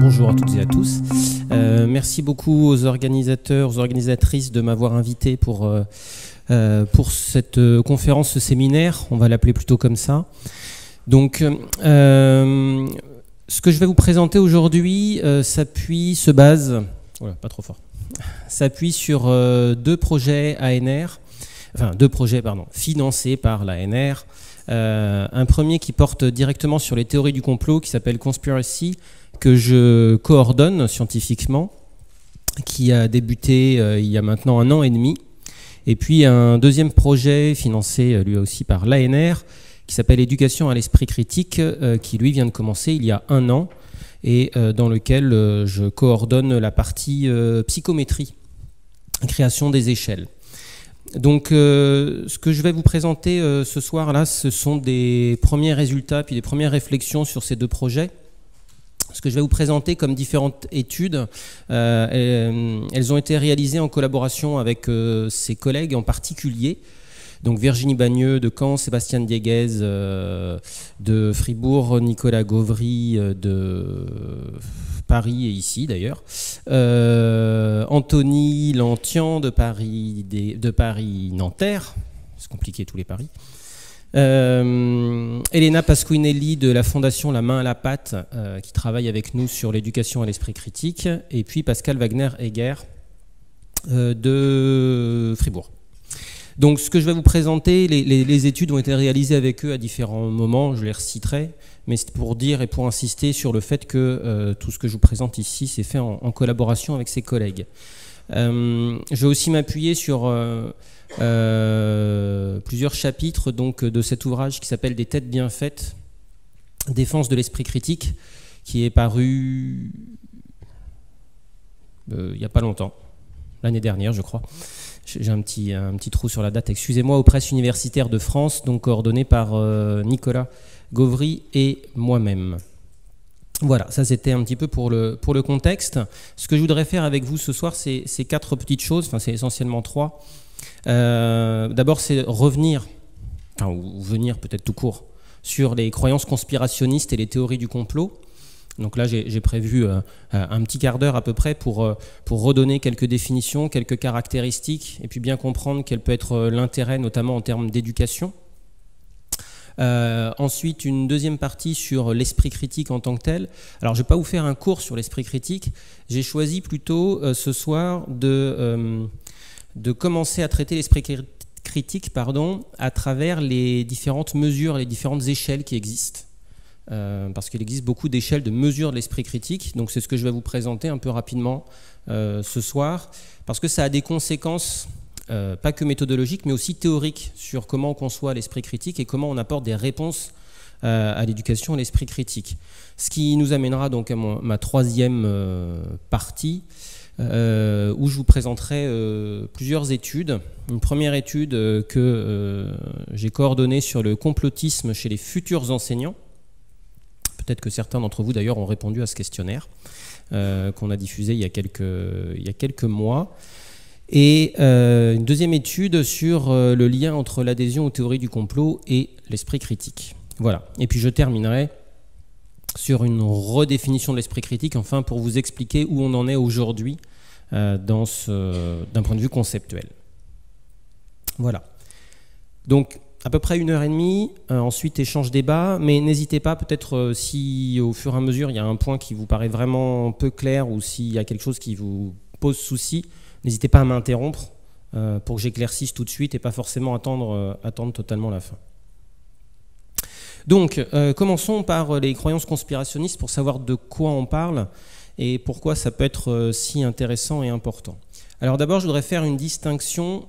Bonjour à toutes et à tous. Euh, merci beaucoup aux organisateurs, aux organisatrices de m'avoir invité pour, euh, euh, pour cette conférence, ce séminaire. On va l'appeler plutôt comme ça. Donc, ce que je vais vous présenter aujourd'hui s'appuie, se base. Voilà, pas trop fort s'appuie sur euh, deux projets ANR, deux projets pardon, financés par l'ANR. Euh, un premier qui porte directement sur les théories du complot qui s'appelle Conspiracy, que je coordonne scientifiquement, qui a débuté euh, il y a maintenant un an et demi. Et puis un deuxième projet financé lui aussi par l'ANR qui s'appelle Éducation à l'esprit critique, qui lui vient de commencer il y a un an et euh, dans lequel euh, je coordonne la partie euh, psychométrie, création des échelles. Donc, ce que je vais vous présenter ce soir là, ce sont des premiers résultats puis des premières réflexions sur ces deux projets. Ce que je vais vous présenter comme différentes études, elles, ont été réalisées en collaboration avec ses collègues, en particulier donc Virginie Bagneux de Caen, Sébastien Dieguez euh, de Fribourg, Nicolas Gauvry euh, de Paris et ici d'ailleurs, euh, Anthony Lantian de Paris, de Paris Nanterre, c'est compliqué tous les paris. Elena Pasquinelli de la fondation La Main à la Patte qui travaille avec nous sur l'éducation à l'esprit critique, et puis Pascal Wagner-Egger de Fribourg. Donc ce que je vais vous présenter, les, études ont été réalisées avec eux à différents moments, je les reciterai, mais c'est pour dire et pour insister sur le fait que euh, tout ce que je vous présente ici, c'est fait en, collaboration avec ses collègues. Euh, je vais aussi m'appuyer sur euh, plusieurs chapitres donc, de cet ouvrage qui s'appelle Des têtes bien faites, défense de l'esprit critique, qui est paru il n'y a pas longtemps, l'année dernière je crois. J'ai un petit, un petit trou sur la date, excusez-moi, aux presses universitaires de France, donc coordonnées par euh, Nicolas Gauvry et moi-même. Voilà, ça c'était un petit peu pour le, pour le contexte. Ce que je voudrais faire avec vous ce soir, c'est quatre petites choses, enfin c'est essentiellement trois. Euh, d'abord, c'est revenir, ou venir peut-être tout court, sur les croyances conspirationnistes et les théories du complot. Donc là, j'ai prévu euh, euh, un petit quart d'heure à peu près pour, euh, pour redonner quelques définitions, quelques caractéristiques, et puis bien comprendre quel peut être l'intérêt, notamment en termes d'éducation. ensuite, une deuxième partie sur l'esprit critique en tant que tel. Alors, je ne vais pas vous faire un cours sur l'esprit critique. J'ai choisi plutôt ce soir de, de commencer à traiter l'esprit critique pardon, à travers les différentes mesures, les différentes échelles qui existent. Euh, parce qu'il existe beaucoup d'échelles de mesure de l'esprit critique. Donc c'est ce que je vais vous présenter un peu rapidement euh, ce soir, parce que ça a des conséquences, euh, pas que méthodologiques, mais aussi théoriques, sur comment on conçoit l'esprit critique et comment on apporte des réponses à l'éducation à l'esprit critique. Ce qui nous amènera donc à ma troisième partie. où je vous présenterai plusieurs études. Une première étude que j'ai coordonnée sur le complotisme chez les futurs enseignants, Peut-être que certains d'entre vous d'ailleurs ont répondu à ce questionnaire euh, qu'on a diffusé il y a quelques, il quelques mois. Et euh, une deuxième étude sur euh, le lien entre l'adhésion aux théories du complot et l'esprit critique. Voilà. Et puis je terminerai sur une redéfinition de l'esprit critique, enfin pour vous expliquer où on en est aujourd'hui d'un point de vue conceptuel. Voilà. Donc à peu près une heure et demie, euh, ensuite échange débat, mais n'hésitez pas peut-être euh, si au fur et à mesure il y a un point qui vous paraît vraiment peu clair ou s'il y a quelque chose qui vous pose souci, n'hésitez pas à m'interrompre euh, pour que j'éclaircisse tout de suite et pas forcément attendre, attendre totalement la fin. Donc commençons par les croyances conspirationnistes pour savoir de quoi on parle et pourquoi ça peut être si intéressant et important. Alors d'abord je voudrais faire une distinction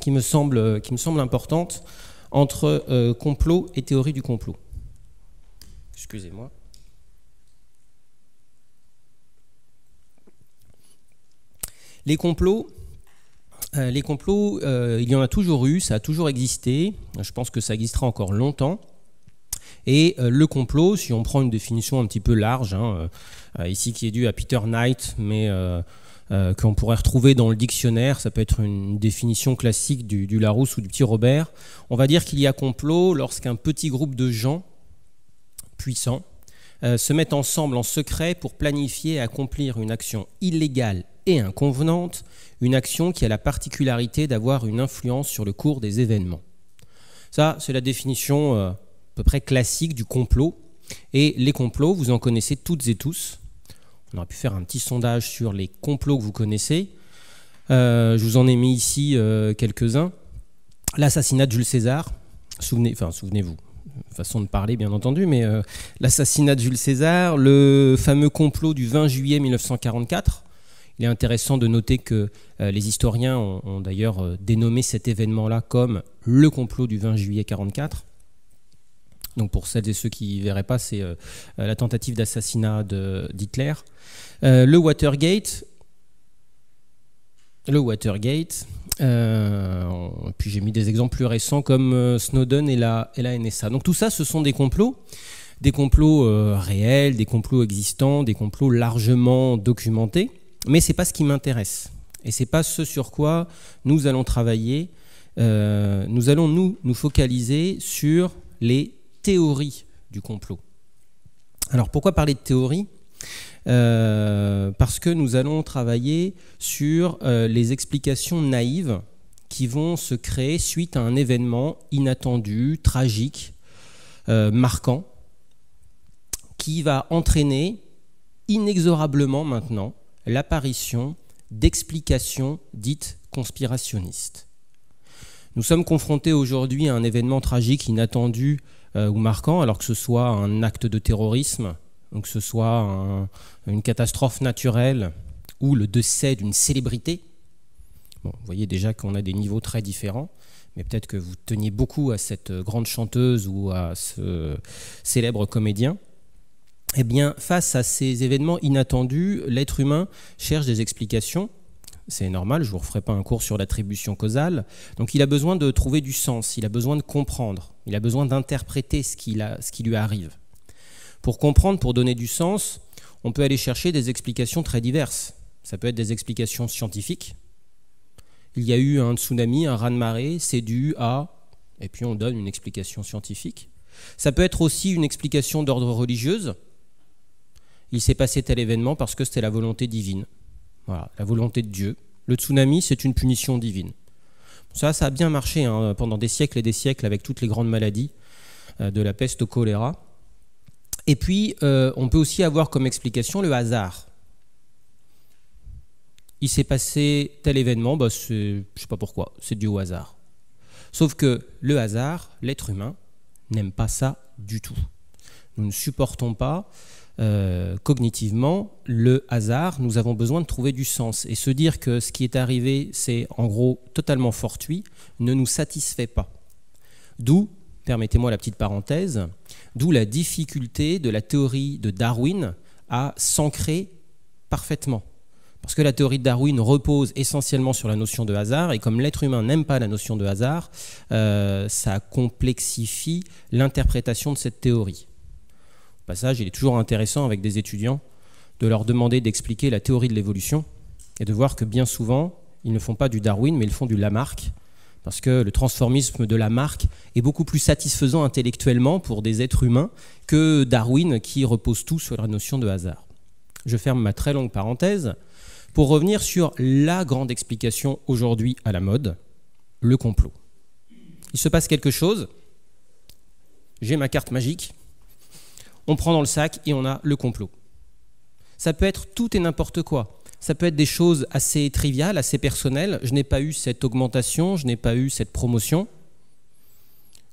qui me semble, euh, qui me semble importante entre euh, complot et théorie du complot. Excusez-moi. Les complots, euh, les complots il y en a toujours eu, ça a toujours existé, je pense que ça existera encore longtemps. Et le complot, si on prend une définition un petit peu large, hein, ici qui est due à Peter Knight, mais euh, qu'on pourrait retrouver dans le dictionnaire. Ça peut être une définition classique du, Larousse ou du petit Robert. On va dire qu'il y a complot lorsqu'un petit groupe de gens puissants euh, se mettent ensemble en secret pour planifier et accomplir une action illégale et inconvenante, une action qui a la particularité d'avoir une influence sur le cours des événements. Ça, c'est la définition euh, à peu près classique du complot. Et les complots, vous en connaissez toutes et tous. On aurait pu faire un petit sondage sur les complots que vous connaissez. Euh, je vous en ai mis ici euh, quelques-uns. L'assassinat de Jules César. Souvenez, enfin, souvenez-vous, façon de parler bien entendu, mais euh, l'assassinat de Jules César, le fameux complot du 20 juillet 1944. Il est intéressant de noter que les historiens ont, ont d'ailleurs dénommé cet événement-là comme le complot du 20 juillet 1944. Donc pour celles et ceux qui ne verraient pas, c'est euh, euh, la tentative d'assassinat d'Hitler. Euh, le Watergate. Le Watergate. puis j'ai mis des exemples plus récents comme Snowden et la, NSA. Donc tout ça, ce sont des complots. Des complots réels, des complots existants, des complots largement documentés. Mais c'est pas ce qui m'intéresse. Et c'est pas ce sur quoi nous allons travailler. nous allons nous focaliser sur les théorie du complot. Alors pourquoi parler de théorie euh, Parce que nous allons travailler sur euh, les explications naïves qui vont se créer suite à un événement inattendu, tragique, euh, marquant, qui va entraîner inexorablement maintenant l'apparition d'explications dites conspirationnistes. Nous sommes confrontés aujourd'hui à un événement tragique, inattendu, euh, ou marquant, alors que ce soit un acte de terrorisme, que ce soit une catastrophe naturelle, ou le décès d'une célébrité. Bon, vous voyez déjà qu'on a des niveaux très différents, mais peut-être que vous teniez beaucoup à cette grande chanteuse ou à ce célèbre comédien. Eh bien, face à ces événements inattendus, l'être humain cherche des explications c'est normal, je ne vous referai pas un cours sur l'attribution causale. Donc il a besoin de trouver du sens, il a besoin de comprendre, il a besoin d'interpréter ce, qui lui arrive. Pour comprendre, pour donner du sens, on peut aller chercher des explications très diverses. Ça peut être des explications scientifiques. Il y a eu un tsunami, un raz-de-marée, c'est dû à... Et puis on donne une explication scientifique. Ça peut être aussi une explication d'ordre religieuse. Il s'est passé tel événement parce que c'était la volonté divine. Voilà, la volonté de Dieu. Le tsunami, c'est une punition divine. Ça, ça a bien marché hein, pendant des siècles et des siècles avec toutes les grandes maladies, euh, de la peste au choléra. Et puis, euh, on peut aussi avoir comme explication le hasard. Il s'est passé tel événement, bah je ne sais pas pourquoi, c'est dû au hasard. Sauf que le hasard, l'être humain, n'aime pas ça du tout. Nous ne supportons pas euh, cognitivement, le hasard, nous avons besoin de trouver du sens. Et se dire que ce qui est arrivé, c'est en gros totalement fortuit, ne nous satisfait pas. D'où, permettez-moi la petite parenthèse, d'où la difficulté de la théorie de Darwin à s'ancrer parfaitement. Parce que la théorie de Darwin repose essentiellement sur la notion de hasard, et comme l'être humain n'aime pas la notion de hasard, euh, ça complexifie l'interprétation de cette théorie passage, il est toujours intéressant avec des étudiants de leur demander d'expliquer la théorie de l'évolution et de voir que bien souvent, ils ne font pas du Darwin, mais ils font du Lamarck, parce que le transformisme de Lamarck est beaucoup plus satisfaisant intellectuellement pour des êtres humains que Darwin, qui repose tout sur la notion de hasard. Je ferme ma très longue parenthèse pour revenir sur la grande explication aujourd'hui à la mode, le complot. Il se passe quelque chose, j'ai ma carte magique, on prend dans le sac et on a le complot. Ça peut être tout et n'importe quoi. Ça peut être des choses assez triviales, assez personnelles. Je n'ai pas eu cette augmentation, je n'ai pas eu cette promotion.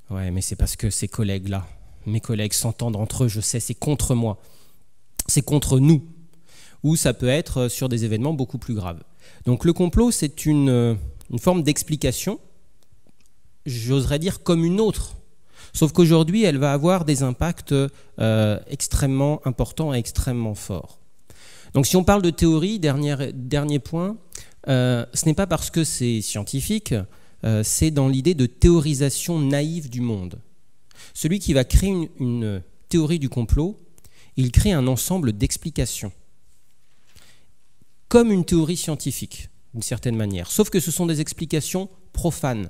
Ouais, mais c'est parce que ces collègues-là, mes collègues s'entendent entre eux, je sais, c'est contre moi. C'est contre nous. Ou ça peut être euh, sur des événements beaucoup plus graves. Donc le complot, c'est une, euh, une forme d'explication, j'oserais dire comme une autre Sauf qu'aujourd'hui, elle va avoir des impacts euh, extrêmement importants et extrêmement forts. Donc si on parle de théorie, dernier, dernier point, euh, ce n'est pas parce que c'est scientifique, euh, c'est dans l'idée de théorisation naïve du monde. Celui qui va créer une théorie du complot, il crée un ensemble d'explications, comme une théorie scientifique, d'une certaine manière, sauf que ce sont des explications profanes.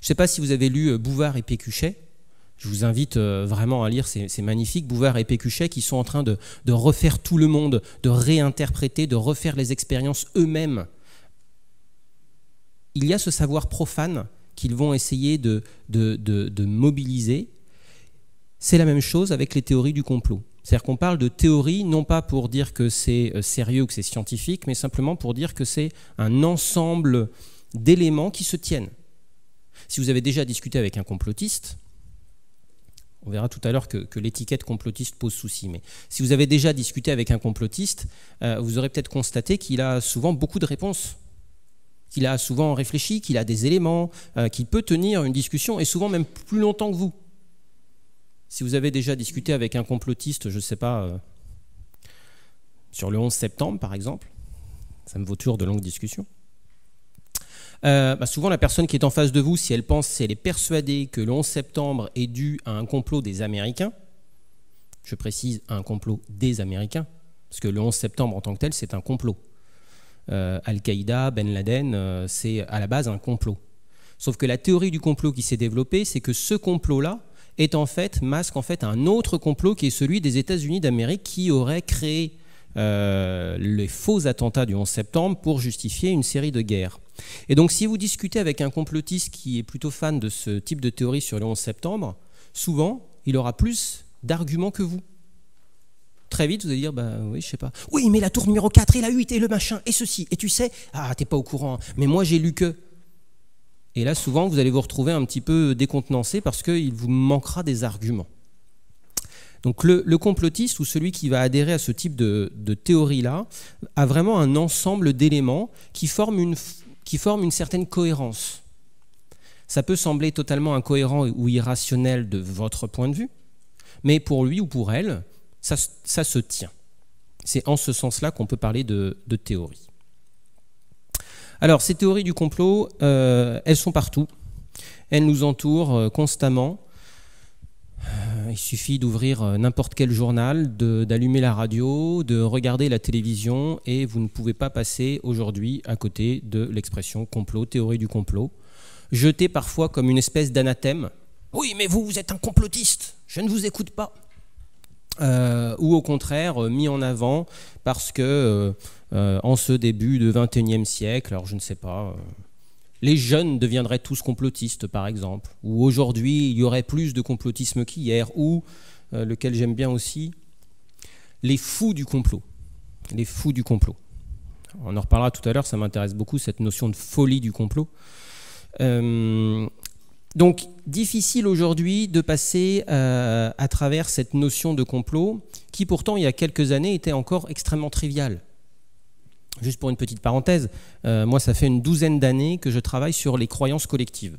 Je ne sais pas si vous avez lu euh, Bouvard et Pécuchet. Je vous invite euh, vraiment à lire ces, magnifique. magnifiques Bouvard et Pécuchet qui sont en train de, refaire tout le monde, de réinterpréter, de refaire les expériences eux-mêmes. Il y a ce savoir profane qu'ils vont essayer de, de mobiliser. C'est la même chose avec les théories du complot. C'est-à-dire qu'on parle de théorie non pas pour dire que c'est euh, sérieux ou que c'est scientifique, mais simplement pour dire que c'est un ensemble d'éléments qui se tiennent. Si vous avez déjà discuté avec un complotiste, on verra tout à l'heure que, l'étiquette complotiste pose souci, mais si vous avez déjà discuté avec un complotiste, euh, vous aurez peut-être constaté qu'il a souvent beaucoup de réponses, qu'il a souvent réfléchi, qu'il a des éléments, euh, qu'il peut tenir une discussion, et souvent même plus longtemps que vous. Si vous avez déjà discuté avec un complotiste, je ne sais pas, euh, sur le 11 septembre par exemple, ça me vaut toujours de longues discussions. Euh, bah, souvent, la personne qui est en face de vous, si elle pense, si elle est persuadée que le 11 septembre est dû à un complot des Américains, je précise, un complot des Américains, parce que le 11 septembre en tant que tel, c'est un complot. Euh, Al-Qaïda, Ben Laden, euh, c'est à la base un complot. Sauf que la théorie du complot qui s'est développée, c'est que ce complot-là est en fait masque en fait un autre complot qui est celui des États-Unis d'Amérique qui aurait créé euh, les faux attentats du 11 septembre pour justifier une série de guerres. Et donc si vous discutez avec un complotiste qui est plutôt fan de ce type de théorie sur le 11 septembre, souvent, il aura plus d'arguments que vous. Très vite, vous allez dire, bah oui, je sais pas. Oui, mais la tour numéro 4 et la 8 et le machin et ceci. Et tu sais, ah, t'es pas au courant, hein. mais moi j'ai lu que. Et là, souvent, vous allez vous retrouver un petit peu décontenancé parce qu'il vous manquera des arguments. Donc le, complotiste ou celui qui va adhérer à ce type de, théorie-là a vraiment un ensemble d'éléments qui, forment une, qui une certaine cohérence. Ça peut sembler totalement incohérent ou irrationnel de votre point de vue, mais pour lui ou pour elle, ça, se tient. C'est en ce sens-là qu'on peut parler de, théorie. Alors, ces théories du complot, euh, elles sont partout. Elles nous entourent euh, constamment il suffit d'ouvrir euh, n'importe quel journal, d'allumer la radio, de regarder la télévision, et vous ne pouvez pas passer aujourd'hui à côté de l'expression complot, théorie du complot, jetée parfois comme une espèce d'anathème. Oui, mais vous, vous êtes un complotiste, je ne vous écoute pas. Euh, ou au contraire euh, mis en avant parce que en ce début de XXIe siècle, alors je ne sais pas, les jeunes deviendraient tous complotistes, par exemple, ou aujourd'hui il y aurait plus de complotisme qu'hier, ou, euh, lequel j'aime bien aussi, les fous du complot. Les fous du complot. On en reparlera tout à l'heure, ça m'intéresse beaucoup, cette notion de folie du complot. Euh, donc, difficile aujourd'hui de passer euh, à travers cette notion de complot qui, pourtant, il y a quelques années, était encore extrêmement triviale. Juste pour une petite parenthèse, euh, moi, ça fait une douzaine d'années que je travaille sur les croyances collectives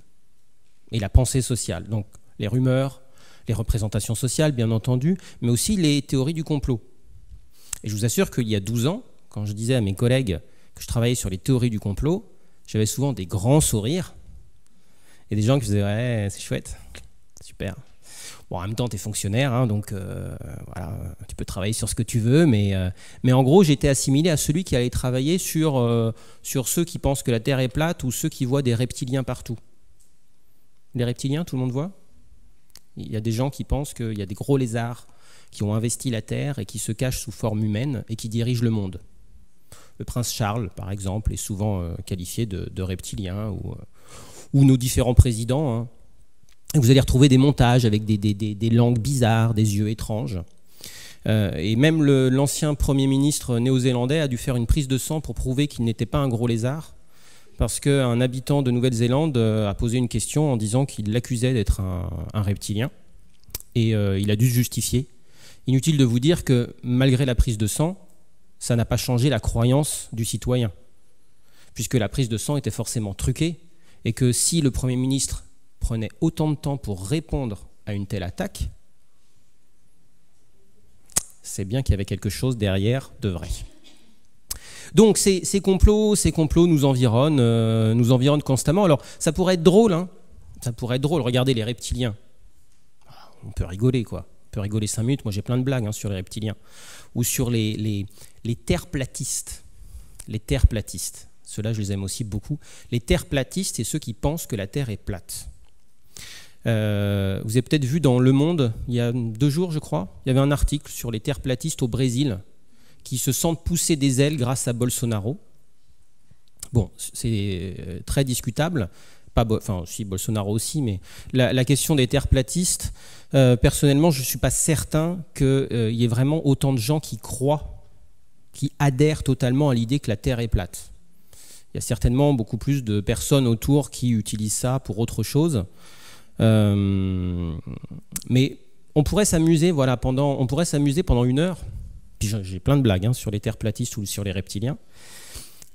et la pensée sociale. Donc, les rumeurs, les représentations sociales, bien entendu, mais aussi les théories du complot. Et je vous assure qu'il y a 12 ans, quand je disais à mes collègues que je travaillais sur les théories du complot, j'avais souvent des grands sourires et des gens qui faisaient Ouais, c'est chouette, super. Bon, en même temps, tu es fonctionnaire, hein, donc euh, voilà, tu peux travailler sur ce que tu veux, mais, euh, mais en gros, j'étais assimilé à celui qui allait travailler sur, euh, sur ceux qui pensent que la Terre est plate ou ceux qui voient des reptiliens partout. Les reptiliens, tout le monde voit Il y a des gens qui pensent qu'il y a des gros lézards qui ont investi la Terre et qui se cachent sous forme humaine et qui dirigent le monde. Le prince Charles, par exemple, est souvent qualifié de, reptilien ou, ou nos différents présidents. Hein. Vous allez retrouver des montages avec des, langues bizarres, des yeux étranges. Euh, et même l'ancien Premier ministre néo-zélandais a dû faire une prise de sang pour prouver qu'il n'était pas un gros lézard, parce qu'un habitant de Nouvelle-Zélande euh, a posé une question en disant qu'il l'accusait d'être un, reptilien, et euh, il a dû se justifier. Inutile de vous dire que malgré la prise de sang, ça n'a pas changé la croyance du citoyen, puisque la prise de sang était forcément truquée, et que si le Premier ministre prenait autant de temps pour répondre à une telle attaque, c'est bien qu'il y avait quelque chose derrière de vrai. Donc ces, complots, ces complots nous environnent, euh, nous environnent constamment. Alors ça pourrait être drôle, hein ça pourrait être drôle. Regardez les reptiliens, on peut rigoler quoi on peut rigoler cinq minutes. Moi, j'ai plein de blagues hein, sur les reptiliens ou sur les, les, les terres platistes. Les terres platistes. Ceux-là, je les aime aussi beaucoup. Les terres platistes, c'est ceux qui pensent que la Terre est plate. Euh, vous avez peut-être vu dans Le Monde, il y a deux jours, je crois, il y avait un article sur les terres platistes au Brésil qui se sentent pousser des ailes grâce à Bolsonaro. Bon, c'est euh, très discutable. Pas, enfin, si Bolsonaro aussi, mais la, question des terres platistes, euh, personnellement, je ne suis pas certain qu'il y ait vraiment autant de gens qui croient, qui adhèrent totalement à l'idée que la Terre est plate. Il y a certainement beaucoup plus de personnes autour qui utilisent ça pour autre chose. Euh, mais on pourrait s'amuser, voilà, pendant, on pourrait s'amuser pendant une heure. j'ai plein de blagues hein, sur les terres platistes ou sur les reptiliens.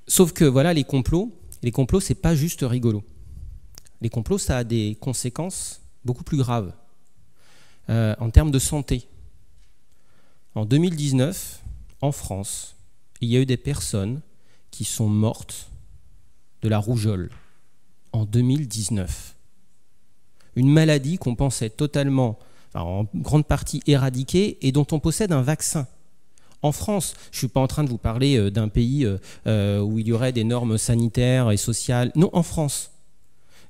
Sauf que voilà, les complots, les complots, c'est pas juste rigolo. Les complots, ça a des conséquences beaucoup plus graves euh, en termes de santé. En 2019, en France, il y a eu des personnes qui sont mortes de la rougeole. En 2019 une maladie qu'on pensait totalement, en grande partie éradiquée, et dont on possède un vaccin en France. Je ne suis pas en train de vous parler euh, d'un pays euh, euh, où il y aurait des normes sanitaires et sociales. Non, en France.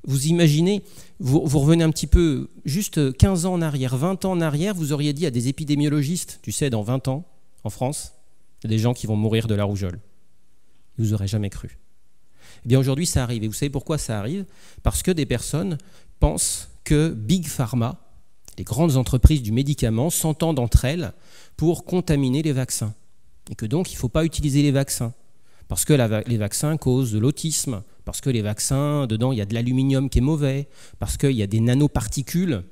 Vous imaginez, vous, revenez un petit peu, juste 15 ans en arrière, 20 ans en arrière, vous auriez dit à des épidémiologistes, tu sais, dans 20 ans, en France, il y a des gens qui vont mourir de la rougeole. vous auraient jamais cru. Eh bien aujourd'hui, ça arrive. Et vous savez pourquoi ça arrive Parce que des personnes pensent que Big Pharma, les grandes entreprises du médicament, s'entendent entre elles pour contaminer les vaccins. Et que donc, il ne faut pas utiliser les vaccins. Parce que les vaccins causent de l'autisme, parce que les vaccins, dedans, il y a de l'aluminium qui est mauvais, parce qu'il y a des nanoparticules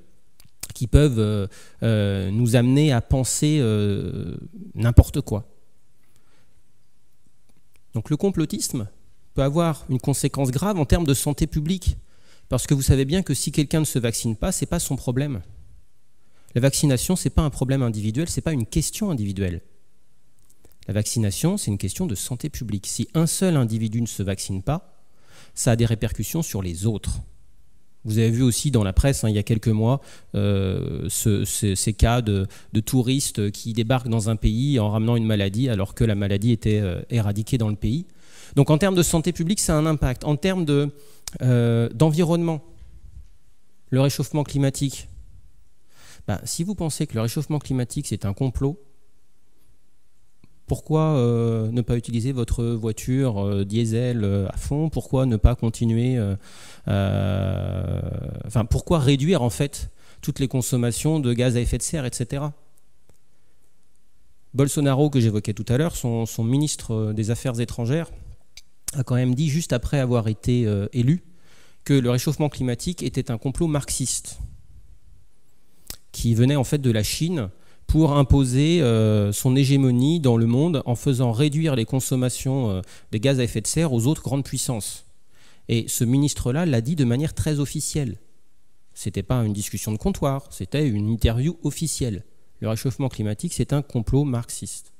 qui peuvent euh, euh, nous amener à penser euh, n'importe quoi. Donc le complotisme peut avoir une conséquence grave en termes de santé publique. Parce que vous savez bien que si quelqu'un ne se vaccine pas, ce n'est pas son problème. La vaccination, ce n'est pas un problème individuel, ce n'est pas une question individuelle. La vaccination, c'est une question de santé publique. Si un seul individu ne se vaccine pas, ça a des répercussions sur les autres. Vous avez vu aussi dans la presse, hein, il y a quelques mois, euh, ces cas de, touristes qui débarquent dans un pays en ramenant une maladie alors que la maladie était euh, éradiquée dans le pays. Donc en termes de santé publique, ça a un impact. En termes de, euh, d'environnement, le réchauffement climatique. Bah, si vous pensez que le réchauffement climatique c'est un complot, pourquoi euh, ne pas utiliser votre voiture euh, diesel à fond Pourquoi ne pas continuer Enfin, pourquoi réduire en fait toutes les consommations de gaz à effet de serre, etc. Bolsonaro, que j'évoquais tout à l'heure, son ministre des Affaires étrangères, a quand même dit, juste après avoir été euh, élu, que le réchauffement climatique était un complot marxiste qui venait en fait de la Chine pour imposer euh, son hégémonie dans le monde en faisant réduire les consommations euh, des gaz à effet de serre aux autres grandes puissances. Et ce ministre-là l'a dit de manière très officielle. C'était pas une discussion de comptoir, c'était une interview officielle. Le réchauffement climatique, c'est un complot marxiste.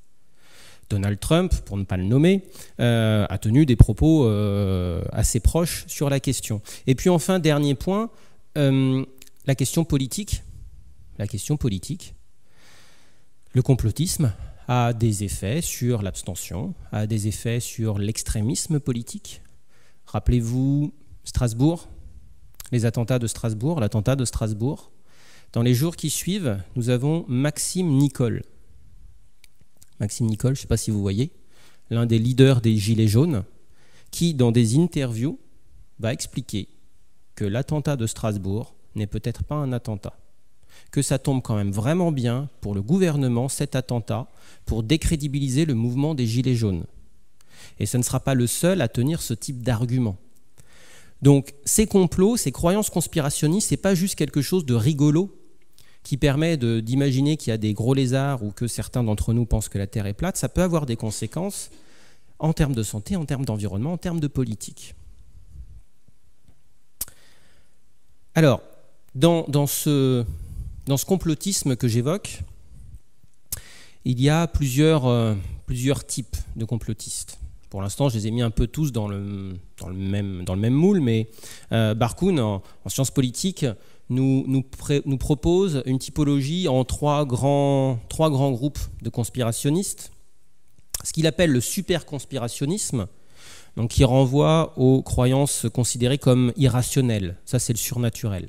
Donald Trump, pour ne pas le nommer, euh, a tenu des propos euh, assez proches sur la question. Et puis enfin, dernier point, euh, la question politique. La question politique. Le complotisme a des effets sur l'abstention, a des effets sur l'extrémisme politique. Rappelez-vous Strasbourg, les attentats de Strasbourg, l'attentat de Strasbourg. Dans les jours qui suivent, nous avons Maxime Nicole, Maxime Nicole, je ne sais pas si vous voyez, l'un des leaders des Gilets jaunes, qui, dans des interviews, va expliquer que l'attentat de Strasbourg n'est peut-être pas un attentat. Que ça tombe quand même vraiment bien pour le gouvernement, cet attentat, pour décrédibiliser le mouvement des Gilets jaunes. Et ce ne sera pas le seul à tenir ce type d'argument. Donc ces complots, ces croyances conspirationnistes, c'est pas juste quelque chose de rigolo qui permet d'imaginer qu'il y a des gros lézards ou que certains d'entre nous pensent que la Terre est plate, ça peut avoir des conséquences en termes de santé, en termes d'environnement, en termes de politique. Alors, dans, ce, complotisme que j'évoque, il y a euh, plusieurs, types de complotistes. Pour l'instant, je les ai mis un peu tous dans le, même, moule, mais euh, Barkoun, en sciences politiques, nous, nous, propose une typologie en trois grands, trois grands groupes de conspirationnistes. Ce qu'il appelle le super-conspirationnisme, donc qui renvoie aux croyances considérées comme irrationnelles. Ça, c'est le surnaturel.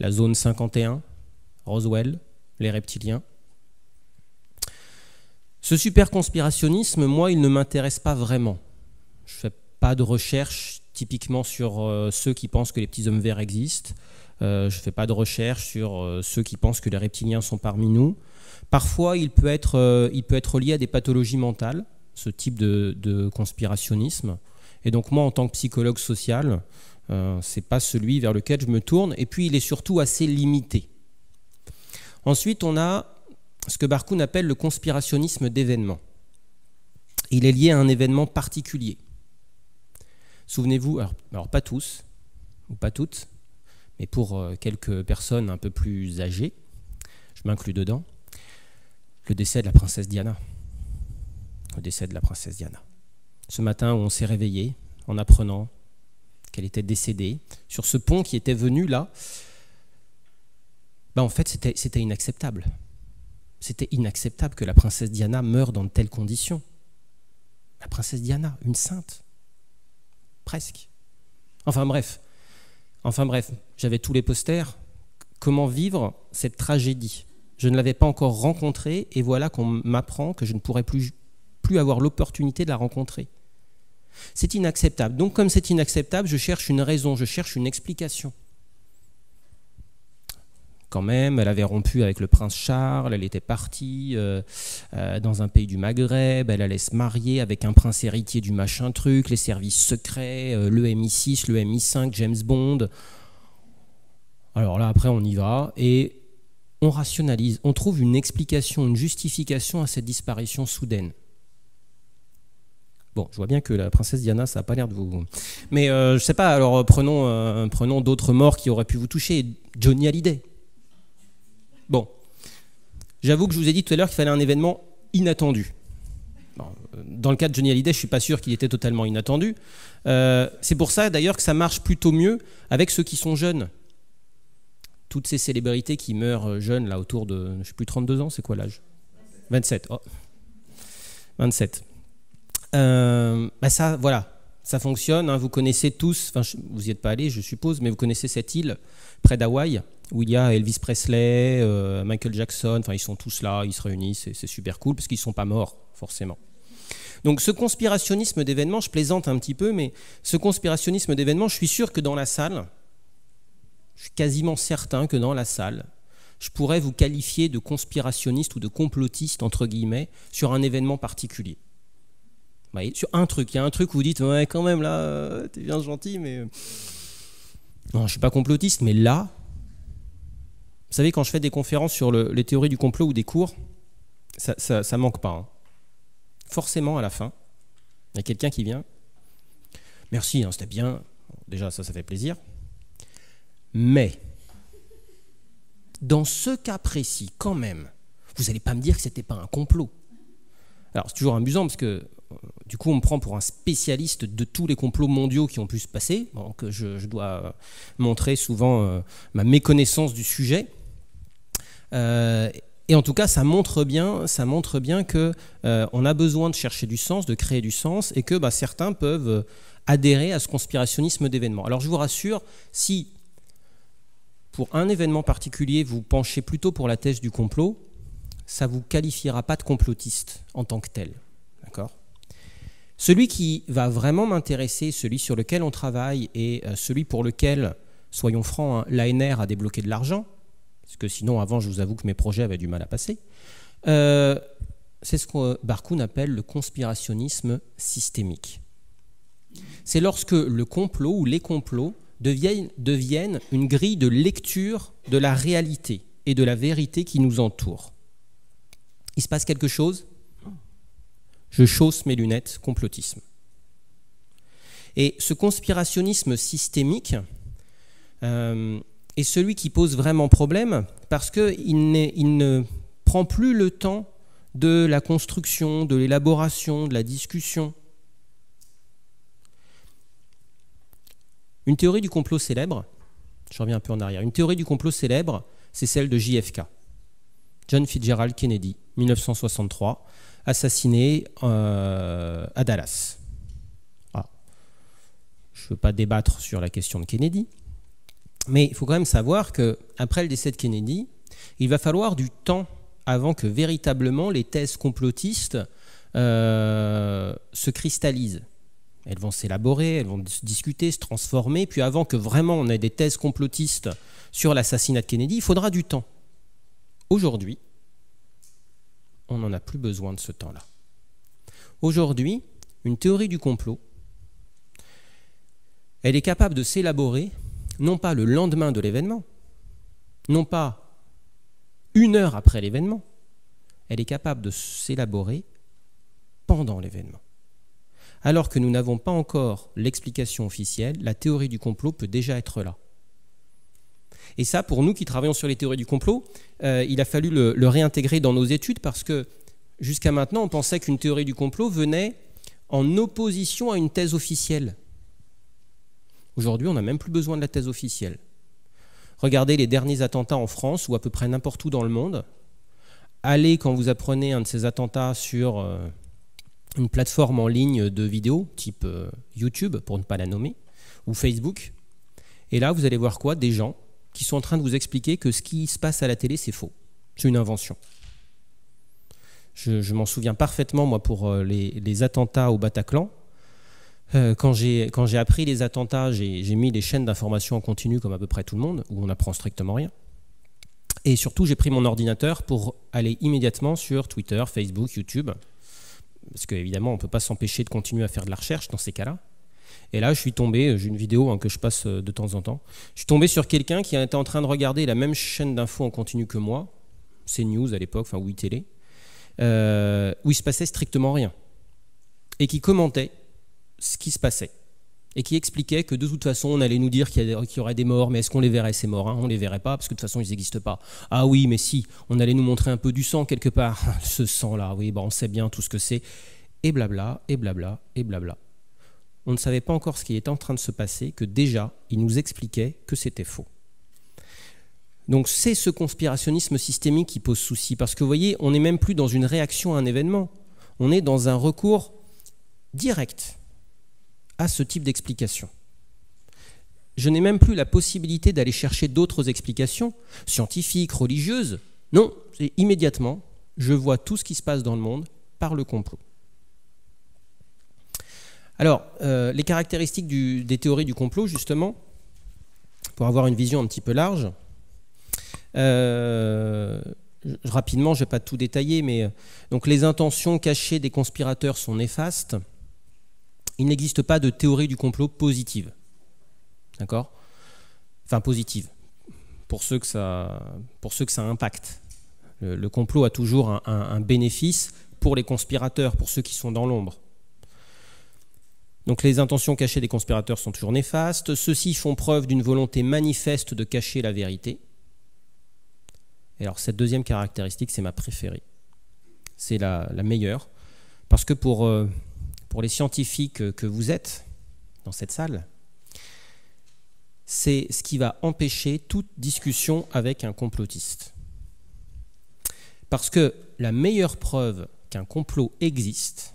La zone 51, Roswell, les reptiliens. Ce super-conspirationnisme, moi, il ne m'intéresse pas vraiment. Je ne fais pas de recherche typiquement sur euh, ceux qui pensent que les petits hommes verts existent. Euh, je ne fais pas de recherche sur euh, ceux qui pensent que les reptiliens sont parmi nous. Parfois, il peut être, euh, lié à des pathologies mentales, ce type de, conspirationnisme. Et donc moi, en tant que psychologue social, ce n'est pas celui vers lequel je me tourne. Et puis, il est surtout assez limité. Ensuite, on a ce que Barkoun appelle le conspirationnisme d'événements. Il est lié à un événement particulier. Souvenez-vous, alors, pas tous, ou pas toutes, mais pour euh, quelques personnes un peu plus âgées, je m'inclus dedans, le décès de la princesse Diana. Le décès de la princesse Diana. Ce matin où on s'est réveillé en apprenant qu'elle était décédée, sur ce pont qui était venu là, ben en fait c'était inacceptable. C'était inacceptable que la princesse Diana meure dans de telles conditions. La princesse Diana, une sainte. Presque. Enfin bref, Enfin bref, j'avais tous les posters. Comment vivre cette tragédie Je ne l'avais pas encore rencontrée et voilà qu'on m'apprend que je ne pourrais plus, plus avoir l'opportunité de la rencontrer. C'est inacceptable. Donc comme c'est inacceptable, je cherche une raison, je cherche une explication quand même. Elle avait rompu avec le prince Charles, elle était partie euh, euh, dans un pays du Maghreb, elle allait se marier avec un prince héritier du machin truc, les services secrets, euh, le MI6, le MI5, James Bond. Alors là, après, on y va et on rationalise, on trouve une explication, une justification à cette disparition soudaine. Bon, je vois bien que la princesse Diana, ça n'a pas l'air de vous. Mais euh, je sais pas, alors prenons, prenons d'autres morts qui auraient pu vous toucher. Johnny Hallyday, Bon, j'avoue que je vous ai dit tout à l'heure qu'il fallait un événement inattendu. Euh, dans le cas de Johnny Hallyday, je ne suis pas sûr qu'il était totalement inattendu. Euh, c'est pour ça d'ailleurs que ça marche plutôt mieux avec ceux qui sont jeunes. Toutes ces célébrités qui meurent euh, jeunes, là autour de, je sais plus, 32 ans, c'est quoi l'âge 27. 27. Bah ça, voilà, ça fonctionne. Hein, vous connaissez tous, enfin, vous n'y êtes pas allé, je suppose, mais vous connaissez cette île près d'Hawaï où il y a Elvis Presley, euh, Michael Jackson. Enfin, ils sont tous là, ils se réunissent, c'est super cool parce qu'ils sont pas morts forcément. Donc, ce conspirationnisme d'événements, je plaisante un petit peu, mais ce conspirationnisme d'événements, je suis sûr que dans la salle, je suis quasiment certain que dans la salle, je pourrais vous qualifier de conspirationniste ou de complotiste, entre guillemets, sur un événement particulier. Bah, sur un truc, il y a un truc où vous dites ouais quand même là, euh, t'es bien gentil, mais euh, non, je ne suis pas complotiste, mais là, vous savez quand je fais des conférences sur les théories du complot ou des cours, ça, ne manque pas. Hein. Forcément à la fin, il y a quelqu'un qui vient. Merci, hein, c'était bien. Déjà ça, ça fait plaisir. Mais dans ce cas précis, quand même, vous n'allez pas me dire que ce n'était pas un complot. Alors, c'est toujours amusant parce que euh, du coup, on me prend pour un spécialiste de tous les complots mondiaux qui ont pu se passer. Donc, euh, je, dois euh, montrer souvent ma méconnaissance du sujet. et en tout cas, ça montre bien, ça montre bien que on a besoin de chercher du sens, de créer du sens, et que bah, certains peuvent adhérer à ce conspirationnisme d'événements. Alors, je vous rassure, si pour un événement particulier, vous penchez plutôt pour la thèse du complot, ça ne vous qualifiera pas de complotiste en tant que tel. Celui qui va vraiment m'intéresser, celui sur lequel on travaille et euh, celui pour lequel, soyons francs, hein, l'ANR a débloqué de l'argent, parce que sinon avant je vous avoue que mes projets avaient du mal à passer, euh, c'est ce que euh, Barkoun appelle le conspirationnisme systémique. C'est lorsque le complot ou les complots deviennent, deviennent une grille de lecture de la réalité et de la vérité qui nous entoure. Il se passe quelque chose, je chausse mes lunettes complotisme. Et ce conspirationnisme systémique euh, est celui qui pose vraiment problème parce qu'il il ne prend plus le temps de la construction, de l'élaboration, de la discussion. Une théorie du complot célèbre, je reviens un peu en arrière, une théorie du complot célèbre, c'est celle de JFK, John Fitzgerald Kennedy, 1963 assassiné euh, à Dallas. Ah. je ne veux pas débattre sur la question de Kennedy, mais il faut quand même savoir qu'après le décès de Kennedy, il va falloir du temps avant que véritablement les thèses complotistes euh, se cristallisent. Elles vont s'élaborer, elles vont se discuter, se transformer, puis avant que vraiment on ait des thèses complotistes sur l'assassinat de Kennedy, il faudra du temps. Aujourd'hui, on n'en a plus besoin de ce temps-là. Aujourd'hui, une théorie du complot, elle est capable de s'élaborer non pas le lendemain de l'événement, non pas une heure après l'événement, elle est capable de s'élaborer pendant l'événement. Alors que nous n'avons pas encore l'explication officielle, la théorie du complot peut déjà être là. Et ça, pour nous qui travaillons sur les théories du complot, euh, il a fallu le, réintégrer dans nos études parce que jusqu'à maintenant, on pensait qu'une théorie du complot venait en opposition à une thèse officielle. Aujourd'hui, on n'a même plus besoin de la thèse officielle. Regardez les derniers attentats en France ou à peu près n'importe où dans le monde. Allez, quand vous apprenez un de ces attentats sur euh, une plateforme en ligne de vidéos, type euh, YouTube, pour ne pas la nommer, ou Facebook, et là, vous allez voir quoi Des gens qui sont en train de vous expliquer que ce qui se passe à la télé, c'est faux. C'est une invention. Je, m'en souviens parfaitement, moi, pour euh, les, attentats au Bataclan. Euh, quand j'ai appris les attentats, j'ai mis les chaînes d'information en continu, comme à peu près tout le monde, où on n'apprend strictement rien. Et surtout, j'ai pris mon ordinateur pour aller immédiatement sur Twitter, Facebook, YouTube, parce qu'évidemment, on ne peut pas s'empêcher de continuer à faire de la recherche dans ces cas-là. Et là, je suis tombé, euh, j'ai une vidéo hein, que je passe euh, de temps en temps, je suis tombé sur quelqu'un qui était en train de regarder la même chaîne d'infos en continu que moi, CNews à l'époque, enfin oui télé, euh, où il se passait strictement rien. Et qui commentait ce qui se passait. Et qui expliquait que de toute façon, on allait nous dire qu'il y, aurait des morts, mais est-ce qu'on les verrait ces morts hein? On ne les verrait pas, parce que de toute façon, ils n'existent pas. Ah oui, mais si, on allait nous montrer un peu du sang quelque part. ce sang-là, oui, bah, on sait bien tout ce que c'est. Et blabla, et blabla, et blabla on ne savait pas encore ce qui était en train de se passer, que déjà, il nous expliquait que c'était faux. Donc c'est ce conspirationnisme systémique qui pose souci, parce que vous voyez, on n'est même plus dans une réaction à un événement, on est dans un recours direct à ce type d'explication. Je n'ai même plus la possibilité d'aller chercher d'autres explications, scientifiques, religieuses. Non, immédiatement, je vois tout ce qui se passe dans le monde par le complot. Alors, euh, les caractéristiques des théories du complot, justement, pour avoir une vision un petit peu large. Euh, rapidement, je ne vais pas tout détailler, mais euh, donc les intentions cachées des conspirateurs sont néfastes. Il n'existe pas de théorie du complot positive. D'accord Enfin, positive. Pour ceux que ça, pour que ça impacte. Le, complot a toujours un bénéfice pour les conspirateurs, pour ceux qui sont dans l'ombre. Donc les intentions cachées des conspirateurs sont toujours néfastes. Ceux-ci font preuve d'une volonté manifeste de cacher la vérité. Et alors cette deuxième caractéristique, c'est ma préférée. C'est la, meilleure. Parce que pour, euh, pour les scientifiques que vous êtes dans cette salle, c'est ce qui va empêcher toute discussion avec un complotiste. Parce que la meilleure preuve qu'un complot existe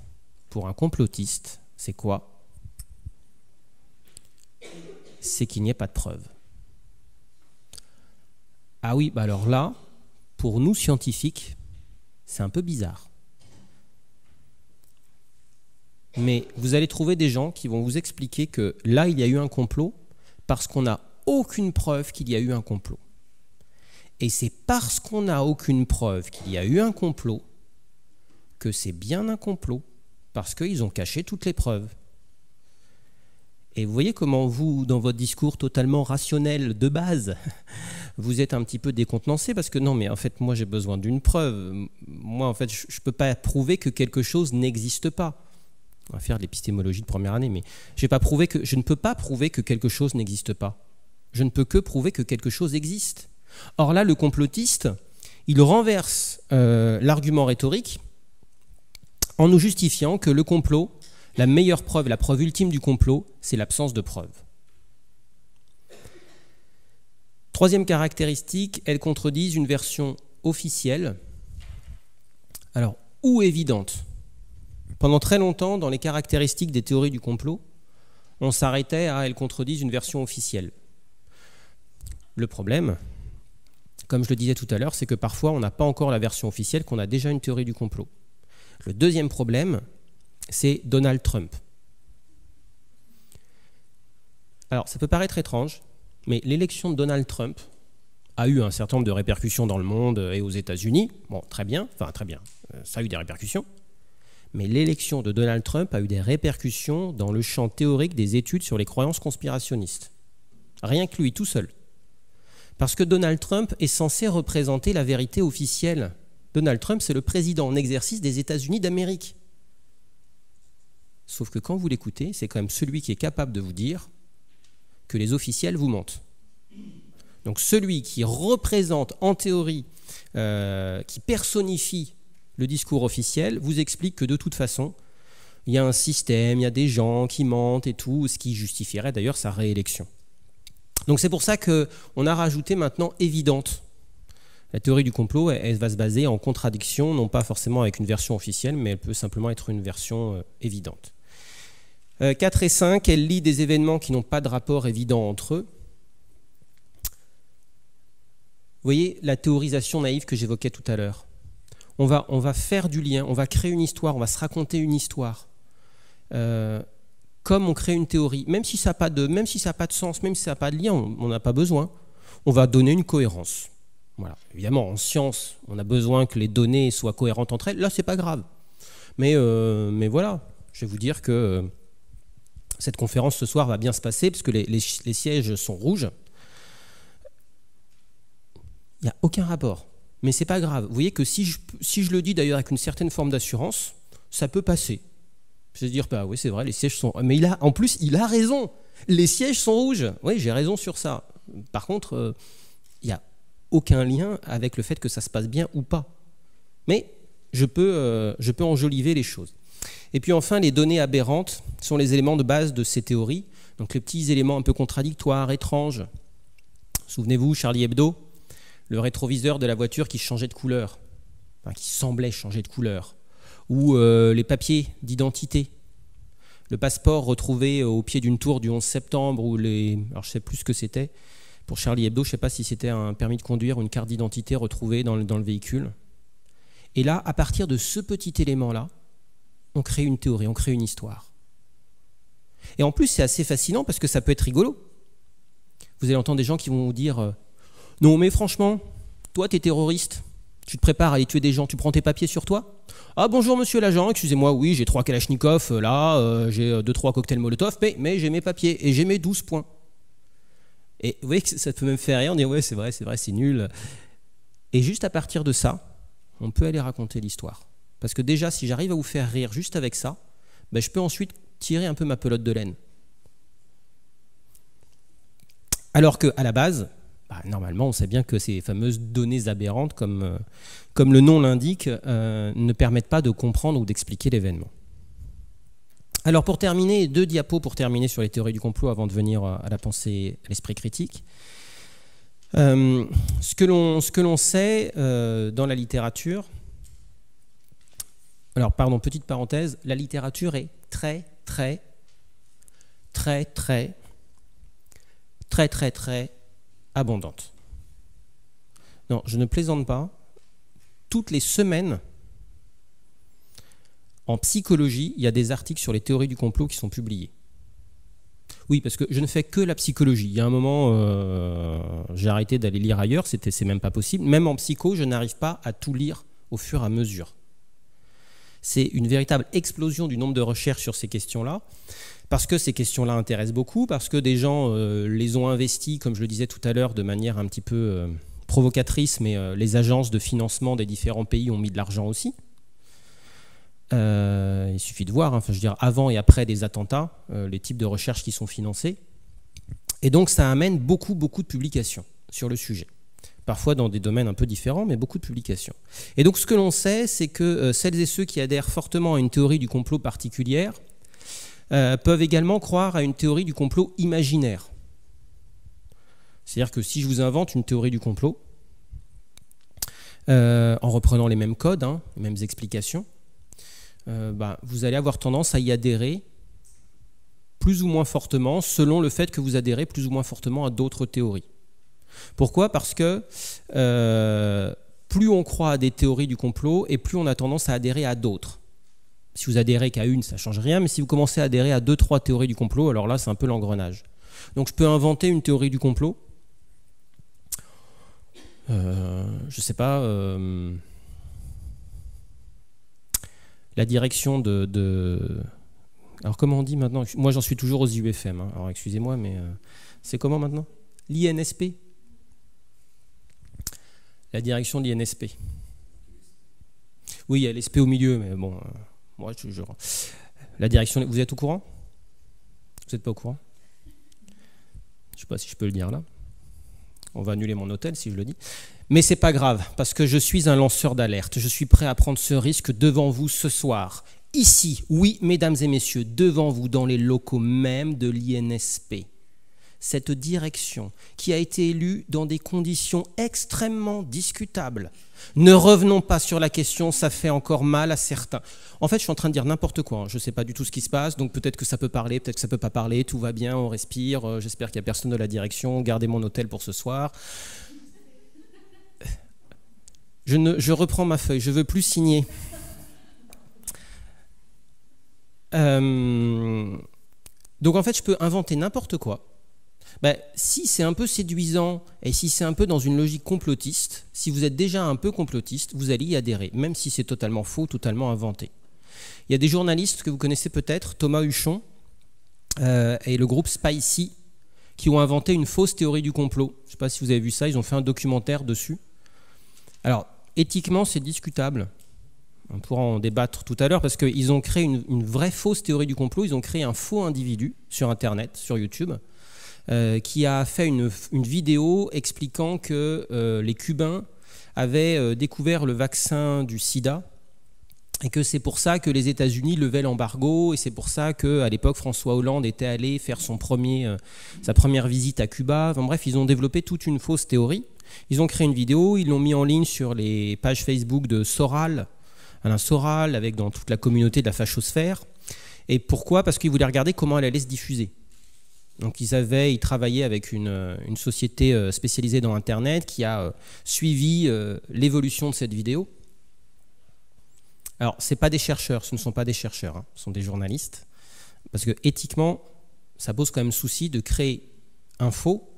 pour un complotiste, c'est quoi c'est qu'il n'y ait pas de preuve. Ah oui, bah alors là, pour nous scientifiques, c'est un peu bizarre. Mais vous allez trouver des gens qui vont vous expliquer que là, il y a eu un complot parce qu'on n'a aucune preuve qu'il y a eu un complot. Et c'est parce qu'on n'a aucune preuve qu'il y a eu un complot que c'est bien un complot, parce qu'ils ont caché toutes les preuves. Et vous voyez comment vous, dans votre discours totalement rationnel de base, vous êtes un petit peu décontenancé parce que non, mais en fait, moi, j'ai besoin d'une preuve. Moi, en fait, je ne peux pas prouver que quelque chose n'existe pas. On va faire de l'épistémologie de première année, mais pas prouvé que, je ne peux pas prouver que quelque chose n'existe pas. Je ne peux que prouver que quelque chose existe. Or là, le complotiste, il renverse euh, l'argument rhétorique en nous justifiant que le complot, la meilleure preuve, la preuve ultime du complot, c'est l'absence de preuve. Troisième caractéristique, elles contredisent une version officielle, alors, ou évidente. Pendant très longtemps, dans les caractéristiques des théories du complot, on s'arrêtait à elles contredisent une version officielle. Le problème, comme je le disais tout à l'heure, c'est que parfois on n'a pas encore la version officielle, qu'on a déjà une théorie du complot. Le deuxième problème, c'est Donald Trump. Alors, ça peut paraître étrange, mais l'élection de Donald Trump a eu un certain nombre de répercussions dans le monde et aux États-Unis. Bon, très bien, enfin très bien, euh, ça a eu des répercussions. Mais l'élection de Donald Trump a eu des répercussions dans le champ théorique des études sur les croyances conspirationnistes. Rien que lui tout seul. Parce que Donald Trump est censé représenter la vérité officielle. Donald Trump, c'est le président en exercice des États-Unis d'Amérique. Sauf que quand vous l'écoutez, c'est quand même celui qui est capable de vous dire que les officiels vous mentent. Donc celui qui représente en théorie, euh, qui personnifie le discours officiel, vous explique que de toute façon, il y a un système, il y a des gens qui mentent et tout, ce qui justifierait d'ailleurs sa réélection. Donc c'est pour ça qu'on a rajouté maintenant évidente. La théorie du complot, elle, va se baser en contradiction, non pas forcément avec une version officielle, mais elle peut simplement être une version euh, évidente. 4 euh, et 5, elle lit des événements qui n'ont pas de rapport évident entre eux. Vous voyez la théorisation naïve que j'évoquais tout à l'heure. On va, on va faire du lien, on va créer une histoire, on va se raconter une histoire. Euh, comme on crée une théorie, même si ça n'a pas, de, si pas de sens, même si ça n'a pas de lien, on n'a pas besoin, on va donner une cohérence. Voilà. Évidemment, en science, on a besoin que les données soient cohérentes entre elles. Là, c'est pas grave. Mais, euh, mais voilà, je vais vous dire que cette conférence ce soir va bien se passer parce que les, sièges sont rouges. Il n'y a aucun rapport. Mais c'est pas grave. Vous voyez que si je, le dis d'ailleurs avec une certaine forme d'assurance, ça peut passer. Je vais dire, bah oui, c'est vrai, les sièges sont. Mais il a, en plus, il a raison. Les sièges sont rouges. Oui, j'ai raison sur ça. Par contre, euh, il n'y a aucun lien avec le fait que ça se passe bien ou pas. Mais je peux euh, enjoliver les choses. Et puis enfin, les données aberrantes sont les éléments de base de ces théories, donc les petits éléments un peu contradictoires, étranges. Souvenez-vous, Charlie Hebdo, le rétroviseur de la voiture qui changeait de couleur, qui semblait changer de couleur, ou euh, les papiers d'identité, le passeport retrouvé au pied d'une tour du 11 septembre, ou les... Alors je ne sais plus ce que c'était. Pour Charlie Hebdo, je ne sais pas si c'était un permis de conduire ou une carte d'identité retrouvée dans le, dans le véhicule. Et là, à partir de ce petit élément-là, on crée une théorie, on crée une histoire. Et en plus, c'est assez fascinant parce que ça peut être rigolo. Vous allez entendre des gens qui vont vous dire euh, Non, mais franchement, toi, tu es terroriste, tu te prépares à aller tuer des gens, tu prends tes papiers sur toi Ah, bonjour, monsieur l'agent, excusez-moi, oui, j'ai trois Kalachnikovs euh, là, euh, j'ai deux, trois cocktails Molotov, mais, mais j'ai mes papiers et j'ai mes douze points. Et vous voyez que ça peut même faire rien. on dit Ouais, c'est vrai, c'est vrai, c'est nul. Et juste à partir de ça, on peut aller raconter l'histoire. Parce que déjà, si j'arrive à vous faire rire juste avec ça, ben, je peux ensuite tirer un peu ma pelote de laine. Alors que à la base, bah, normalement, on sait bien que ces fameuses données aberrantes, comme, euh, comme le nom l'indique, euh, ne permettent pas de comprendre ou d'expliquer l'événement. Alors pour terminer, deux diapos pour terminer sur les théories du complot avant de venir euh, à la pensée, à l'esprit critique. ce que l'on sait dans la littérature, alors, pardon, petite parenthèse, la littérature est très, très, très, très, très, très, très abondante. Non, je ne plaisante pas. Toutes les semaines, en psychologie, il y a des articles sur les théories du complot qui sont publiés. Oui, parce que je ne fais que la psychologie. Il y a un moment, euh, j'ai arrêté d'aller lire ailleurs, c'est même pas possible. Même en psycho, je n'arrive pas à tout lire au fur et à mesure c'est une véritable explosion du nombre de recherches sur ces questions-là, parce que ces questions-là intéressent beaucoup, parce que des gens euh, les ont investis, comme je le disais tout à l'heure, de manière un petit peu euh, provocatrice, mais euh, les agences de financement des différents pays ont mis de l'argent aussi. il suffit de voir, hein, enfin, je veux dire, avant et après des attentats, les types de recherches qui sont financées. Et donc ça amène beaucoup, beaucoup de publications sur le sujet parfois dans des domaines un peu différents, mais beaucoup de publications. Et donc ce que l'on sait, c'est que euh, celles et ceux qui adhèrent fortement à une théorie du complot particulière euh, peuvent également croire à une théorie du complot imaginaire. C'est-à-dire que si je vous invente une théorie du complot, euh, en reprenant les mêmes codes, hein, les mêmes explications, bah, vous allez avoir tendance à y adhérer plus ou moins fortement selon le fait que vous adhérez plus ou moins fortement à d'autres théories. Pourquoi Parce que euh, plus on croit à des théories du complot et plus on a tendance à adhérer à d'autres. Si vous adhérez qu'à une, ça ne change rien, mais si vous commencez à adhérer à deux, trois théories du complot, alors là, c'est un peu l'engrenage. Donc je peux inventer une théorie du complot. Euh, je ne sais pas. Euh, la direction de, Alors comment on dit maintenant Moi j'en suis toujours aux UFM. Hein. Alors excusez-moi, mais c'est comment maintenant L'INSP la direction de l'INSP. Oui, il y a l'ESP au milieu, mais bon, euh, moi je La direction, vous êtes au courant Vous n'êtes pas au courant Je ne sais pas si je peux le dire là. On va annuler mon hôtel si je le dis. Mais c'est pas grave, parce que je suis un lanceur d'alerte. Je suis prêt à prendre ce risque devant vous ce soir. Ici, oui, mesdames et messieurs, devant vous, dans les locaux même de l'INSP cette direction qui a été élue dans des conditions extrêmement discutables. Ne revenons pas sur la question, ça fait encore mal à certains. En fait, je suis en train de dire n'importe quoi, hein. je ne sais pas du tout ce qui se passe, donc peut-être que ça peut parler, peut-être que ça peut pas parler, tout va bien, on respire, euh, j'espère qu'il n'y a personne de la direction, gardez mon hôtel pour ce soir. Je, ne, reprends ma feuille, je veux plus signer. Euh, donc en fait, je peux inventer n'importe quoi. Ben, si c'est un peu séduisant et si c'est un peu dans une logique complotiste, si vous êtes déjà un peu complotiste, vous allez y adhérer, même si c'est totalement faux, totalement inventé. Il y a des journalistes que vous connaissez peut-être, Thomas Huchon euh, et le groupe Spicy, qui ont inventé une fausse théorie du complot. Je ne sais pas si vous avez vu ça, ils ont fait un documentaire dessus. Alors, éthiquement, c'est discutable. On pourra en débattre tout à l'heure parce qu'ils ont créé une, vraie fausse théorie du complot. Ils ont créé un faux individu sur Internet, sur YouTube, euh, qui a fait une, vidéo expliquant que euh, les Cubains avaient euh, découvert le vaccin du sida et que c'est pour ça que les États-Unis levaient l'embargo et c'est pour ça que à l'époque François Hollande était allé faire son premier sa première visite à Cuba. bref, ils ont développé toute une fausse théorie. Ils ont créé une vidéo, ils l'ont mis en ligne sur les pages Facebook de Soral, Alain Soral avec dans toute la communauté de la fachosphère. Et pourquoi Parce qu'ils voulaient regarder comment elle allait se diffuser. Donc ils avaient, ils travaillaient avec une, société euh, spécialisée dans Internet qui a euh, suivi euh, l'évolution de cette vidéo. Alors, ce pas des chercheurs, ce ne sont pas des chercheurs, hein. ce sont des journalistes. Parce que éthiquement, ça pose quand même souci de créer un faux,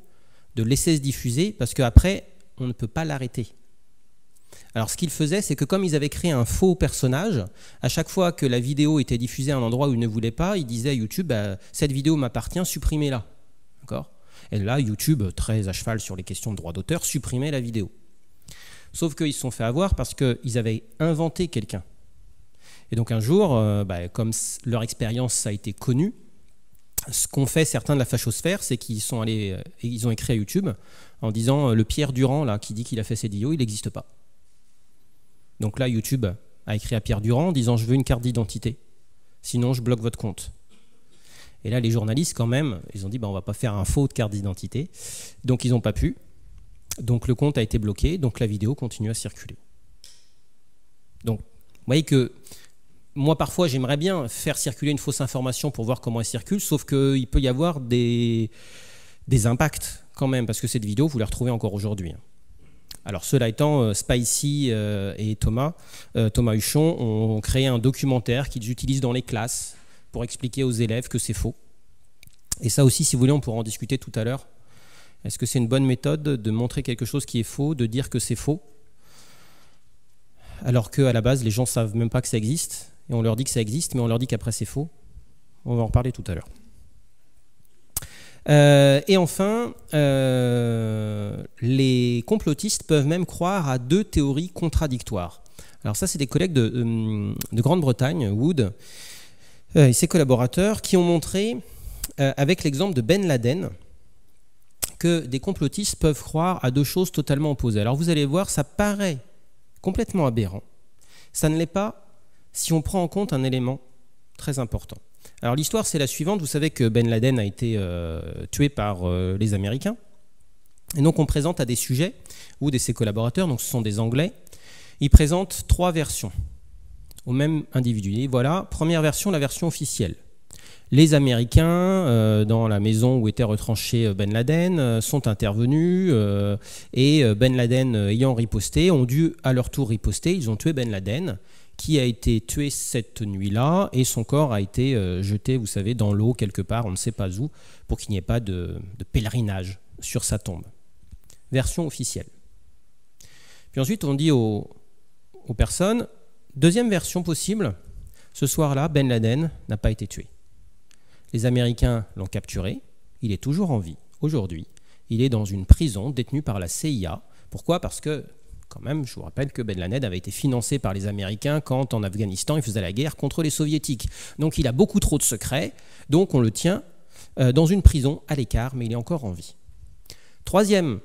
de laisser se diffuser, parce qu'après, on ne peut pas l'arrêter. Alors ce qu'ils faisaient, c'est que comme ils avaient créé un faux personnage, à chaque fois que la vidéo était diffusée à un endroit où ils ne voulaient pas, ils disaient à YouTube, bah, cette vidéo m'appartient, supprimez-la. D'accord Et là, YouTube, très à cheval sur les questions de droit d'auteur, supprimait la vidéo. Sauf qu'ils se sont fait avoir parce qu'ils avaient inventé quelqu'un. Et donc un jour, euh, bah, comme leur expérience a été connue, ce qu'ont fait certains de la fachosphère, c'est qu'ils sont allés, euh, ils ont écrit à YouTube en disant euh, le Pierre Durand là qui dit qu'il a fait cette vidéos il n'existe pas. Donc là, YouTube a écrit à Pierre Durand en disant Je veux une carte d'identité, sinon je bloque votre compte. Et là, les journalistes, quand même, ils ont dit bah, On va pas faire un faux de carte d'identité. Donc ils n'ont pas pu. Donc le compte a été bloqué, donc la vidéo continue à circuler. Donc, vous voyez que moi, parfois, j'aimerais bien faire circuler une fausse information pour voir comment elle circule, sauf qu'il peut y avoir des, des impacts quand même, parce que cette vidéo, vous la retrouvez encore aujourd'hui. Hein. Alors cela étant, euh, Spicy euh, et Thomas, euh, Thomas Huchon, ont créé un documentaire qu'ils utilisent dans les classes pour expliquer aux élèves que c'est faux. Et ça aussi, si vous voulez, on pourra en discuter tout à l'heure. Est-ce que c'est une bonne méthode de montrer quelque chose qui est faux, de dire que c'est faux, alors qu'à la base, les gens ne savent même pas que ça existe, et on leur dit que ça existe, mais on leur dit qu'après c'est faux On va en reparler tout à l'heure. Euh, et enfin, euh, les complotistes peuvent même croire à deux théories contradictoires. Alors ça, c'est des collègues de euh, Grande-Bretagne, Wood, et ses collaborateurs, qui ont montré, avec l'exemple de Ben Laden, que des complotistes peuvent croire à deux choses totalement opposées. Alors vous allez voir, ça paraît complètement aberrant. Ça ne l'est pas si on prend en compte un élément très important. Alors l'histoire, c'est la suivante. Vous savez que Ben Laden a été euh, tué par euh, les Américains. Et donc on présente à des sujets ou de ses collaborateurs, donc ce sont des Anglais, ils présentent trois versions au même individu. Et voilà, première version, la version officielle. Les Américains, euh, dans la maison où était retranché Ben Laden, sont intervenus et Ben Laden ayant riposté, ont dû à leur tour riposter, ils ont tué Ben Laden qui a été tué cette nuit-là et son corps a été euh, jeté, vous savez, dans l'eau quelque part, on ne sait pas où, pour qu'il n'y ait pas de, pèlerinage sur sa tombe. Version officielle. Puis ensuite, on dit aux, aux personnes, deuxième version possible, ce soir-là, Ben Laden n'a pas été tué. Les Américains l'ont capturé, il est toujours en vie, aujourd'hui. Il est dans une prison détenue par la CIA. Pourquoi Parce que quand même, je vous rappelle que Ben Laden avait été financé par les Américains quand en Afghanistan il faisait la guerre contre les Soviétiques. Donc il a beaucoup trop de secrets, donc on le tient euh, dans une prison à l'écart, mais il est encore en vie. Troisième,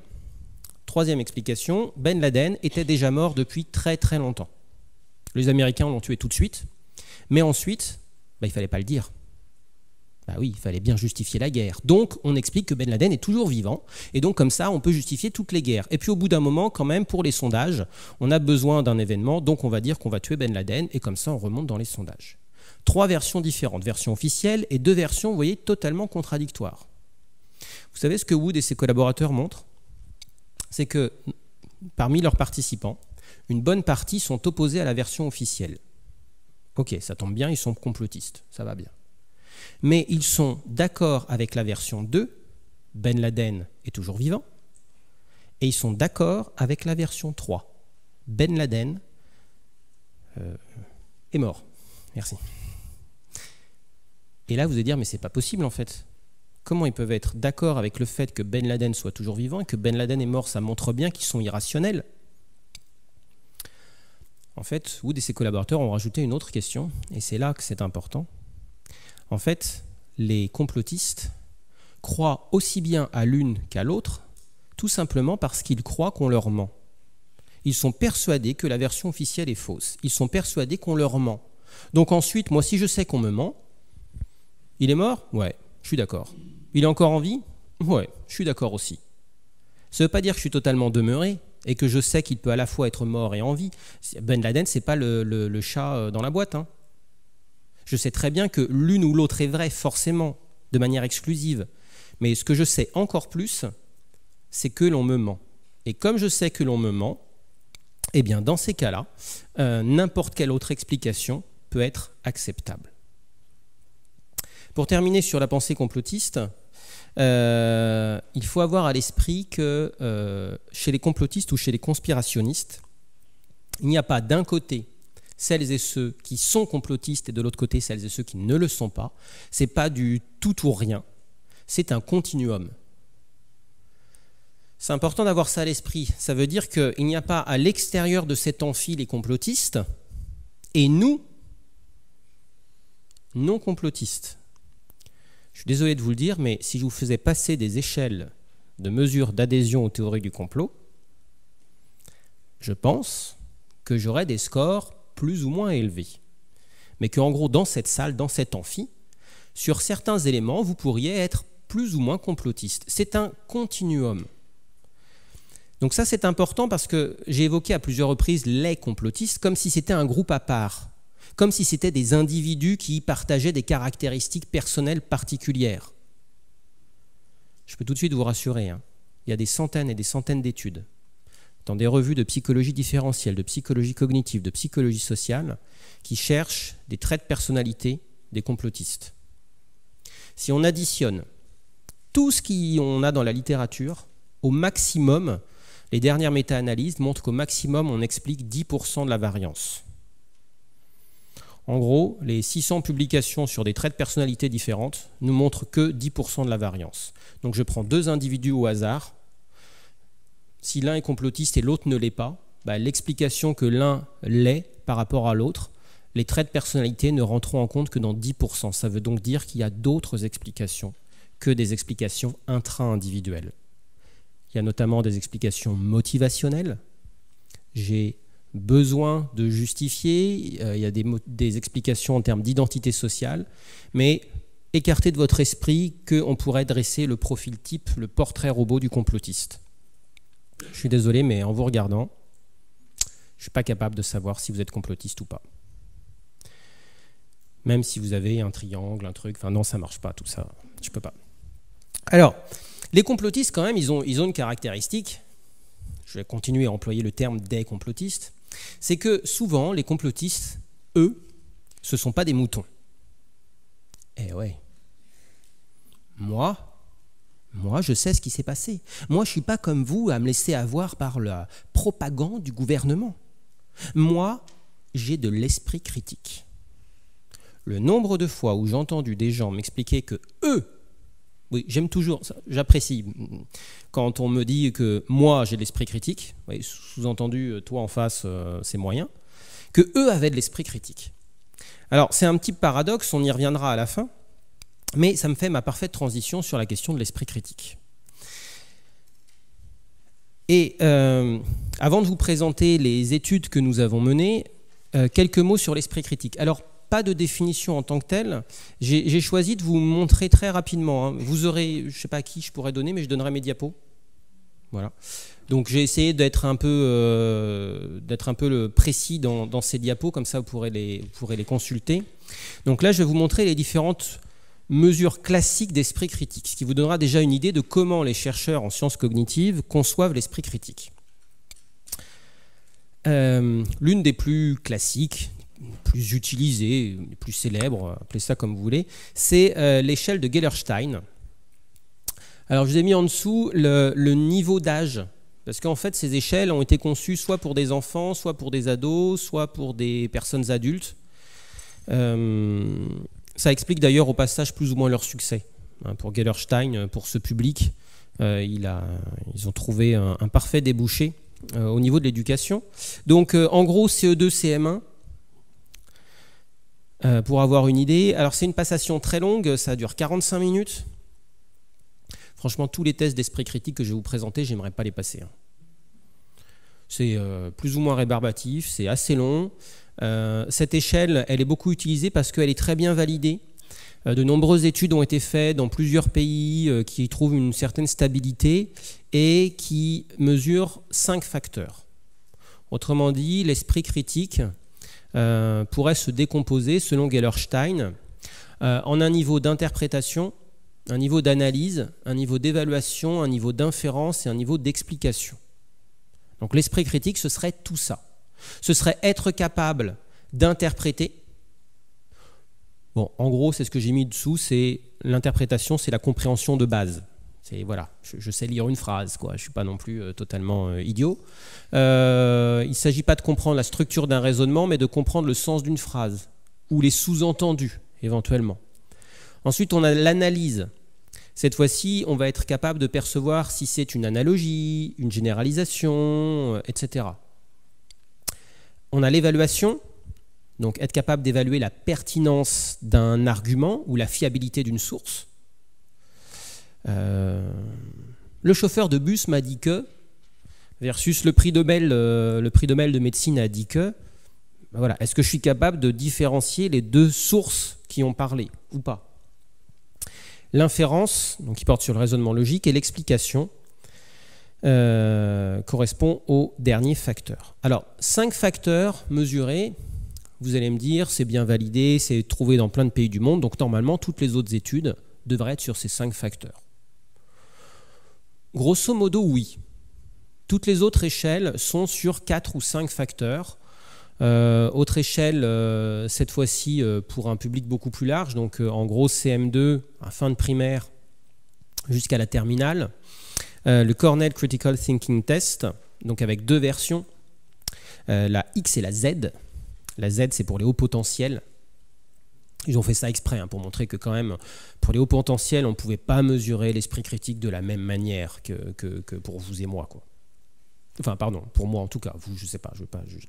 explication, Ben Laden était déjà mort depuis très très longtemps. Les Américains l'ont tué tout de suite, mais ensuite, bah, il ne fallait pas le dire. Bah oui, il fallait bien justifier la guerre. Donc on explique que Ben Laden est toujours vivant, et donc comme ça on peut justifier toutes les guerres. Et puis au bout d'un moment, quand même, pour les sondages, on a besoin d'un événement, donc on va dire qu'on va tuer Ben Laden, et comme ça on remonte dans les sondages. Trois versions différentes, version officielle et deux versions, vous voyez, totalement contradictoires. Vous savez ce que Wood et ses collaborateurs montrent C'est que parmi leurs participants, une bonne partie sont opposés à la version officielle. Ok, ça tombe bien, ils sont complotistes, ça va bien mais ils sont d'accord avec la version 2, Ben Laden est toujours vivant, et ils sont d'accord avec la version 3, Ben Laden euh, est mort. Merci. Et là, vous allez dire, mais c'est pas possible en fait. Comment ils peuvent être d'accord avec le fait que Ben Laden soit toujours vivant et que Ben Laden est mort Ça montre bien qu'ils sont irrationnels. En fait, Wood et ses collaborateurs ont rajouté une autre question, et c'est là que c'est important. En fait, les complotistes croient aussi bien à l'une qu'à l'autre, tout simplement parce qu'ils croient qu'on leur ment. Ils sont persuadés que la version officielle est fausse. Ils sont persuadés qu'on leur ment. Donc ensuite, moi, si je sais qu'on me ment, il est mort Ouais, je suis d'accord. Il est encore en vie Ouais, je suis d'accord aussi. Ça ne veut pas dire que je suis totalement demeuré et que je sais qu'il peut à la fois être mort et en vie. Ben Laden, c'est pas le, le, chat euh, dans la boîte. Hein. Je sais très bien que l'une ou l'autre est vraie, forcément, de manière exclusive. Mais ce que je sais encore plus, c'est que l'on me ment. Et comme je sais que l'on me ment, eh bien, dans ces cas-là, euh, n'importe quelle autre explication peut être acceptable. Pour terminer sur la pensée complotiste, euh, il faut avoir à l'esprit que euh, chez les complotistes ou chez les conspirationnistes, il n'y a pas d'un côté celles et ceux qui sont complotistes et de l'autre côté celles et ceux qui ne le sont pas. C'est pas du tout ou rien, c'est un continuum. C'est important d'avoir ça à l'esprit. Ça veut dire qu'il n'y a pas à l'extérieur de cet amphi les complotistes et nous, non complotistes. Je suis désolé de vous le dire, mais si je vous faisais passer des échelles de mesures d'adhésion aux théories du complot, je pense que j'aurais des scores plus ou moins élevé, Mais qu'en gros, dans cette salle, dans cet amphi, sur certains éléments, vous pourriez être plus ou moins complotiste. C'est un continuum. Donc ça, c'est important parce que j'ai évoqué à plusieurs reprises les complotistes comme si c'était un groupe à part, comme si c'était des individus qui partageaient des caractéristiques personnelles particulières. Je peux tout de suite vous rassurer, hein. il y a des centaines et des centaines d'études dans des revues de psychologie différentielle, de psychologie cognitive, de psychologie sociale, qui cherchent des traits de personnalité des complotistes. Si on additionne tout ce qu'on a dans la littérature, au maximum, les dernières méta-analyses montrent qu'au maximum, on explique 10% de la variance. En gros, les 600 publications sur des traits de personnalité différentes ne montrent que 10% de la variance. Donc je prends deux individus au hasard, si l'un est complotiste et l'autre ne l'est pas, bah, l'explication que l'un l'est par rapport à l'autre, les traits de personnalité ne rentreront en compte que dans 10%. Ça veut donc dire qu'il y a d'autres explications que des explications intra-individuelles. Il y a notamment des explications motivationnelles. J'ai besoin de justifier, euh, il y a des, des explications en termes d'identité sociale, mais écartez de votre esprit qu'on pourrait dresser le profil type, le portrait robot du complotiste. Je suis désolé, mais en vous regardant, je ne suis pas capable de savoir si vous êtes complotiste ou pas. Même si vous avez un triangle, un truc, enfin non, ça ne marche pas, tout ça, je ne peux pas. Alors, les complotistes, quand même, ils ont, ils ont une caractéristique, je vais continuer à employer le terme des complotistes, c'est que souvent, les complotistes, eux, ce ne sont pas des moutons. Eh ouais. Moi, moi, je sais ce qui s'est passé. Moi, je ne suis pas comme vous à me laisser avoir par la propagande du gouvernement. Moi, j'ai de l'esprit critique. Le nombre de fois où j'ai entendu des gens m'expliquer que eux, oui, j'aime toujours, j'apprécie quand on me dit que moi j'ai de l'esprit critique, sous-entendu euh, toi en face euh, c'est moyen, que eux avaient de l'esprit critique. Alors c'est un petit paradoxe, on y reviendra à la fin, mais ça me fait ma parfaite transition sur la question de l'esprit critique. Et euh, avant de vous présenter les études que nous avons menées, euh, quelques mots sur l'esprit critique. Alors, pas de définition en tant que telle. J'ai choisi de vous montrer très rapidement. Hein. Vous aurez, je ne sais pas à qui je pourrais donner, mais je donnerai mes diapos. Voilà. Donc j'ai essayé d'être un peu, euh, un peu le précis dans, ces diapos, comme ça vous pourrez, les, vous pourrez les consulter. Donc là, je vais vous montrer les différentes mesure classique d'esprit critique, ce qui vous donnera déjà une idée de comment les chercheurs en sciences cognitives conçoivent l'esprit critique. Euh, l'une des plus classiques, plus utilisées, plus célèbres, appelez ça comme vous voulez, c'est euh, l'échelle de Gellerstein. Alors je vous ai mis en dessous le, niveau d'âge, parce qu'en fait ces échelles ont été conçues soit pour des enfants, soit pour des ados, soit pour des personnes adultes. Euh, ça explique d'ailleurs au passage plus ou moins leur succès. Hein, pour Gellerstein, euh, pour ce public, euh, ils ont trouvé un, parfait débouché euh, au niveau de l'éducation. Donc en gros, CE2, CM1, pour avoir une idée. Alors c'est une passation très longue, ça dure 45 minutes. Franchement, tous les tests d'esprit critique que je vais vous présenter, j'aimerais pas les passer. Hein. C'est plus ou moins rébarbatif, c'est assez long. Euh, cette échelle, elle est beaucoup utilisée parce qu'elle est très bien validée. Euh, de nombreuses études ont été faites dans plusieurs pays euh, qui trouvent une certaine stabilité et qui mesurent cinq facteurs. Autrement dit, l'esprit critique pourrait se décomposer, selon Gellerstein, en un niveau d'interprétation, un niveau d'analyse, un niveau d'évaluation, un niveau d'inférence et un niveau d'explication. Donc l'esprit critique, ce serait tout ça. Ce serait être capable d'interpréter. Bon, en gros, c'est ce que j'ai mis dessous, c'est l'interprétation, c'est la compréhension de base. C'est voilà, je, sais lire une phrase, quoi. Je suis pas non plus euh, totalement euh, idiot. Euh, il ne s'agit pas de comprendre la structure d'un raisonnement, mais de comprendre le sens d'une phrase ou les sous-entendus éventuellement. Ensuite, on a l'analyse. Cette fois-ci, on va être capable de percevoir si c'est une analogie, une généralisation, etc on a l'évaluation, donc être capable d'évaluer la pertinence d'un argument ou la fiabilité d'une source. Euh, le chauffeur de bus m'a dit que, versus le prix de mail euh, le prix de de médecine a dit que, ben voilà, est-ce que je suis capable de différencier les deux sources qui ont parlé ou pas L'inférence, donc qui porte sur le raisonnement logique, et l'explication, euh, correspond au dernier facteur. Alors, cinq facteurs mesurés, vous allez me dire, c'est bien validé, c'est trouvé dans plein de pays du monde, donc normalement, toutes les autres études devraient être sur ces cinq facteurs. Grosso modo, oui. Toutes les autres échelles sont sur quatre ou cinq facteurs. Euh, autre échelle, euh, cette fois-ci pour un public beaucoup plus large, donc en gros CM2, à fin de primaire jusqu'à la terminale. Euh, le Cornell Critical Thinking Test, donc avec deux versions, euh, la X et la Z. La Z, c'est pour les hauts potentiels. Ils ont fait ça exprès hein, pour montrer que quand même, pour les hauts potentiels, on ne pouvait pas mesurer l'esprit critique de la même manière que, pour vous et moi. Quoi. Enfin, pardon, pour moi en tout cas, vous, je ne sais pas, je ne vais pas juger.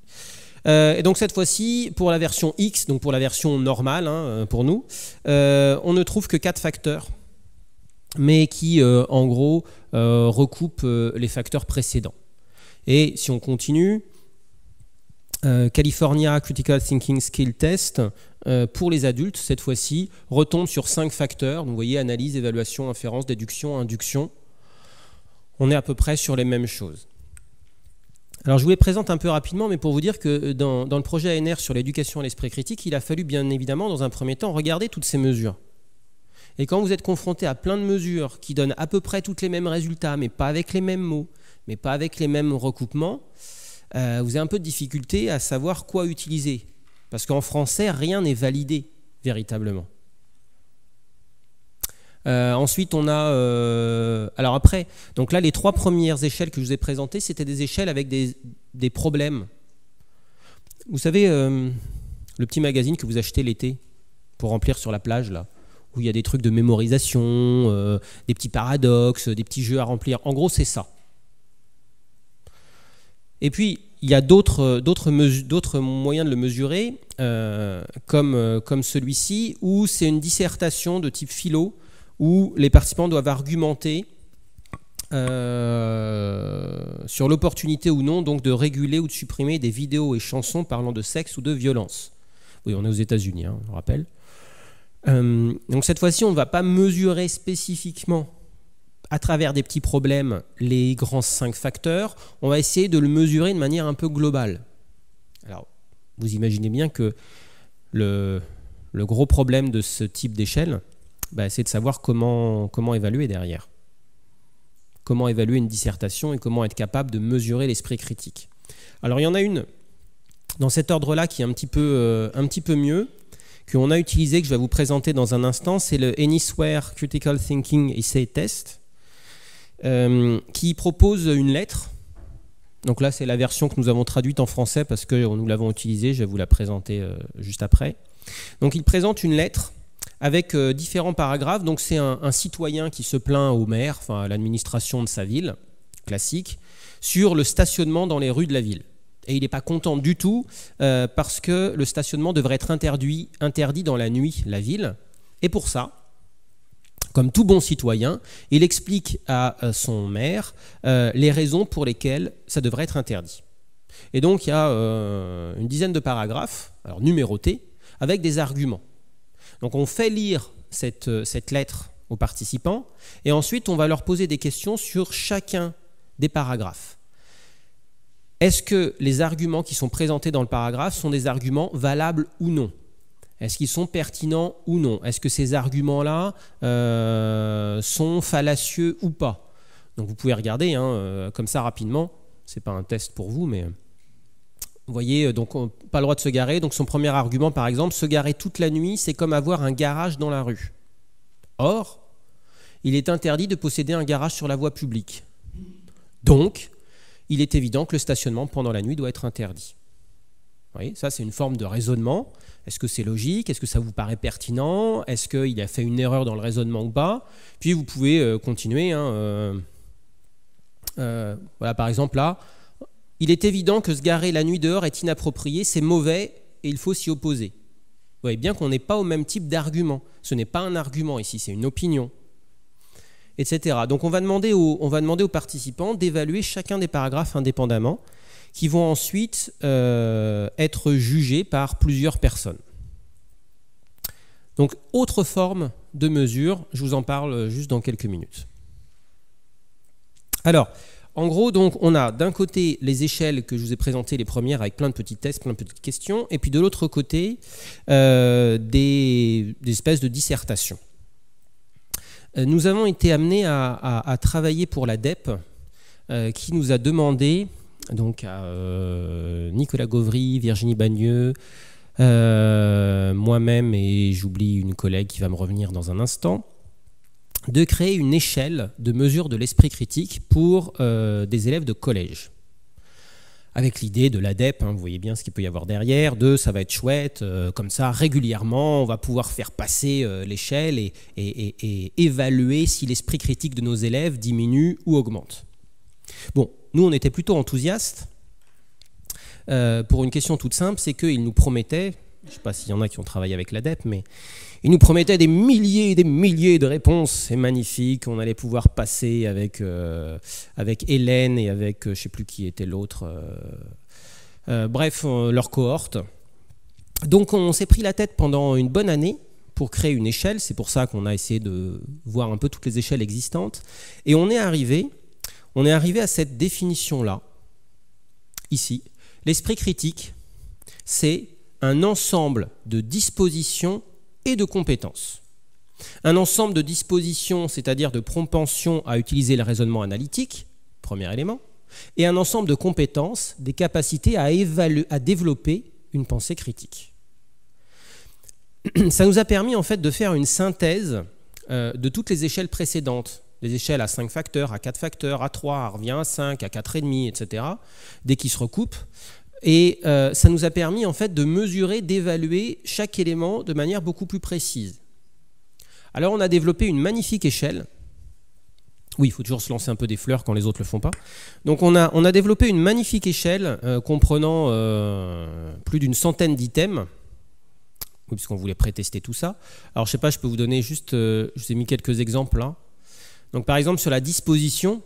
Euh, et donc cette fois-ci, pour la version X, donc pour la version normale hein, pour nous, on ne trouve que quatre facteurs, mais qui, en gros, euh, recoupe euh, les facteurs précédents. Et si on continue, euh, California Critical Thinking Skill Test pour les adultes, cette fois-ci, retombe sur cinq facteurs. vous voyez, analyse, évaluation, inférence, déduction, induction. On est à peu près sur les mêmes choses. Alors je vous les présente un peu rapidement, mais pour vous dire que dans le projet ANR sur l'éducation à l'esprit critique, il a fallu bien évidemment, dans un premier temps, regarder toutes ces mesures. Et quand vous êtes confronté à plein de mesures qui donnent à peu près toutes les mêmes résultats, mais pas avec les mêmes mots, mais pas avec les mêmes recoupements, euh, vous avez un peu de difficulté à savoir quoi utiliser. Parce qu'en français, rien n'est validé véritablement. Euh, ensuite, on a. Euh, alors après, donc là, les trois premières échelles que je vous ai présentées, c'était des échelles avec des, problèmes. Vous savez, le petit magazine que vous achetez l'été pour remplir sur la plage, là, où il y a des trucs de mémorisation, euh, des petits paradoxes, des petits jeux à remplir. En gros, c'est ça. Et puis, il y a d'autres euh, moyens de le mesurer, euh, comme, comme celui-ci, où c'est une dissertation de type philo, où les participants doivent argumenter sur l'opportunité ou non donc de réguler ou de supprimer des vidéos et chansons parlant de sexe ou de violence. Oui, on est aux États-Unis, hein, on rappelle. Euh, donc cette fois-ci, on ne va pas mesurer spécifiquement à travers des petits problèmes les grands cinq facteurs. On va essayer de le mesurer de manière un peu globale. Alors, vous imaginez bien que le, gros problème de ce type d'échelle, bah, c'est de savoir comment, comment évaluer derrière. Comment évaluer une dissertation et comment être capable de mesurer l'esprit critique. Alors il y en a une dans cet ordre-là qui est un petit peu, euh, un petit peu mieux, qu'on a utilisé, que je vais vous présenter dans un instant, c'est le Anywhere Critical Thinking Essay Test, euh, qui propose une lettre. Donc là, c'est la version que nous avons traduite en français parce que nous l'avons utilisée, je vais vous la présenter euh, juste après. Donc il présente une lettre avec euh, différents paragraphes. Donc c'est un, un, citoyen qui se plaint au maire, enfin à l'administration de sa ville, classique, sur le stationnement dans les rues de la ville et il n'est pas content du tout euh, parce que le stationnement devrait être interdit, interdit dans la nuit, la ville. Et pour ça, comme tout bon citoyen, il explique à euh, son maire euh, les raisons pour lesquelles ça devrait être interdit. Et donc il y a une dizaine de paragraphes, alors numérotés, avec des arguments. Donc on fait lire cette lettre aux participants et ensuite on va leur poser des questions sur chacun des paragraphes est-ce que les arguments qui sont présentés dans le paragraphe sont des arguments valables ou non Est-ce qu'ils sont pertinents ou non Est-ce que ces arguments-là euh, sont fallacieux ou pas Donc vous pouvez regarder hein, euh, comme ça rapidement. C'est pas un test pour vous, mais vous voyez, euh, donc pas le droit de se garer. Donc son premier argument, par exemple, se garer toute la nuit, c'est comme avoir un garage dans la rue. Or, il est interdit de posséder un garage sur la voie publique. Donc, il est évident que le stationnement pendant la nuit doit être interdit. Vous voyez, ça c'est une forme de raisonnement. Est-ce que c'est logique Est-ce que ça vous paraît pertinent Est-ce qu'il a fait une erreur dans le raisonnement ou pas Puis vous pouvez euh, continuer. Hein, euh, euh, voilà, par exemple là, il est évident que se garer la nuit dehors est inapproprié, c'est mauvais et il faut s'y opposer. Vous voyez bien qu'on n'est pas au même type d'argument. Ce n'est pas un argument ici, c'est une opinion etc. Donc on va demander aux, on va demander aux participants d'évaluer chacun des paragraphes indépendamment, qui vont ensuite euh, être jugés par plusieurs personnes. Donc autre forme de mesure, je vous en parle juste dans quelques minutes. Alors, en gros, donc, on a d'un côté les échelles que je vous ai présentées, les premières, avec plein de petits tests, plein de petites questions, et puis de l'autre côté, euh, des, espèces de dissertations. Euh, nous avons été amenés à, travailler pour la DEP, euh, qui nous a demandé, donc à euh, Nicolas Gauvry, Virginie Bagneux, moi-même et j'oublie une collègue qui va me revenir dans un instant, de créer une échelle de mesure de l'esprit critique pour des élèves de collège avec l'idée de l'ADEP, hein, vous voyez bien ce qu'il peut y avoir derrière, de ça va être chouette, euh, comme ça, régulièrement, on va pouvoir faire passer euh, l'échelle et, évaluer si l'esprit critique de nos élèves diminue ou augmente. Bon, nous, on était plutôt enthousiastes, euh, pour une question toute simple, c'est qu'ils nous promettaient, je ne sais pas s'il y en a qui ont travaillé avec l'ADEP, mais ils nous promettait des milliers et des milliers de réponses. C'est magnifique. On allait pouvoir passer avec, euh, avec Hélène et avec euh, je ne sais plus qui était l'autre. Euh, bref, leur cohorte. Donc on s'est pris la tête pendant une bonne année pour créer une échelle. C'est pour ça qu'on a essayé de voir un peu toutes les échelles existantes. Et on est arrivé, on est arrivé à cette définition-là, ici. L'esprit critique, c'est un ensemble de dispositions et de compétences. Un ensemble de dispositions, c'est-à-dire de propension à utiliser le raisonnement analytique, premier élément, et un ensemble de compétences, des capacités à, évaluer, à développer une pensée critique. Ça nous a permis en fait de faire une synthèse euh, de toutes les échelles précédentes, des échelles à 5 facteurs, à 4 facteurs, à 3, à revient à 5, à 4,5, etc., dès qu'ils se recoupent, et euh, ça nous a permis en fait de mesurer, d'évaluer chaque élément de manière beaucoup plus précise. Alors on a développé une magnifique échelle. Oui, il faut toujours se lancer un peu des fleurs quand les autres ne le font pas. Donc on a, développé une magnifique échelle euh, comprenant euh, plus d'une centaine d'items. Oui, puisqu'on qu'on voulait prétester tout ça. Alors je sais pas, je peux vous donner juste, je vous ai mis quelques exemples là. Hein. Donc par exemple sur la disposition,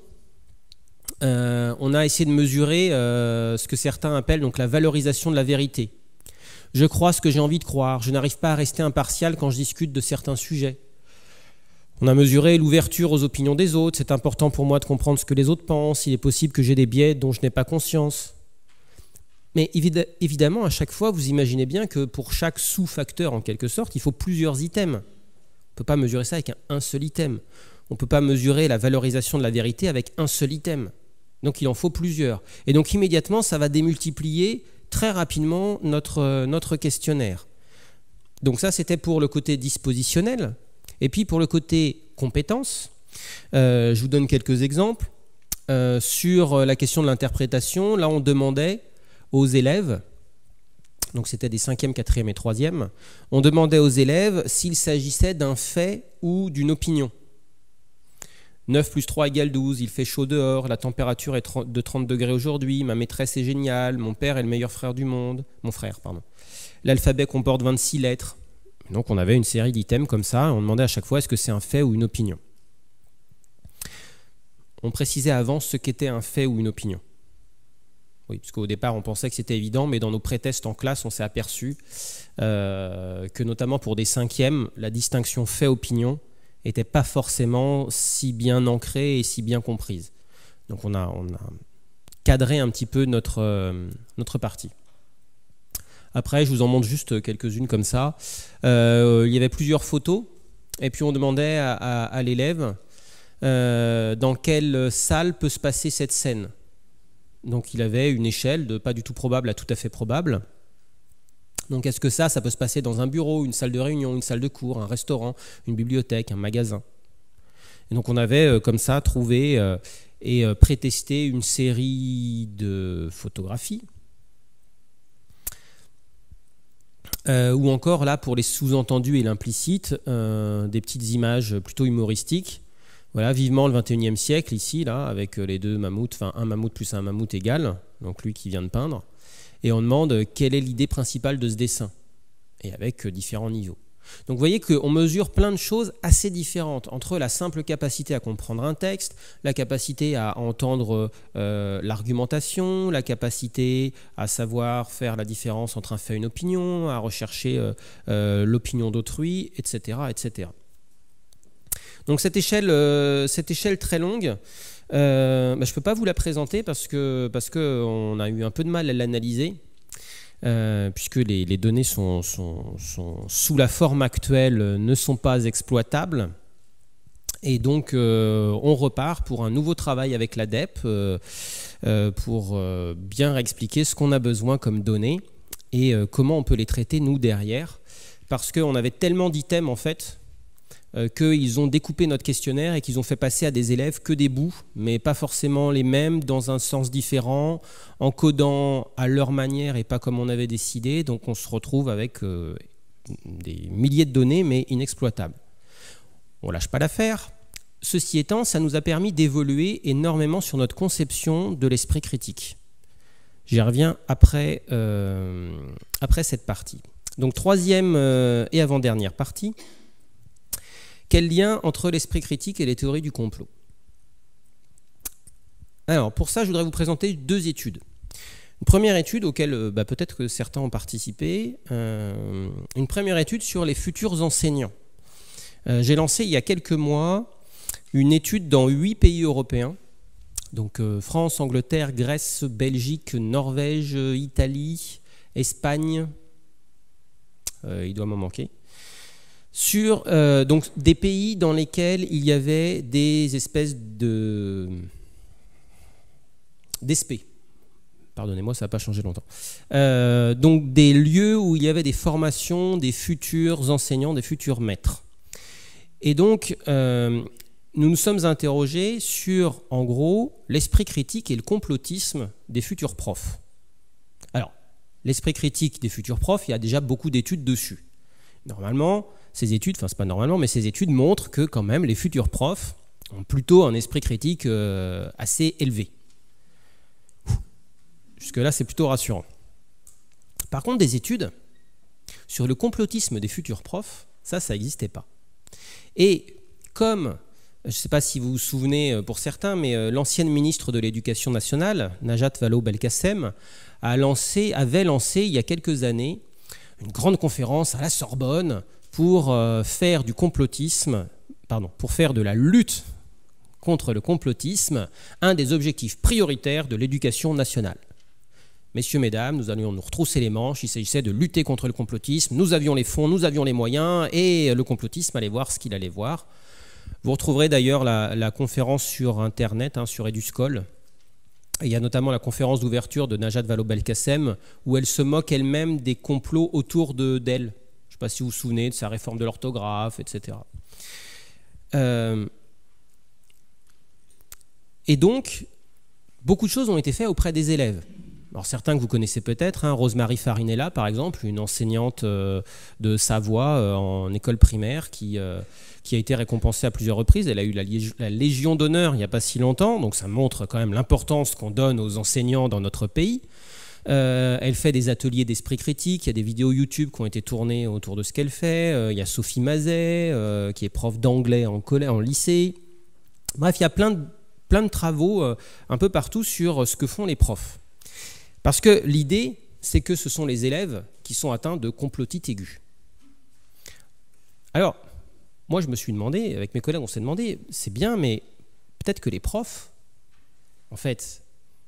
euh, on a essayé de mesurer euh, ce que certains appellent donc la valorisation de la vérité. Je crois ce que j'ai envie de croire. Je n'arrive pas à rester impartial quand je discute de certains sujets. On a mesuré l'ouverture aux opinions des autres. C'est important pour moi de comprendre ce que les autres pensent. Il est possible que j'ai des biais dont je n'ai pas conscience. Mais évidemment, à chaque fois, vous imaginez bien que pour chaque sous-facteur, en quelque sorte, il faut plusieurs items. On ne peut pas mesurer ça avec un seul item. On ne peut pas mesurer la valorisation de la vérité avec un seul item. Donc il en faut plusieurs. Et donc immédiatement, ça va démultiplier très rapidement notre, euh, notre questionnaire. Donc ça, c'était pour le côté dispositionnel. Et puis pour le côté compétence, euh, je vous donne quelques exemples. Euh, sur la question de l'interprétation, là, on demandait aux élèves, donc c'était des 5e, et troisième on demandait aux élèves s'il s'agissait d'un fait ou d'une opinion. 9 plus 3 égale 12, il fait chaud dehors, la température est de 30 degrés aujourd'hui, ma maîtresse est géniale, mon père est le meilleur frère du monde, mon frère, pardon. L'alphabet comporte 26 lettres. Donc on avait une série d'items comme ça, on demandait à chaque fois est-ce que c'est un fait ou une opinion. On précisait avant ce qu'était un fait ou une opinion. Oui, parce qu'au départ, on pensait que c'était évident, mais dans nos prétests en classe, on s'est aperçu euh, que notamment pour des cinquièmes, la distinction fait-opinion n'étaient pas forcément si bien ancrées et si bien comprise. Donc on a, a cadré un petit peu notre, euh, notre partie. Après, je vous en montre juste quelques-unes comme ça. Euh, il y avait plusieurs photos, et puis on demandait à, l'élève euh, dans quelle salle peut se passer cette scène. Donc il avait une échelle de pas du tout probable à tout à fait probable. Donc est-ce que ça, ça peut se passer dans un bureau, une salle de réunion, une salle de cours, un restaurant, une bibliothèque, un magasin donc on avait euh, comme ça trouvé euh, et euh, prétesté une série de photographies. ou encore là pour les sous-entendus et l'implicite, des petites images plutôt humoristiques. Voilà, vivement le 21e siècle ici, là, avec les deux mammouths, enfin un mammouth plus un mammouth égal, donc lui qui vient de peindre et on demande euh, quelle est l'idée principale de ce dessin, et avec euh, différents niveaux. Donc vous voyez qu'on mesure plein de choses assez différentes entre la simple capacité à comprendre un texte, la capacité à entendre euh, l'argumentation, la capacité à savoir faire la différence entre un fait et une opinion, à rechercher l'opinion d'autrui, etc., etc. Donc cette échelle, cette échelle très longue, euh, bah, je ne peux pas vous la présenter parce qu'on parce que a eu un peu de mal à l'analyser. Euh, puisque les, données sont, sous la forme actuelle, euh, ne sont pas exploitables. Et donc, on repart pour un nouveau travail avec l'ADEP pour bien expliquer ce qu'on a besoin comme données et comment on peut les traiter, nous, derrière. Parce qu'on avait tellement d'items, en fait, euh, qu'ils ont découpé notre questionnaire et qu'ils ont fait passer à des élèves que des bouts, mais pas forcément les mêmes, dans un sens différent, en codant à leur manière et pas comme on avait décidé. Donc on se retrouve avec euh, des milliers de données, mais inexploitables. On ne lâche pas l'affaire. Ceci étant, ça nous a permis d'évoluer énormément sur notre conception de l'esprit critique. J'y reviens après, euh, après cette partie. Donc troisième et avant-dernière partie, quel lien entre l'esprit critique et les théories du complot Alors, pour ça, je voudrais vous présenter deux études. Une première étude auquel euh, bah, peut-être que certains ont participé, euh, une première étude sur les futurs enseignants. Euh, j'ai lancé il y a quelques mois une étude dans huit pays européens, donc France, Angleterre, Grèce, Belgique, Norvège, Italie, Espagne, il doit m'en manquer, sur euh, donc, des pays dans lesquels il y avait des espèces de d'espèces. Pardonnez-moi, ça n'a pas changé longtemps. Euh, donc des lieux où il y avait des formations des futurs enseignants, des futurs maîtres. Et donc, euh, nous nous sommes interrogés sur, en gros, l'esprit critique et le complotisme des futurs profs. Alors, l'esprit critique des futurs profs, il y a déjà beaucoup d'études dessus. Normalement, ces études, enfin c'est pas normalement, mais ces études montrent que quand même les futurs profs ont plutôt un esprit critique euh, assez élevé. Jusque-là, c'est plutôt rassurant. Par contre, des études sur le complotisme des futurs profs, ça, ça n'existait pas. Et comme, je ne sais pas si vous vous souvenez euh, pour certains, mais euh, l'ancienne ministre de l'Éducation nationale, Najat Vallaud-Belkacem, a lancé, avait lancé il y a quelques années une grande conférence à la Sorbonne pour euh, faire du complotisme, pardon, pour faire de la lutte contre le complotisme un des objectifs prioritaires de l'éducation nationale. Messieurs, mesdames, nous allions nous retrousser les manches, il s'agissait de lutter contre le complotisme, nous avions les fonds, nous avions les moyens, et le complotisme allait voir ce qu'il allait voir. Vous retrouverez d'ailleurs la, conférence sur Internet, hein, sur EduScol. Il y a notamment la conférence d'ouverture de Najat Vallaud-Belkacem, où elle se moque elle-même des complots autour d'elle pas si vous vous souvenez de sa réforme de l'orthographe, etc. Euh, et donc, beaucoup de choses ont été faites auprès des élèves. Alors certains que vous connaissez peut-être, hein, Rosemary Farinella par exemple, une enseignante euh, de Savoie euh, en école primaire qui, qui a été récompensée à plusieurs reprises. Elle a eu la, la Légion d'honneur il n'y a pas si longtemps, donc ça montre quand même l'importance qu'on donne aux enseignants dans notre pays. Euh, elle fait des ateliers d'esprit critique. Il y a des vidéos YouTube qui ont été tournées autour de ce qu'elle fait. Euh, il y a Sophie Mazet, euh, qui est prof d'anglais en, en lycée. Bref, il y a plein de, travaux un peu partout sur ce que font les profs. Parce que l'idée, c'est que ce sont les élèves qui sont atteints de complotite aiguë. Alors, moi, je me suis demandé, avec mes collègues, on s'est demandé, c'est bien, mais peut-être que les profs, en fait,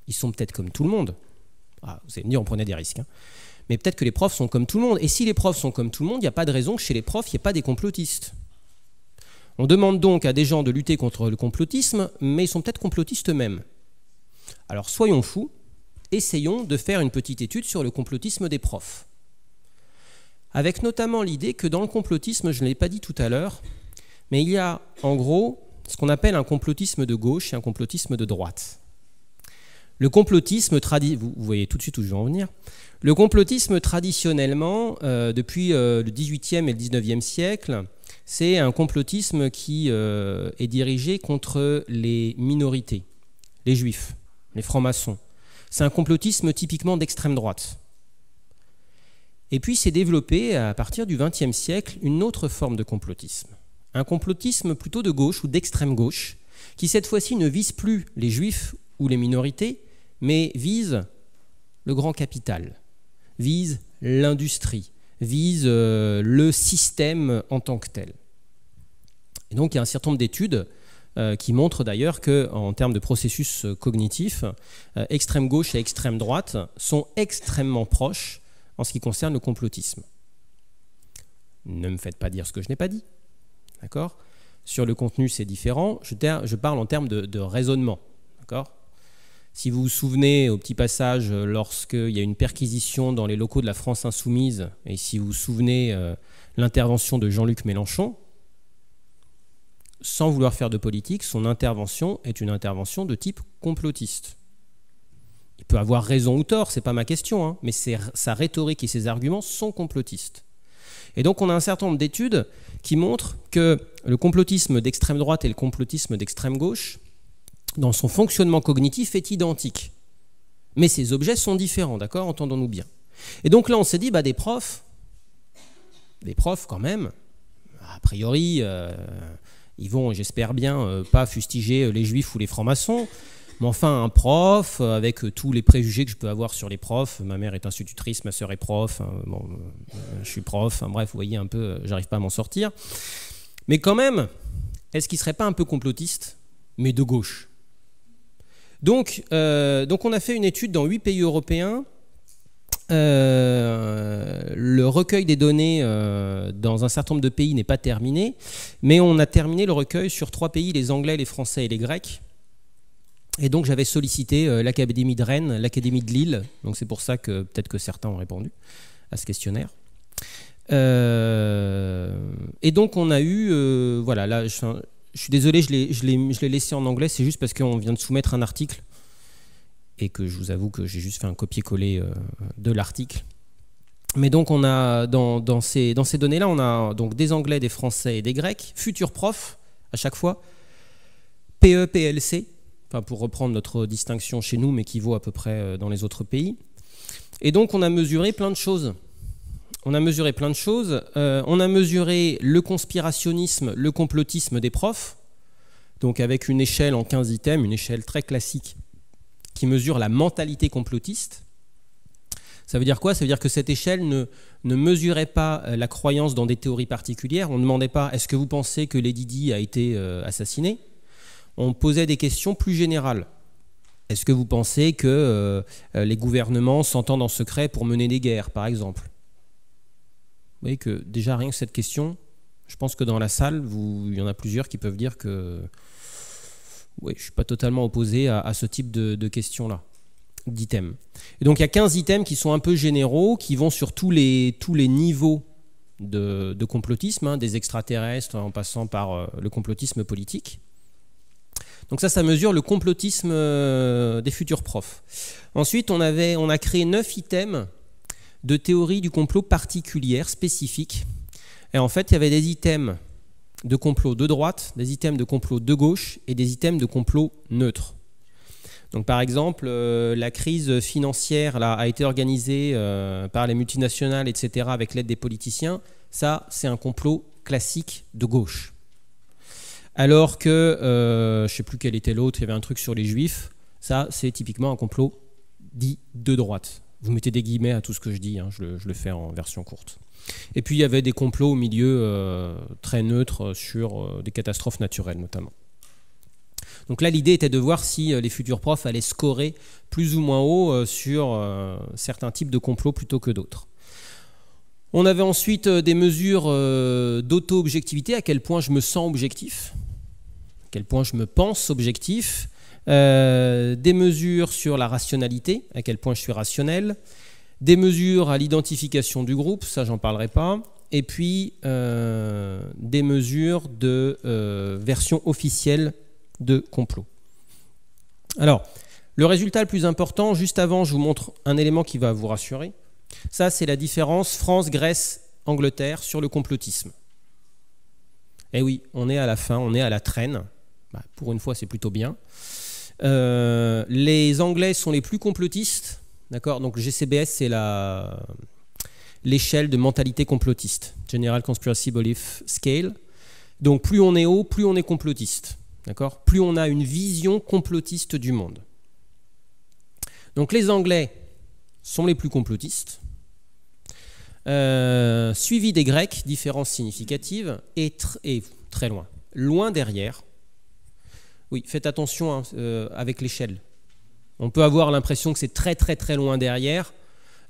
ils sont peut-être comme tout le monde. Ah, vous allez me dire, on prenait des risques. Hein. Mais peut-être que les profs sont comme tout le monde. Et si les profs sont comme tout le monde, il n'y a pas de raison que chez les profs, il n'y ait pas des complotistes. On demande donc à des gens de lutter contre le complotisme, mais ils sont peut-être complotistes eux-mêmes. Alors soyons fous, essayons de faire une petite étude sur le complotisme des profs. Avec notamment l'idée que dans le complotisme, je ne l'ai pas dit tout à l'heure, mais il y a en gros ce qu'on appelle un complotisme de gauche et un complotisme de droite. Le complotisme, vous, voyez tout de suite où je veux en venir, le complotisme traditionnellement, euh, depuis euh, le le 18e et le 19e siècle, c'est un complotisme qui euh, est dirigé contre les minorités, les juifs, les francs-maçons. C'est un complotisme typiquement d'extrême droite. Et puis s'est développé, à partir du XXe siècle une autre forme de complotisme. Un complotisme plutôt de gauche ou d'extrême gauche, qui cette fois-ci ne vise plus les juifs ou les minorités, mais vise le grand capital, vise l'industrie, vise euh, le système en tant que tel. Et donc il y a un certain nombre d'études euh, qui montrent d'ailleurs qu'en termes de processus euh, cognitif, extrême gauche et extrême droite sont extrêmement proches en ce qui concerne le complotisme. Ne me faites pas dire ce que je n'ai pas dit. D'accord Sur le contenu, c'est différent. Je, parle en termes de, de raisonnement. D'accord si vous vous souvenez, au petit passage, euh, lorsqu'il y a une perquisition dans les locaux de la France insoumise, et si vous vous souvenez euh, l'intervention de Jean-Luc Mélenchon, sans vouloir faire de politique, son intervention est une intervention de type complotiste. Il peut avoir raison ou tort, c'est pas ma question, hein, mais sa rhétorique et ses arguments sont complotistes. Et donc on a un certain nombre d'études qui montrent que le complotisme d'extrême droite et le complotisme d'extrême gauche dans son fonctionnement cognitif est identique. Mais ces objets sont différents, d'accord Entendons-nous bien. Et donc là, on s'est dit, bah, des profs, des profs quand même, a priori, euh, ils vont, j'espère bien, euh, pas fustiger euh, les juifs ou les francs-maçons, mais enfin, un prof, avec tous les préjugés que je peux avoir sur les profs, ma mère est institutrice, ma sœur est prof, hein, je suis prof, bref, vous voyez un peu, j'arrive pas à m'en sortir. Mais quand même, est-ce qu'il serait pas un peu complotiste, mais de gauche euh, donc, on a fait une étude dans huit pays européens. Euh, le recueil des données euh, dans un certain nombre de pays n'est pas terminé, mais on a terminé le recueil sur trois pays, les Anglais, les Français et les Grecs. Et donc j'avais sollicité l'Académie de Rennes, l'Académie de Lille, donc c'est pour ça que peut-être que certains ont répondu à ce questionnaire. et donc on a eu, voilà, là, je suis désolé, je l'ai, laissé en anglais, c'est juste parce qu'on vient de soumettre un article et que je vous avoue que j'ai juste fait un copier-coller euh, de l'article. Mais donc on a dans, ces, données-là, on a donc des Anglais, des Français et des Grecs, futurs profs à chaque fois, PE, PLC, enfin pour reprendre notre distinction chez nous, mais qui vaut à peu près euh, dans les autres pays. Et donc on a mesuré plein de choses on a mesuré plein de choses. Euh, on a mesuré le conspirationnisme, le complotisme des profs, donc avec une échelle en 15 items, une échelle très classique qui mesure la mentalité complotiste. Ça veut dire quoi Ça veut dire que cette échelle ne, ne mesurait pas euh, la croyance dans des théories particulières. On ne demandait pas est-ce que vous pensez que Lady Di a été assassiné? Euh, assassinée On posait des questions plus générales. Est-ce que vous pensez que les gouvernements s'entendent en secret pour mener des guerres, par exemple vous voyez que déjà rien que cette question, je pense que dans la salle, il y en a plusieurs qui peuvent dire que oui, je ne suis pas totalement opposé à, ce type de, questions-là, d'items. Et donc il y a 15 items qui sont un peu généraux, qui vont sur tous les, tous les niveaux de, complotisme, hein, des extraterrestres en passant par euh, le complotisme politique. Donc ça, ça mesure le complotisme euh, des futurs profs. Ensuite, on, avait, on a créé 9 items de théories du complot particulières, spécifiques. Et en fait, il y avait des items de complot de droite, des items de complot de gauche et des items de complot neutre. Donc par exemple, euh, la crise financière là, a été organisée euh, par les multinationales, etc., avec l'aide des politiciens. Ça, c'est un complot classique de gauche. Alors que, euh, je ne sais plus quel était l'autre, il y avait un truc sur les juifs. Ça, c'est typiquement un complot dit de droite. Vous mettez des guillemets à tout ce que je dis, hein, je, le, fais en version courte. Et puis il y avait des complots au milieu euh, très neutres sur euh, des catastrophes naturelles notamment. Donc là, l'idée était de voir si euh, les futurs profs allaient scorer plus ou moins haut sur certains types de complots plutôt que d'autres. On avait ensuite des mesures d'auto-objectivité, à quel point je me sens objectif, à quel point je me pense objectif, euh, des mesures sur la rationalité, à quel point je suis rationnel, des mesures à l'identification du groupe, ça j'en parlerai pas, et puis euh, des mesures de euh, version officielle de complot. Alors, le résultat le plus important, juste avant, je vous montre un élément qui va vous rassurer. Ça, c'est la différence France, Grèce, Angleterre sur le complotisme. Eh oui, on est à la fin, on est à la traîne. Bah, pour une fois, c'est plutôt bien. Euh, les Anglais sont les plus complotistes. D'accord Donc GCBS, c'est la l'échelle de mentalité complotiste. General Conspiracy Belief Scale. Donc plus on est haut, plus on est complotiste. D'accord Plus on a une vision complotiste du monde. Donc les Anglais sont les plus complotistes. Euh, suivi des Grecs, différence significative, et très loin. Loin derrière, oui, faites attention hein, euh, avec l'échelle. On peut avoir l'impression que c'est très très très loin derrière.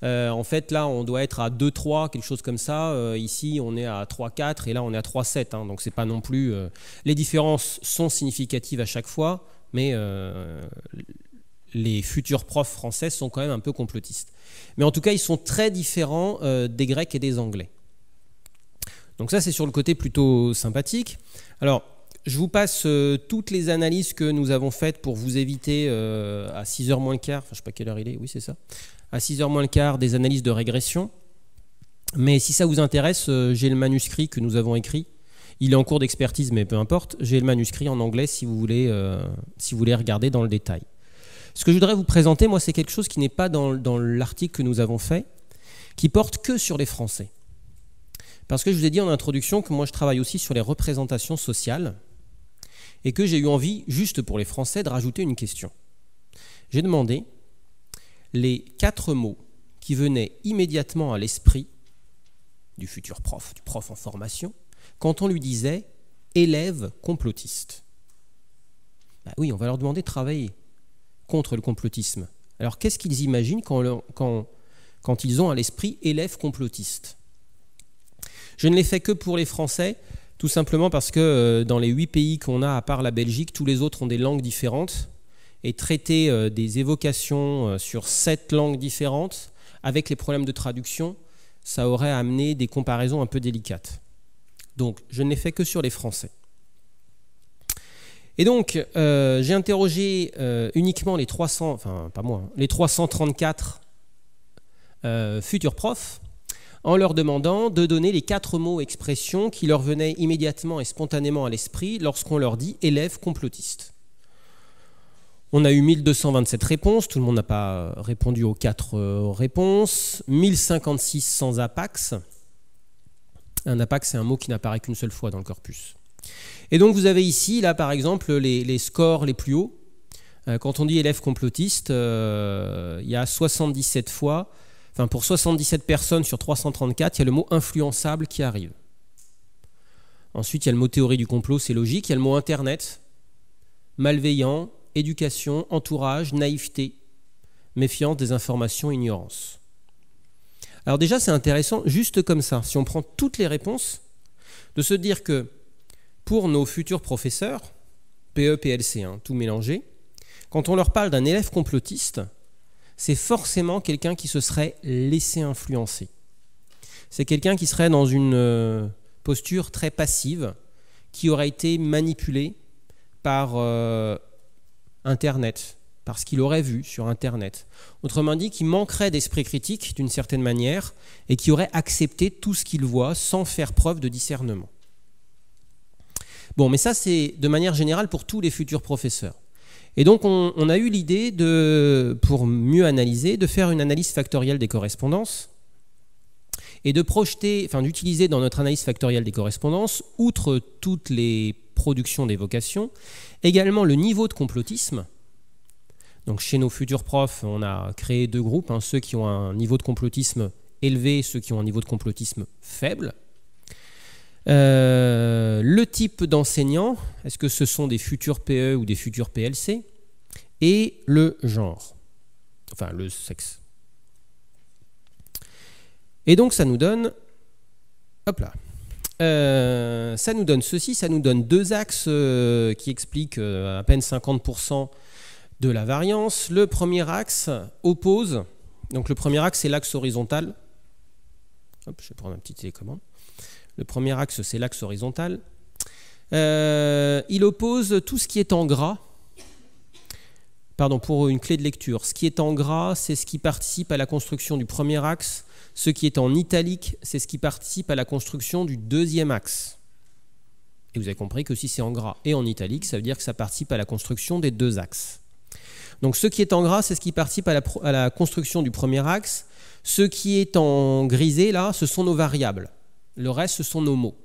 Euh, en fait, là, on doit être à 2-3, quelque chose comme ça. Euh, ici, on est à 3-4 et là, on est à 3-7. Hein, donc, c'est pas non plus. Les différences sont significatives à chaque fois, mais les futurs profs français sont quand même un peu complotistes. Mais en tout cas, ils sont très différents des Grecs et des Anglais. Donc ça, c'est sur le côté plutôt sympathique. Alors, je vous passe euh, toutes les analyses que nous avons faites pour vous éviter euh, à 6h moins le quart, je sais pas quelle heure il est, oui c'est ça, à 6h moins le quart des analyses de régression. Mais si ça vous intéresse, euh, j'ai le manuscrit que nous avons écrit. Il est en cours d'expertise, mais peu importe. J'ai le manuscrit en anglais si vous, voulez, si vous voulez regarder dans le détail. Ce que je voudrais vous présenter, moi, c'est quelque chose qui n'est pas dans l'article que nous avons fait, qui porte que sur les Français. Parce que je vous ai dit en introduction que moi je travaille aussi sur les représentations sociales, et que j'ai eu envie, juste pour les Français, de rajouter une question. J'ai demandé les quatre mots qui venaient immédiatement à l'esprit du futur prof, du prof en formation, quand on lui disait élève complotiste. Bah oui, on va leur demander de travailler contre le complotisme. Alors qu'est-ce qu'ils imaginent quand, quand ils ont à l'esprit élève complotiste Je ne l'ai fait que pour les Français tout simplement parce que euh, dans les huit pays qu'on a, à part la Belgique, tous les autres ont des langues différentes. Et traiter euh, des évocations euh, sur sept langues différentes, avec les problèmes de traduction, ça aurait amené des comparaisons un peu délicates. Donc, je ne l'ai fait que sur les Français. Et donc, j'ai interrogé uniquement les 300, enfin pas moi, hein, les 334 futurs profs en leur demandant de donner les quatre mots expressions qui leur venaient immédiatement et spontanément à l'esprit lorsqu'on leur dit élève complotiste. On a eu 1227 réponses, tout le monde n'a pas répondu aux quatre euh, réponses, 1056 sans apax. Un apax, c'est un mot qui n'apparaît qu'une seule fois dans le corpus. Et donc vous avez ici, là par exemple, les, scores les plus hauts. Euh, quand on dit élève complotiste, euh, il y a 77 fois Enfin, pour 77 personnes sur 334, il y a le mot influençable qui arrive. Ensuite, il y a le mot théorie du complot, c'est logique. Il y a le mot Internet, malveillant, éducation, entourage, naïveté, méfiance des informations, ignorance. Alors déjà, c'est intéressant, juste comme ça, si on prend toutes les réponses, de se dire que pour nos futurs professeurs, PE, PLC, hein, tout mélangé, quand on leur parle d'un élève complotiste, c'est forcément quelqu'un qui se serait laissé influencer. C'est quelqu'un qui serait dans une euh, posture très passive, qui aurait été manipulé par euh, Internet, par ce qu'il aurait vu sur Internet. Autrement dit, qui manquerait d'esprit critique d'une certaine manière et qui aurait accepté tout ce qu'il voit sans faire preuve de discernement. Bon, mais ça c'est de manière générale pour tous les futurs professeurs. Et donc on, a eu l'idée de, pour mieux analyser, de faire une analyse factorielle des correspondances et de projeter, enfin d'utiliser dans notre analyse factorielle des correspondances, outre toutes les productions vocations, également le niveau de complotisme. Donc chez nos futurs profs, on a créé deux groupes, hein, ceux qui ont un niveau de complotisme élevé, et ceux qui ont un niveau de complotisme faible. Euh, le type d'enseignant, est-ce que ce sont des futurs PE ou des futurs PLC Et le genre, enfin le sexe. Et donc ça nous donne, hop là, euh, ça nous donne ceci, ça nous donne deux axes euh, qui expliquent à peine 50% de la variance. Le premier axe oppose, donc le premier axe c'est l'axe horizontal. Hop, je vais prendre ma petite télécommande. Le premier axe, c'est l'axe horizontal. Euh, il oppose tout ce qui est en gras. Pardon, pour une clé de lecture. Ce qui est en gras, c'est ce qui participe à la construction du premier axe. Ce qui est en italique, c'est ce qui participe à la construction du deuxième axe. Et vous avez compris que si c'est en gras et en italique, ça veut dire que ça participe à la construction des deux axes. Donc ce qui est en gras, c'est ce qui participe à la construction du premier axe. Ce qui est en grisé, là, ce sont nos variables. Le reste, ce sont nos mots.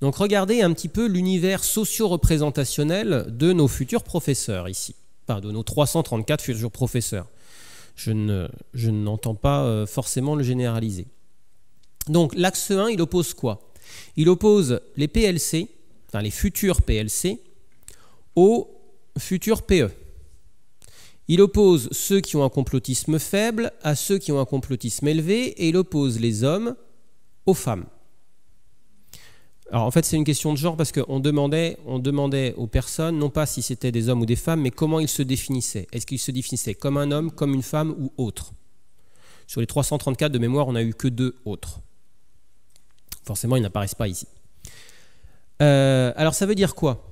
Donc regardez un petit peu l'univers socio-représentationnel de nos futurs professeurs ici, enfin de nos 334 futurs professeurs. Je, ne, je n'entends pas euh, forcément le généraliser. Donc l'axe 1, il oppose quoi Il oppose les PLC, enfin les futurs PLC, aux futurs PE. Il oppose ceux qui ont un complotisme faible à ceux qui ont un complotisme élevé et il oppose les hommes aux femmes alors en fait, c'est une question de genre parce qu'on demandait, on demandait aux personnes, non pas si c'était des hommes ou des femmes, mais comment ils se définissaient. Est-ce qu'ils se définissaient comme un homme, comme une femme ou autre Sur les 334 de mémoire, on n'a eu que deux autres. Forcément, ils n'apparaissent pas ici. Euh, alors ça veut dire quoi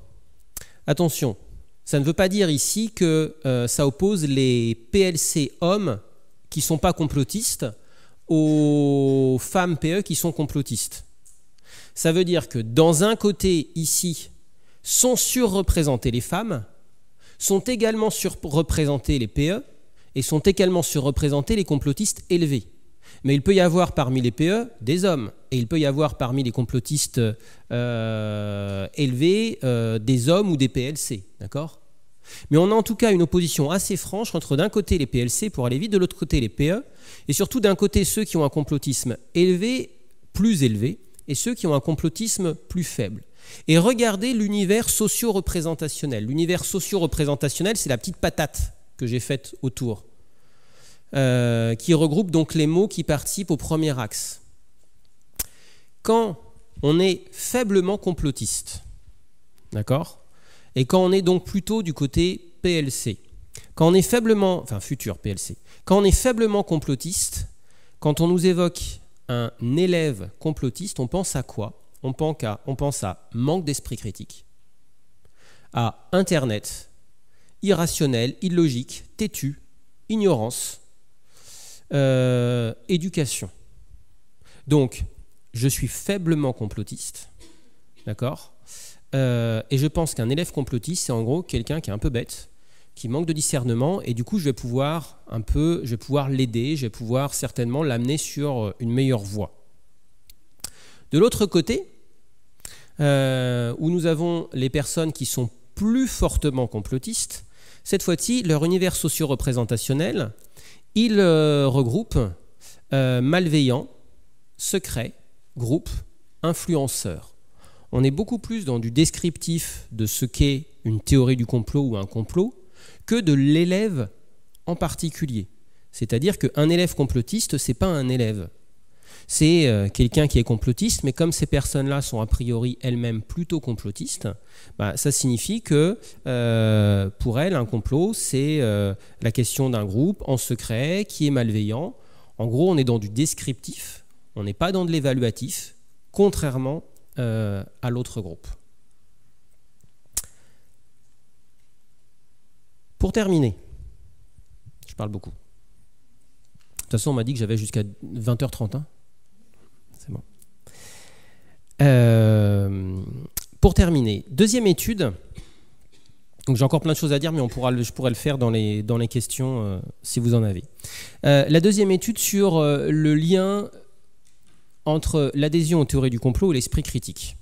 Attention, ça ne veut pas dire ici que euh, ça oppose les PLC hommes qui ne sont pas complotistes aux femmes PE qui sont complotistes. Ça veut dire que dans un côté, ici, sont surreprésentées les femmes, sont également surreprésentées les PE et sont également surreprésentées les complotistes élevés. Mais il peut y avoir parmi les PE des hommes, et il peut y avoir parmi les complotistes euh, élevés euh, des hommes ou des PLC, d'accord mais on a en tout cas une opposition assez franche entre d'un côté les PLC pour aller vite, de l'autre côté les PE, et surtout d'un côté ceux qui ont un complotisme élevé, plus élevé, et ceux qui ont un complotisme plus faible. Et regardez l'univers socio-représentationnel. L'univers socio-représentationnel, c'est la petite patate que j'ai faite autour, euh, qui regroupe donc les mots qui participent au premier axe. Quand on est faiblement complotiste, d'accord et quand on est donc plutôt du côté PLC. Quand on est faiblement, enfin futur PLC, quand on est faiblement complotiste, quand on nous évoque un élève complotiste, on pense à quoi on pense à, on pense à manque d'esprit critique, à Internet, irrationnel, illogique, têtu, ignorance, euh, éducation. Donc, je suis faiblement complotiste, d'accord euh, et je pense qu'un élève complotiste, c'est en gros quelqu'un qui est un peu bête, qui manque de discernement, et du coup, je vais pouvoir un peu, je vais pouvoir l'aider, je vais pouvoir certainement l'amener sur euh, une meilleure voie. De l'autre côté, euh, où nous avons les personnes qui sont plus fortement complotistes, cette fois-ci, leur univers socio-représentationnel, il regroupe malveillants, secrets, groupes, influenceurs on est beaucoup plus dans du descriptif de ce qu'est une théorie du complot ou un complot que de l'élève en particulier. C'est-à-dire qu'un élève complotiste, c'est pas un élève. C'est euh, quelqu'un qui est complotiste, mais comme ces personnes-là sont a priori elles-mêmes plutôt complotistes, bah, ça signifie que euh, pour elles, un complot, c'est euh, la question d'un groupe en secret qui est malveillant. En gros, on est dans du descriptif, on n'est pas dans de l'évaluatif, contrairement euh, à l'autre groupe. Pour terminer, je parle beaucoup. De toute façon, on m'a dit que j'avais jusqu'à 20h30. Hein. C'est bon. Euh, pour terminer, deuxième étude. Donc j'ai encore plein de choses à dire, mais on pourra, je pourrais le faire dans les, dans les questions euh, si vous en avez. la deuxième étude sur le lien entre l'adhésion aux théories du complot et l'esprit critique.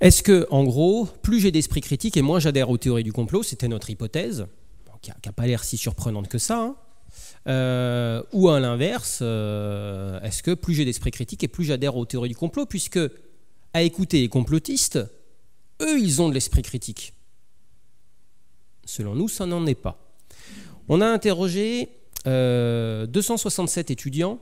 Est-ce que, en gros, plus j'ai d'esprit critique et moins j'adhère aux théories du complot, c'était notre hypothèse, qui n'a pas l'air si surprenante que ça, hein, euh, ou à l'inverse, euh, est-ce que plus j'ai d'esprit critique et plus j'adhère aux théories du complot, puisque, à écouter les complotistes, eux, ils ont de l'esprit critique. Selon nous, ça n'en est pas. On a interrogé 267 euh, étudiants.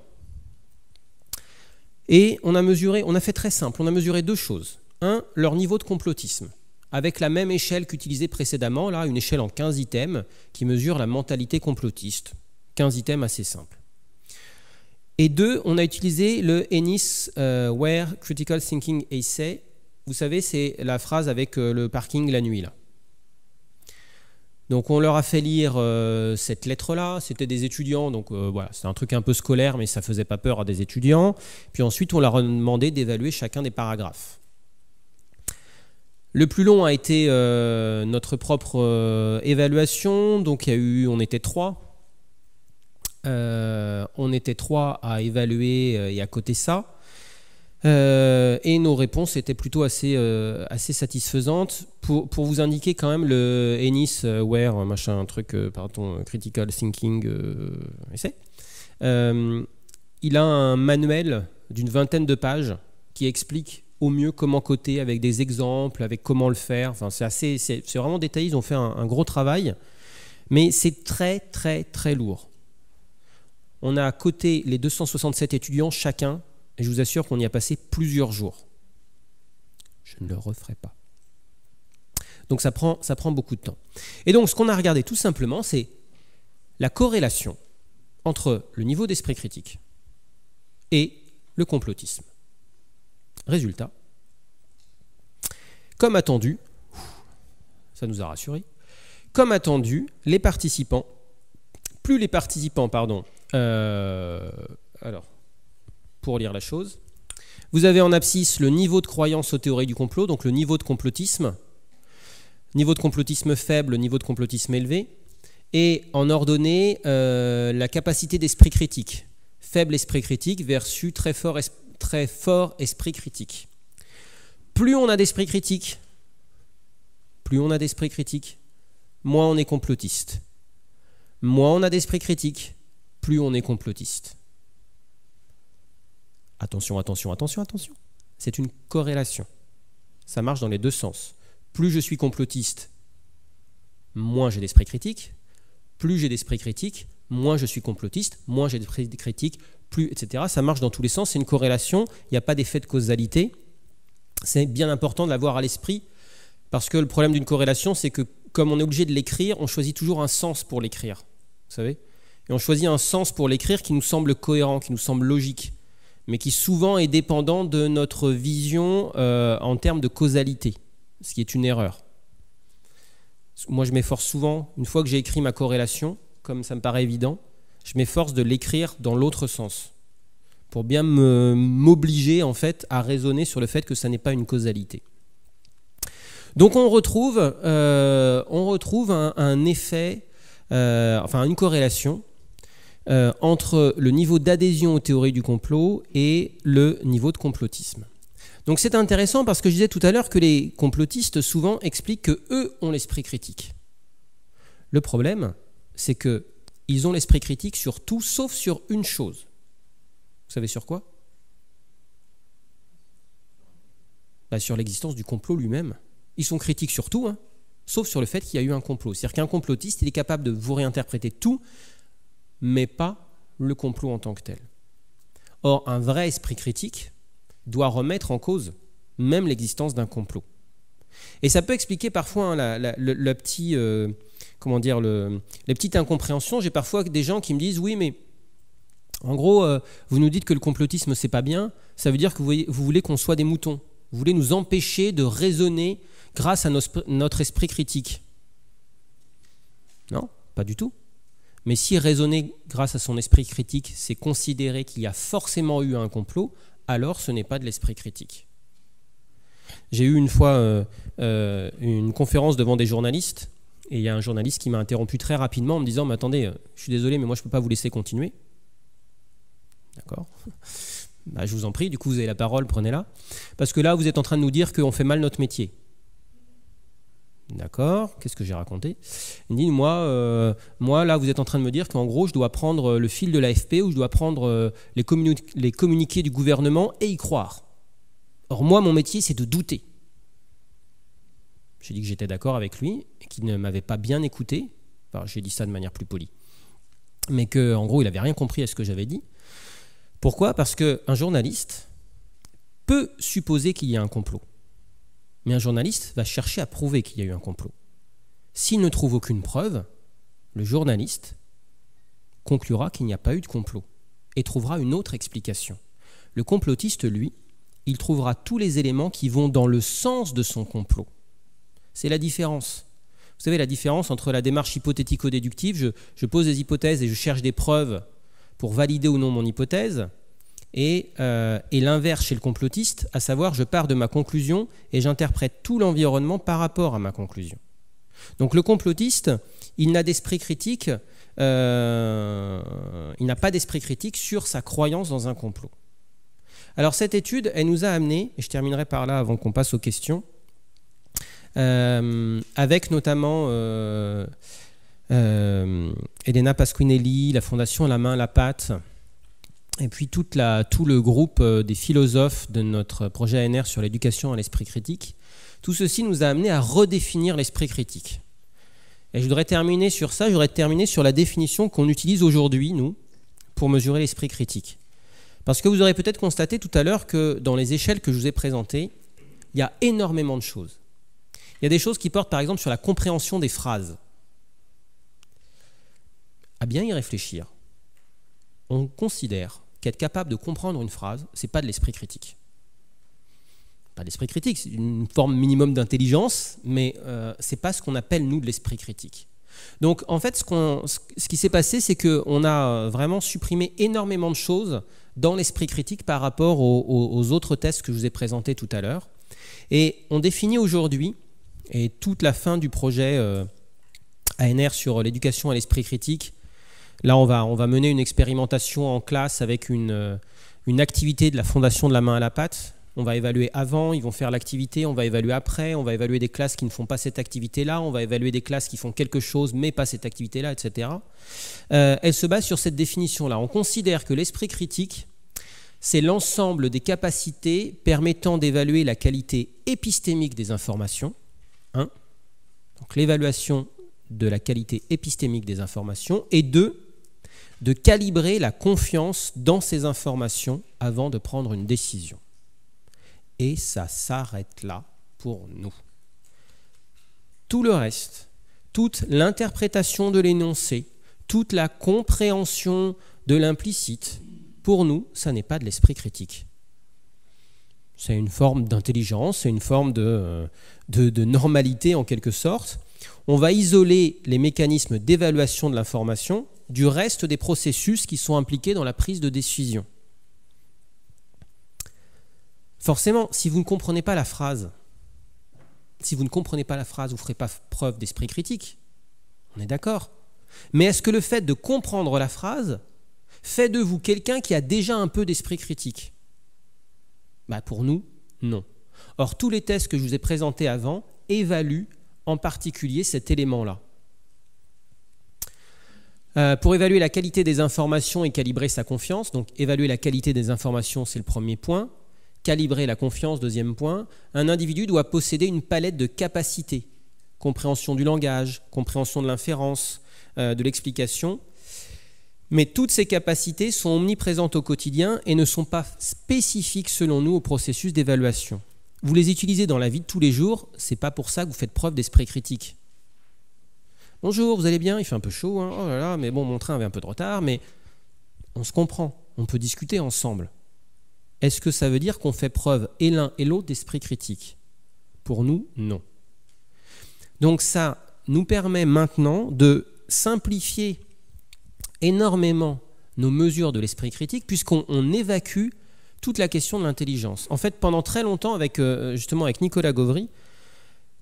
Et on a mesuré, on a fait très simple, on a mesuré deux choses. Un, leur niveau de complotisme, avec la même échelle qu'utilisée précédemment, là, une échelle en 15 items qui mesure la mentalité complotiste. 15 items assez simples. Et deux, on a utilisé le Ennis where euh, Ware Critical Thinking Essay. Vous savez, c'est la phrase avec euh, le parking la nuit, là. Donc on leur a fait lire euh, cette lettre-là, c'était des étudiants, donc euh, voilà, c'était un truc un peu scolaire, mais ça faisait pas peur à des étudiants. Puis ensuite on leur a demandé d'évaluer chacun des paragraphes. Le plus long a été euh, notre propre évaluation, donc il y a eu, on était trois. on était trois à évaluer et à côté ça. Euh, et nos réponses étaient plutôt assez, euh, assez satisfaisantes. Pour, vous indiquer quand même le Ennis euh, Ware, machin, un truc, pardon, Critical Thinking il a un manuel d'une vingtaine de pages qui explique au mieux comment coter avec des exemples, avec comment le faire. Enfin, c'est assez, c'est, vraiment détaillé. Ils ont fait un, un gros travail, mais c'est très, très, très lourd. On a coté les 267 étudiants chacun et je vous assure qu'on y a passé plusieurs jours. Je ne le referai pas. Donc ça prend, ça prend beaucoup de temps. Et donc ce qu'on a regardé tout simplement, c'est la corrélation entre le niveau d'esprit critique et le complotisme. Résultat, comme attendu, ça nous a rassurés, comme attendu, les participants, plus les participants, pardon, euh, alors, pour lire la chose. Vous avez en abscisse le niveau de croyance aux théories du complot, donc le niveau de complotisme. Niveau de complotisme faible, niveau de complotisme élevé. Et en ordonnée, euh, la capacité d'esprit critique. Faible esprit critique versus très fort, très fort esprit critique. Plus on a d'esprit critique, plus on a d'esprit critique, moins on est complotiste. Moins on a d'esprit critique, plus on est complotiste. Attention, attention, attention, attention. C'est une corrélation. Ça marche dans les deux sens. Plus je suis complotiste, moins j'ai d'esprit critique. Plus j'ai d'esprit critique, moins je suis complotiste, moins j'ai d'esprit critique, plus, etc. Ça marche dans tous les sens. C'est une corrélation. Il n'y a pas d'effet de causalité. C'est bien important de l'avoir à l'esprit parce que le problème d'une corrélation, c'est que comme on est obligé de l'écrire, on choisit toujours un sens pour l'écrire. Vous savez Et on choisit un sens pour l'écrire qui nous semble cohérent, qui nous semble logique mais qui souvent est dépendant de notre vision euh, en termes de causalité, ce qui est une erreur. Moi, je m'efforce souvent, une fois que j'ai écrit ma corrélation, comme ça me paraît évident, je m'efforce de l'écrire dans l'autre sens, pour bien m'obliger en fait à raisonner sur le fait que ça n'est pas une causalité. Donc on retrouve, euh, on retrouve un, effet, euh, enfin une corrélation euh, entre le niveau d'adhésion aux théories du complot et le niveau de complotisme. Donc c'est intéressant parce que je disais tout à l'heure que les complotistes souvent expliquent que eux ont l'esprit critique. Le problème, c'est que ils ont l'esprit critique sur tout sauf sur une chose. Vous savez sur quoi bah, Sur l'existence du complot lui-même. Ils sont critiques sur tout, hein, sauf sur le fait qu'il y a eu un complot. C'est-à-dire qu'un complotiste, il est capable de vous réinterpréter tout mais pas le complot en tant que tel. Or, un vrai esprit critique doit remettre en cause même l'existence d'un complot. Et ça peut expliquer parfois hein, la, la, le, petit, euh, comment dire, les petites incompréhensions. J'ai parfois des gens qui me disent oui, mais en gros, euh, vous nous dites que le complotisme c'est pas bien. Ça veut dire que vous, voulez qu'on soit des moutons. Vous voulez nous empêcher de raisonner grâce à notre esprit critique. Non, pas du tout. Mais si raisonner grâce à son esprit critique, c'est considérer qu'il y a forcément eu un complot, alors ce n'est pas de l'esprit critique. J'ai eu une fois euh, euh, une conférence devant des journalistes, et il y a un journaliste qui m'a interrompu très rapidement en me disant, mais attendez, euh, je suis désolé, mais moi je ne peux pas vous laisser continuer. D'accord bah, Je vous en prie, du coup vous avez la parole, prenez-la. Parce que là, vous êtes en train de nous dire qu'on fait mal notre métier. D'accord Qu'est-ce que j'ai raconté Il dit moi, euh, moi, là, vous êtes en train de me dire qu'en gros, je dois prendre euh, le fil de l'AFP ou je dois prendre euh, les, les communiqués du gouvernement et y croire. Or, moi, mon métier, c'est de douter. J'ai dit que j'étais d'accord avec lui et qu'il ne m'avait pas bien écouté. j'ai dit ça de manière plus polie. Mais que, en gros, il n'avait rien compris à ce que j'avais dit. Pourquoi Parce qu'un journaliste peut supposer qu'il y a un complot mais un journaliste va chercher à prouver qu'il y a eu un complot. S'il ne trouve aucune preuve, le journaliste conclura qu'il n'y a pas eu de complot et trouvera une autre explication. Le complotiste, lui, il trouvera tous les éléments qui vont dans le sens de son complot. C'est la différence. Vous savez, la différence entre la démarche hypothético-déductive, je, je, pose des hypothèses et je cherche des preuves pour valider ou non mon hypothèse, euh, et, l'inverse chez le complotiste, à savoir je pars de ma conclusion et j'interprète tout l'environnement par rapport à ma conclusion. Donc le complotiste, il n'a d'esprit critique, euh, il n'a pas d'esprit critique sur sa croyance dans un complot. Alors cette étude, elle nous a amené, et je terminerai par là avant qu'on passe aux questions, euh, avec notamment Elena Pasquinelli, la Fondation La Main, la Patte, et puis tout le groupe euh, des philosophes de notre projet ANR sur l'éducation à l'esprit critique, tout ceci nous a amené à redéfinir l'esprit critique. Et je voudrais terminer sur ça, je voudrais terminer sur la définition qu'on utilise aujourd'hui, nous, pour mesurer l'esprit critique. Parce que vous aurez peut-être constaté tout à l'heure que dans les échelles que je vous ai présentées, il y a énormément de choses. Il y a des choses qui portent par exemple sur la compréhension des phrases. À bien y réfléchir, on considère être capable de comprendre une phrase, c'est pas de l'esprit critique. Pas de l'esprit critique, c'est une forme minimum d'intelligence, mais euh, ce n'est pas ce qu'on appelle nous de l'esprit critique. Donc en fait, ce, qui s'est passé, c'est qu'on a euh, vraiment supprimé énormément de choses dans l'esprit critique par rapport aux, autres tests que je vous ai présentés tout à l'heure. Et on définit aujourd'hui, et toute la fin du projet euh, ANR sur l'éducation à l'esprit critique Là, on va, on va mener une expérimentation en classe avec une, euh, une activité de la fondation de la main à la pâte. On va évaluer avant, ils vont faire l'activité, on va évaluer après, on va évaluer des classes qui ne font pas cette activité-là, on va évaluer des classes qui font quelque chose mais pas cette activité-là, etc. Euh, elle se base sur cette définition-là. On considère que l'esprit critique, c'est l'ensemble des capacités permettant d'évaluer la qualité épistémique des informations. Un. Donc l'évaluation de la qualité épistémique des informations. Et deux, de calibrer la confiance dans ces informations avant de prendre une décision. Et ça s'arrête là pour nous. Tout le reste, toute l'interprétation de l'énoncé, toute la compréhension de l'implicite, pour nous, ça n'est pas de l'esprit critique. C'est une forme d'intelligence, c'est une forme de, euh, de, de, normalité en quelque sorte. On va isoler les mécanismes d'évaluation de l'information du reste des processus qui sont impliqués dans la prise de décision. Forcément, si vous ne comprenez pas la phrase, si vous ne comprenez pas la phrase, vous ne ferez pas preuve d'esprit critique. On est d'accord. Mais est-ce que le fait de comprendre la phrase fait de vous quelqu'un qui a déjà un peu d'esprit critique bah Pour nous, non. Or, tous les tests que je vous ai présentés avant évaluent en particulier cet élément-là. Euh, pour évaluer la qualité des informations et calibrer sa confiance, donc évaluer la qualité des informations, c'est le premier point. Calibrer la confiance, deuxième point. Un individu doit posséder une palette de capacités compréhension du langage, compréhension de l'inférence, euh, de l'explication. Mais toutes ces capacités sont omniprésentes au quotidien et ne sont pas spécifiques selon nous au processus d'évaluation. Vous les utilisez dans la vie de tous les jours, c'est pas pour ça que vous faites preuve d'esprit critique. Bonjour, vous allez bien Il fait un peu chaud, hein. oh là là, mais bon, mon train avait un peu de retard, mais on se comprend, on peut discuter ensemble. Est-ce que ça veut dire qu'on fait preuve et l'un et l'autre d'esprit critique Pour nous, non. Donc ça nous permet maintenant de simplifier énormément nos mesures de l'esprit critique puisqu'on évacue toute la question de l'intelligence. En fait, pendant très longtemps, avec, euh, justement avec Nicolas Gauvry,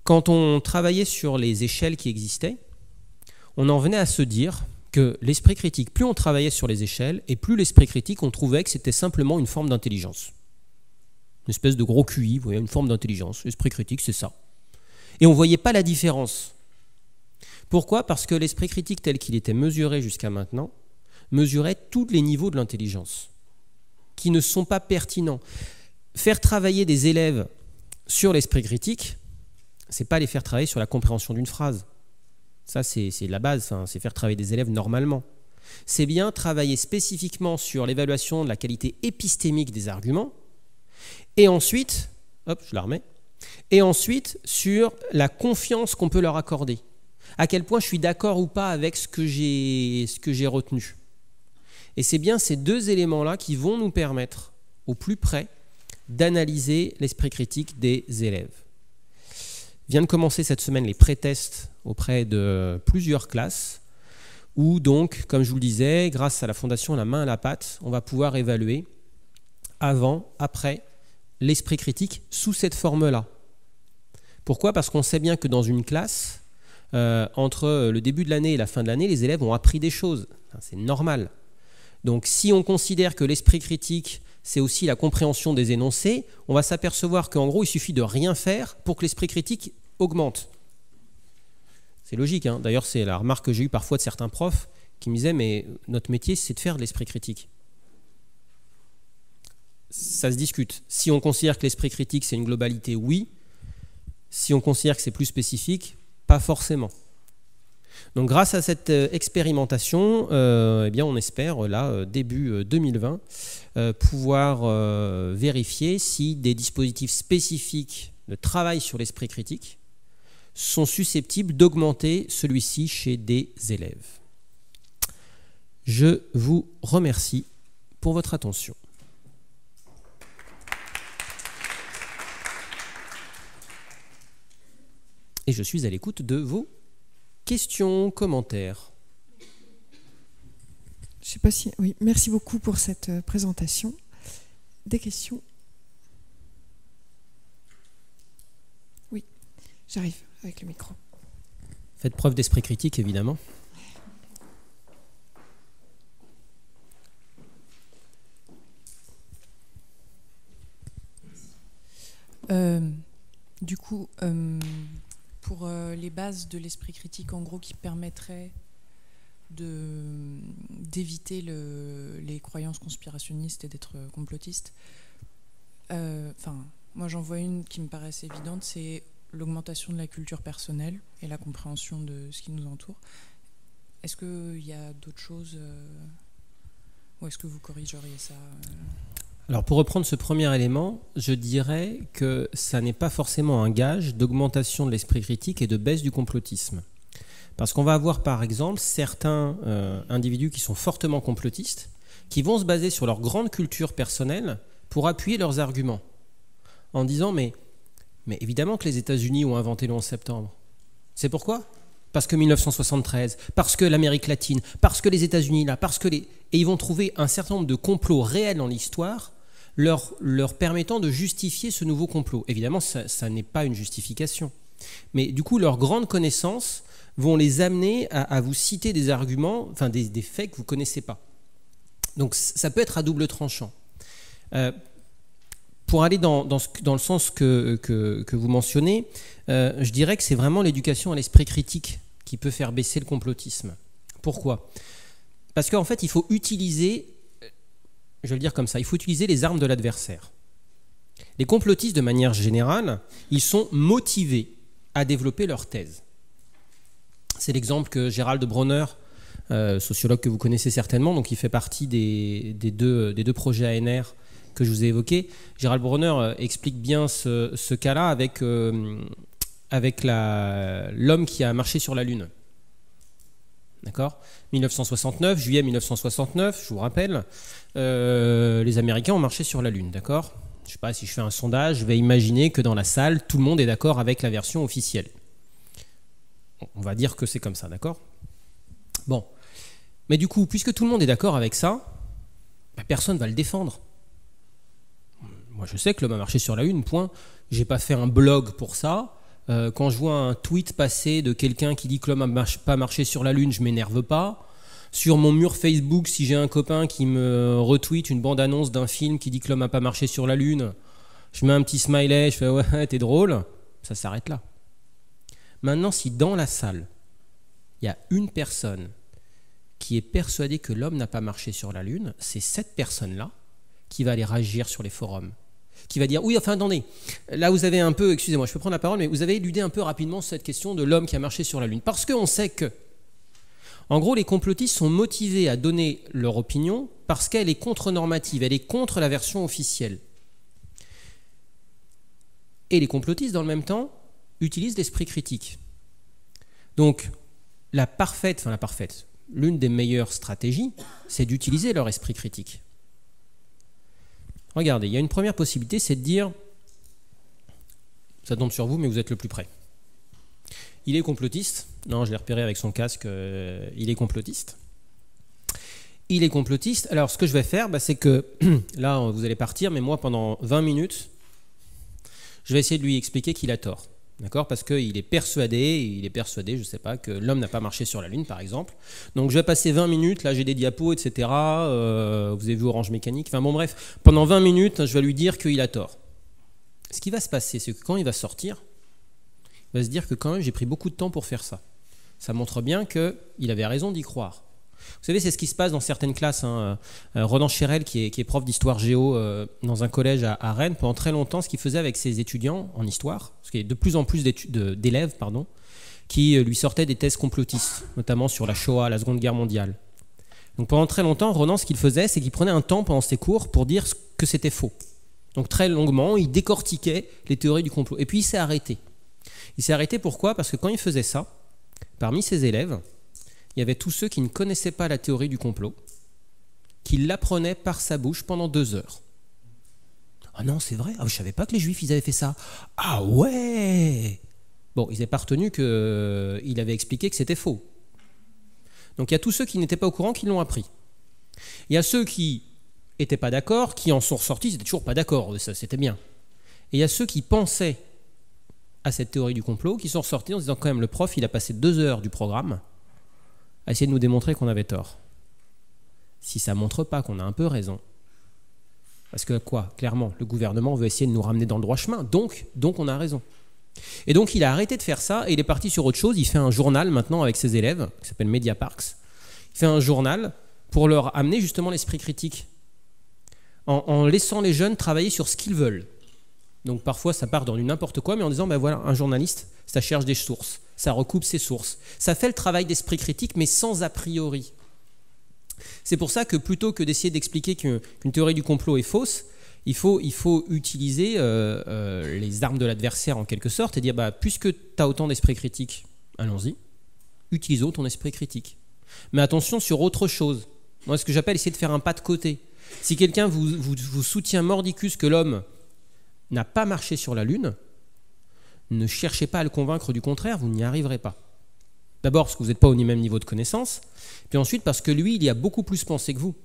quand on travaillait sur les échelles qui existaient, on en venait à se dire que l'esprit critique, plus on travaillait sur les échelles, et plus l'esprit critique, on trouvait que c'était simplement une forme d'intelligence. Une espèce de gros QI, vous voyez, une forme d'intelligence. L'esprit critique, c'est ça. Et on ne voyait pas la différence. Pourquoi Parce que l'esprit critique tel qu'il était mesuré jusqu'à maintenant mesurait tous les niveaux de l'intelligence, qui ne sont pas pertinents. Faire travailler des élèves sur l'esprit critique, c'est pas les faire travailler sur la compréhension d'une phrase. Ça, c'est la base, c'est faire travailler des élèves normalement. C'est bien travailler spécifiquement sur l'évaluation de la qualité épistémique des arguments, et ensuite, hop, je la remets, et ensuite sur la confiance qu'on peut leur accorder. À quel point je suis d'accord ou pas avec ce que j'ai retenu. Et c'est bien ces deux éléments-là qui vont nous permettre, au plus près, d'analyser l'esprit critique des élèves. Vient de commencer cette semaine les pré-tests auprès de plusieurs classes, où donc, comme je vous le disais, grâce à la fondation La main à la patte, on va pouvoir évaluer avant, après, l'esprit critique sous cette forme-là. Pourquoi Parce qu'on sait bien que dans une classe, euh, entre le début de l'année et la fin de l'année, les élèves ont appris des choses. C'est normal. Donc si on considère que l'esprit critique, c'est aussi la compréhension des énoncés, on va s'apercevoir qu'en gros, il suffit de rien faire pour que l'esprit critique augmente. C'est logique. Hein. D'ailleurs, c'est la remarque que j'ai eue parfois de certains profs qui me disaient Mais notre métier, c'est de faire de l'esprit critique. Ça se discute. Si on considère que l'esprit critique, c'est une globalité, oui. Si on considère que c'est plus spécifique, pas forcément. Donc, grâce à cette euh, expérimentation, euh, eh bien, on espère, là, euh, début 2020, pouvoir vérifier si des dispositifs spécifiques de travail sur l'esprit critique sont susceptibles d'augmenter celui-ci chez des élèves. Je vous remercie pour votre attention. Et je suis à l'écoute de vos questions, commentaires. Je sais pas si. Oui, merci beaucoup pour cette euh, présentation. Des questions Oui, j'arrive avec le micro. Faites preuve d'esprit critique, évidemment. Euh, du coup, euh, pour euh, les bases de l'esprit critique, en gros, qui permettraient d'éviter le, les croyances conspirationnistes et d'être complotiste, enfin, moi j'en vois une qui me paraît évidente, c'est l'augmentation de la culture personnelle et la compréhension de ce qui nous entoure. Est-ce qu'il y a d'autres choses euh, ou est-ce que vous corrigeriez ça euh Alors pour reprendre ce premier élément, je dirais que ça n'est pas forcément un gage d'augmentation de l'esprit critique et de baisse du complotisme. Parce qu'on va avoir par exemple certains euh, individus qui sont fortement complotistes, qui vont se baser sur leur grande culture personnelle pour appuyer leurs arguments, en disant mais mais évidemment que les États-Unis ont inventé le 11 septembre. C'est pourquoi Parce que 1973, parce que l'Amérique latine, parce que les États-Unis là, parce que les... Et ils vont trouver un certain nombre de complots réels dans l'histoire leur, leur permettant de justifier ce nouveau complot. Évidemment, ça, n'est pas une justification. Mais du coup, leurs grandes connaissances vont les amener à, vous citer des arguments, enfin des, faits que vous ne connaissez pas. Donc ça peut être à double tranchant. Euh, pour aller dans, dans, le sens que, vous mentionnez, euh, je dirais que c'est vraiment l'éducation à l'esprit critique qui peut faire baisser le complotisme. Pourquoi Parce qu'en fait, il faut utiliser, euh, je vais le dire comme ça, il faut utiliser les armes de l'adversaire. Les complotistes, de manière générale, ils sont motivés à développer leur thèse. C'est l'exemple que Gérald Bronner, euh, sociologue que vous connaissez certainement, donc il fait partie des, deux, des deux projets ANR que je vous ai évoqué, Gérald Bronner euh, explique bien ce, cas-là avec, euh, l'homme qui a marché sur la Lune. D'accord 1969, juillet 1969, je vous rappelle, euh, les Américains ont marché sur la Lune, d'accord Je ne sais pas si je fais un sondage, je vais imaginer que dans la salle, tout le monde est d'accord avec la version officielle. On va dire que c'est comme ça, d'accord Bon. Mais du coup, puisque tout le monde est d'accord avec ça, bah, personne ne va le défendre je sais que l'homme a marché sur la Lune, point. J'ai pas fait un blog pour ça. Euh, quand je vois un tweet passer de quelqu'un qui dit que l'homme n'a pas marché sur la Lune, je m'énerve pas. Sur mon mur Facebook, si j'ai un copain qui me retweet une bande-annonce d'un film qui dit que l'homme n'a pas marché sur la Lune, je mets un petit smiley, je fais ouais, t'es drôle, ça s'arrête là. Maintenant, si dans la salle, il y a une personne qui est persuadée que l'homme n'a pas marché sur la Lune, c'est cette personne-là qui va aller réagir sur les forums qui va dire oui, enfin attendez, là vous avez un peu, excusez-moi, je peux prendre la parole, mais vous avez éludé un peu rapidement cette question de l'homme qui a marché sur la Lune. Parce qu'on sait que, en gros, les complotistes sont motivés à donner leur opinion parce qu'elle est contre-normative, elle est contre la version officielle. Et les complotistes, dans le même temps, utilisent l'esprit critique. Donc, la parfaite, enfin la parfaite, l'une des meilleures stratégies, c'est d'utiliser leur esprit critique. Regardez, il y a une première possibilité, c'est de dire, ça tombe sur vous, mais vous êtes le plus près. Il est complotiste. Non, je l'ai repéré avec son casque. Euh, il est complotiste. Il est complotiste. Alors, ce que je vais faire, bah, c'est que là, vous allez partir, mais moi, pendant 20 minutes, je vais essayer de lui expliquer qu'il a tort. Parce qu'il est persuadé, il est persuadé, je sais pas, que l'homme n'a pas marché sur la Lune, par exemple. Donc je vais passer 20 minutes, là j'ai des diapos, etc. Euh, vous avez vu Orange Mécanique. Enfin bon, bref, pendant 20 minutes, je vais lui dire qu'il a tort. Ce qui va se passer, c'est que quand il va sortir, il va se dire que quand même j'ai pris beaucoup de temps pour faire ça. Ça montre bien qu'il avait raison d'y croire. Vous savez, c'est ce qui se passe dans certaines classes. Hein. Euh, euh, Chérel, qui est, prof d'histoire géo euh, dans un collège à, Rennes, pendant très longtemps, ce qu'il faisait avec ses étudiants en histoire, parce qu'il y de plus en plus d'élèves pardon, qui lui sortaient des thèses complotistes, notamment sur la Shoah, la Seconde Guerre mondiale. Donc pendant très longtemps, Renan, ce qu'il faisait, c'est qu'il prenait un temps pendant ses cours pour dire que c'était faux. Donc très longuement, il décortiquait les théories du complot. Et puis il s'est arrêté. Il s'est arrêté pourquoi Parce que quand il faisait ça, parmi ses élèves, il y avait tous ceux qui ne connaissaient pas la théorie du complot, qui l'apprenaient par sa bouche pendant deux heures. Ah non, c'est vrai, ah, je savais pas que les juifs, ils avaient fait ça. Ah ouais Bon, ils n'avaient pas retenu qu'il euh, avait expliqué que c'était faux. Donc il y a tous ceux qui n'étaient pas au courant qui l'ont appris. Il y a ceux qui n'étaient pas d'accord, qui en sont ressortis, ils n'étaient toujours pas d'accord, ça c'était bien. Et il y a ceux qui pensaient à cette théorie du complot, qui sont sortis en se disant quand même le prof, il a passé deux heures du programme, à essayer de nous démontrer qu'on avait tort. Si ça montre pas qu'on a un peu raison, parce que quoi Clairement, le gouvernement veut essayer de nous ramener dans le droit chemin, donc, donc on a raison. Et donc il a arrêté de faire ça et il est parti sur autre chose. Il fait un journal maintenant avec ses élèves, qui s'appelle Media Parks. Il fait un journal pour leur amener justement l'esprit critique, en, laissant les jeunes travailler sur ce qu'ils veulent. Donc parfois ça part dans du n'importe quoi, mais en disant, ben voilà, un journaliste, ça cherche des sources, ça recoupe ses sources. Ça fait le travail d'esprit critique, mais sans a priori. C'est pour ça que plutôt que d'essayer d'expliquer qu'une théorie du complot est fausse, il faut, il faut utiliser euh, euh, les armes de l'adversaire en quelque sorte et dire bah, puisque tu as autant d'esprit critique, allons-y, utilisons ton esprit critique. Mais attention sur autre chose. Moi, ce que j'appelle essayer de faire un pas de côté. Si quelqu'un vous, vous soutient mordicus que l'homme n'a pas marché sur la Lune, ne cherchez pas à le convaincre du contraire, vous n'y arriverez pas. D'abord parce que vous n'êtes pas au même niveau de connaissance, puis ensuite parce que lui, il y a beaucoup plus pensé que vous.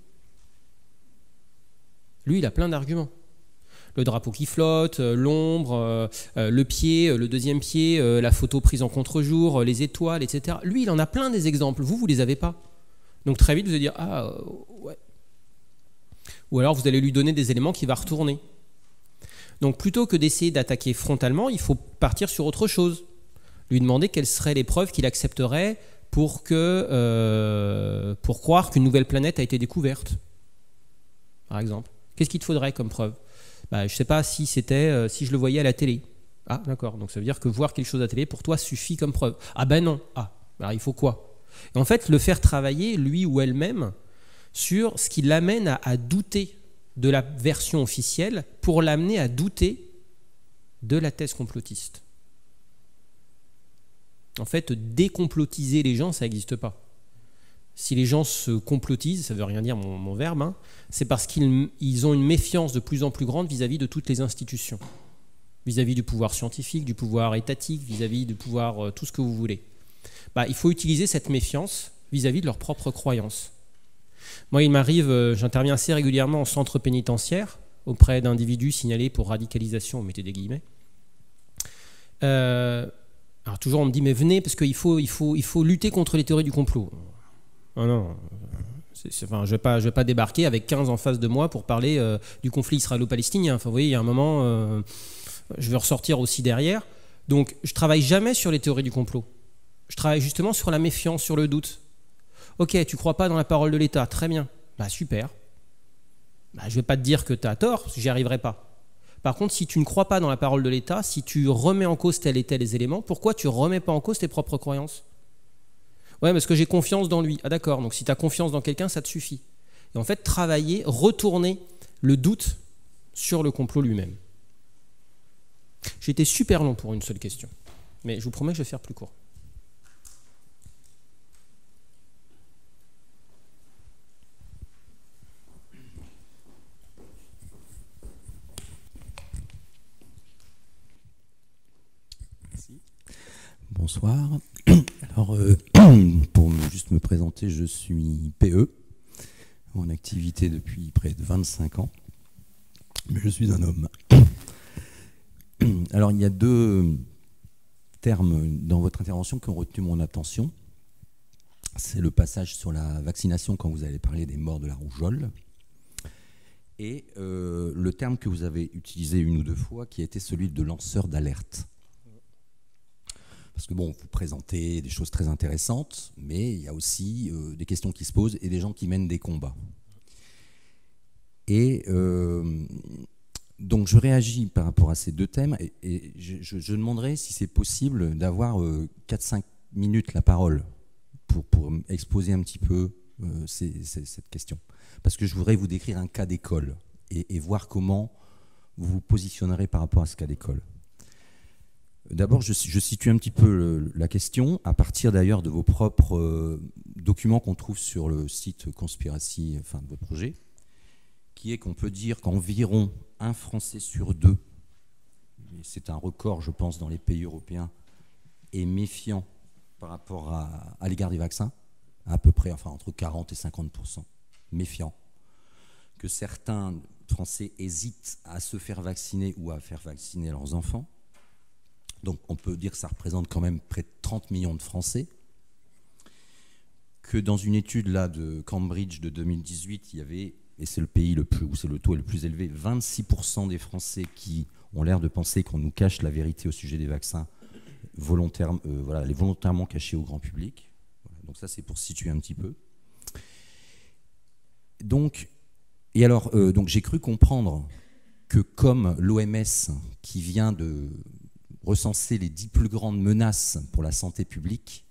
Lui, il a plein d'arguments. Le drapeau qui flotte, euh, l'ombre, euh, euh, le pied, le deuxième pied, la photo prise en contre-jour, les étoiles, etc. Lui, il en a plein des exemples. Vous, vous les avez pas. Donc très vite, vous allez dire Ah, ouais. Ou alors, vous allez lui donner des éléments qui va retourner. Donc plutôt que d'essayer d'attaquer frontalement, il faut partir sur autre chose. Lui demander quelles seraient les preuves qu'il accepterait pour, que, euh, pour croire qu'une nouvelle planète a été découverte, par exemple. Qu'est-ce qu'il te faudrait comme preuve bah, Je ne sais pas si c'était euh, si je le voyais à la télé. Ah, d'accord. Donc ça veut dire que voir quelque chose à la télé, pour toi, suffit comme preuve. Ah ben non. Ah, alors il faut quoi En fait, le faire travailler, lui ou elle-même, sur ce qui l'amène à douter de la version officielle pour l'amener à douter de la thèse complotiste. En fait, décomplotiser les gens, ça n'existe pas. Si les gens se complotisent, ça ne veut rien dire mon, verbe, hein, c'est parce qu'ils ont une méfiance de plus en plus grande vis-à-vis de toutes les institutions, vis-à-vis du pouvoir scientifique, du pouvoir étatique, vis-à-vis du pouvoir euh, tout ce que vous voulez. Bah, il faut utiliser cette méfiance vis-à-vis de leurs propres croyances. Moi, il m'arrive, euh, j'interviens assez régulièrement en centre pénitentiaire auprès d'individus signalés pour radicalisation, mettez des guillemets. Euh, alors toujours on me dit mais venez parce qu'il faut, il faut, il faut lutter contre les théories du complot. non, enfin, je ne vais, pas, je vais pas débarquer avec 15 en face de moi pour parler euh, du conflit israélo-palestinien. Enfin, vous voyez, il y a un moment, je veux ressortir aussi derrière. Donc je travaille jamais sur les théories du complot. Je travaille justement sur la méfiance, sur le doute. Ok, tu crois pas dans la parole de l'État, très bien. Bah super. Bah, je vais pas te dire que tu as tort, j'y arriverai pas. Par contre, si tu ne crois pas dans la parole de l'État, si tu remets en cause tel et tel les éléments, pourquoi tu remets pas en cause tes propres croyances Ouais, parce que j'ai confiance dans lui. Ah d'accord, donc si tu as confiance dans quelqu'un, ça te suffit. Et en fait, travailler, retourner le doute sur le complot lui-même. J'ai été super long pour une seule question, mais je vous promets que je vais faire plus court. bonsoir. Alors, euh, pour juste me présenter, je suis PE, en activité depuis près de 25 ans, mais je suis un homme. Alors, il y a deux termes dans votre intervention qui ont retenu mon attention. C'est le passage sur la vaccination quand vous avez parlé des morts de la rougeole. Et euh, le terme que vous avez utilisé une ou deux fois, qui était celui de lanceur d'alerte. Parce que bon, vous présentez des choses très intéressantes, mais il y a aussi euh, des questions qui se posent et des gens qui mènent des combats. Et euh, donc je réagis par rapport à ces deux thèmes et, je, demanderai si c'est possible d'avoir 4-5 euh, minutes la parole pour, exposer un petit peu cette question. Parce que je voudrais vous décrire un cas d'école et voir comment vous vous positionnerez par rapport à ce cas d'école. D'abord, je, situe un petit peu la question à partir d'ailleurs de vos propres euh, documents qu'on trouve sur le site Conspiracy, enfin de vos projet, qui est qu'on peut dire qu'environ un Français sur deux, c'est un record je pense dans les pays européens, est méfiant par rapport à, à l'égard des vaccins, à peu près enfin entre 40 et 50 méfiant, que certains Français hésitent à se faire vacciner ou à faire vacciner leurs enfants donc on peut dire que ça représente quand même près de 30 millions de Français. Que dans une étude là de Cambridge de 2018, il y avait, et c'est le pays le plus, où c'est le taux est le plus élevé, 26% des Français qui ont l'air de penser qu'on nous cache la vérité au sujet des vaccins, euh, volontairement cachés au grand public. donc ça c'est pour situer un petit peu. Donc, et alors, euh, donc j'ai cru comprendre que comme l'OMS qui vient de recenser les dix plus grandes menaces pour la santé publique,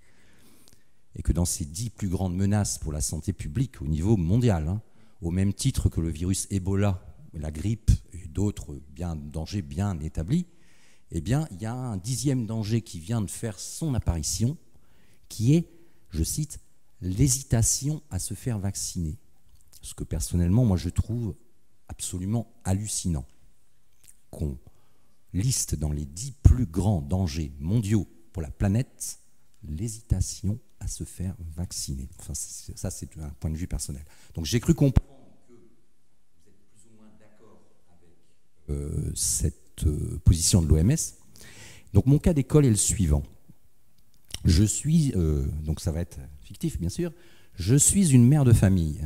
et que dans ces dix plus grandes menaces pour la santé publique au niveau mondial, hein, au même titre que le virus Ebola, la grippe et d'autres dangers bien établis, eh bien, il y a un dixième danger qui vient de faire son apparition, qui est, je cite, l'hésitation à se faire vacciner. Ce que personnellement, moi, je trouve absolument hallucinant. Qu'on liste dans les dix plus grands dangers mondiaux pour la planète l'hésitation à se faire vacciner. Enfin, ça, c'est un point de vue personnel. Donc, j'ai cru comprendre que vous êtes plus ou moins d'accord avec euh, cette euh, position de l'OMS. Donc, mon cas d'école est le suivant. Je suis, euh, donc ça va être fictif bien sûr, je suis une mère de famille.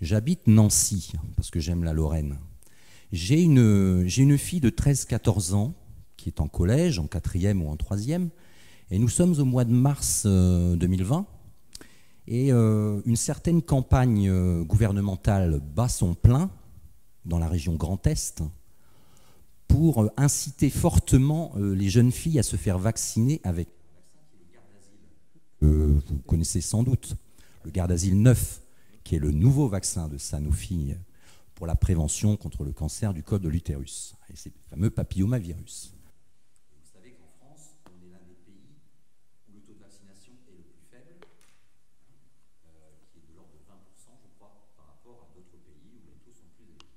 J'habite Nancy, parce que j'aime la Lorraine. J'ai une, fille de 13-14 ans qui est en collège, en quatrième ou en troisième, et nous sommes au mois de mars 2020, euh, et euh, une certaine campagne euh, gouvernementale bat son plein dans la région Grand Est pour inciter fortement les jeunes filles à se faire vacciner avec vous connaissez sans doute le garde 9, qui est le nouveau vaccin de Sanofi pour la prévention contre le cancer du col de l'utérus, et ces fameux papillomavirus. Vous savez qu'en France, on est l'un des pays où le taux de vaccination est le plus faible, hein, euh, qui est de l'ordre de 20%, je crois, par rapport à d'autres pays où les taux sont plus élevés.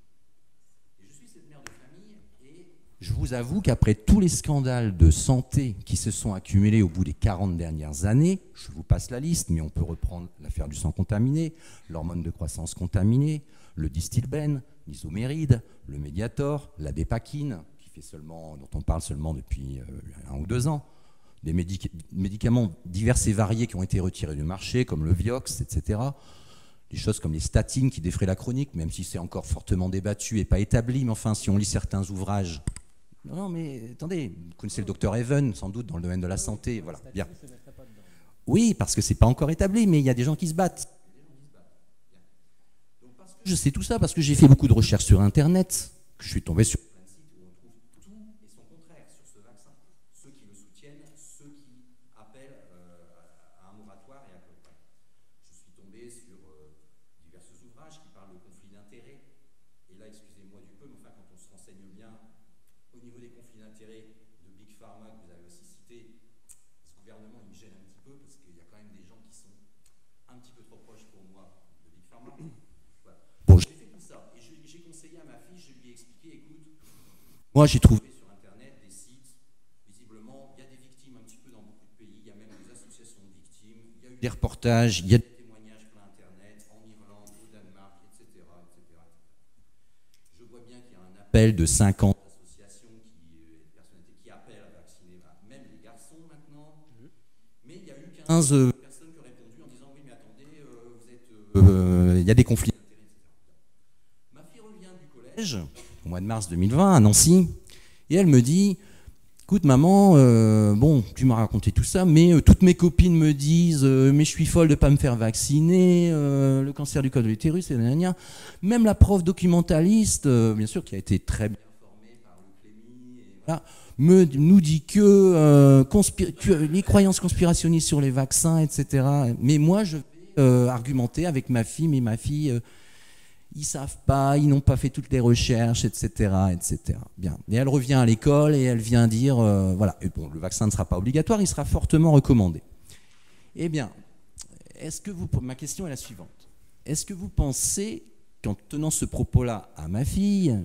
Et je suis cette mère de famille, et je vous avoue qu'après tous les scandales de santé qui se sont accumulés au bout des 40 dernières années, je vous passe la liste, mais on peut reprendre l'affaire du sang contaminé, l'hormone de croissance contaminée, le distilbène, l'isoméride, le médiator, la dépakine, qui fait seulement, dont on parle seulement depuis euh, un ou deux ans, des médicaments divers et variés qui ont été retirés du marché, comme le Vioxx, etc. Des choses comme les statines qui défraient la chronique, même si c'est encore fortement débattu et pas établi, mais enfin, si on lit certains ouvrages. Non, mais attendez, vous connaissez le docteur Even, sans doute, dans le domaine de la santé, voilà, bien. Oui, parce que c'est pas encore établi, mais il y a des gens qui se battent. Je sais tout ça parce que j'ai fait beaucoup de recherches sur Internet, que je suis tombé sur Moi, j'ai trouvé sur Internet des sites, visiblement, il y a des victimes un petit peu dans beaucoup de pays, il y a même des associations de victimes, il y a eu des reportages, il y a des témoignages plein Internet, en Irlande, au Danemark, etc. etc. Je vois bien qu'il y a un appel de 50 associations qui, euh, qui appellent à vacciner, bah, même les garçons maintenant, mais il y a eu 15 euh, personnes qui ont répondu en disant oui mais attendez, euh, vous êtes, il y a des conflits Ma fille revient du collège au mois de mars 2020 à Nancy, et elle me dit Écoute, maman, euh, bon, tu m'as raconté tout ça, mais euh, toutes mes copines me disent euh, Mais je suis folle de ne pas me faire vacciner, le cancer du col de l'utérus, et Même la prof documentaliste, bien sûr, qui a été très bien formée par le voilà, me, nous dit que, que, les croyances conspirationnistes sur les vaccins, etc. Mais moi, je vais argumenter avec ma fille, mais ma fille ils savent pas, ils n'ont pas fait toutes les recherches, etc., Bien. Et elle revient à l'école et elle vient dire, euh, voilà, bon, le vaccin ne sera pas obligatoire, il sera fortement recommandé. Eh bien, est-ce que vous, ma question est la suivante. Est-ce que vous pensez qu'en tenant ce propos-là à ma fille,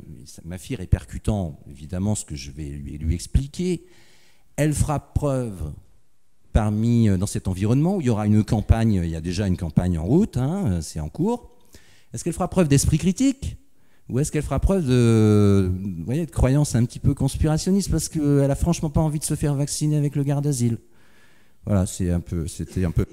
ma fille répercutant évidemment ce que je vais lui, expliquer, elle fera preuve parmi euh, dans cet environnement où il y aura une campagne, il y a déjà une campagne en route, hein, c'est en cours est-ce qu'elle fera preuve d'esprit critique ou est-ce qu'elle fera preuve de, de croyance un petit peu conspirationniste parce qu'elle a franchement pas envie de se faire vacciner avec le garde d'asile Voilà, c'est un peu, c'était un peu.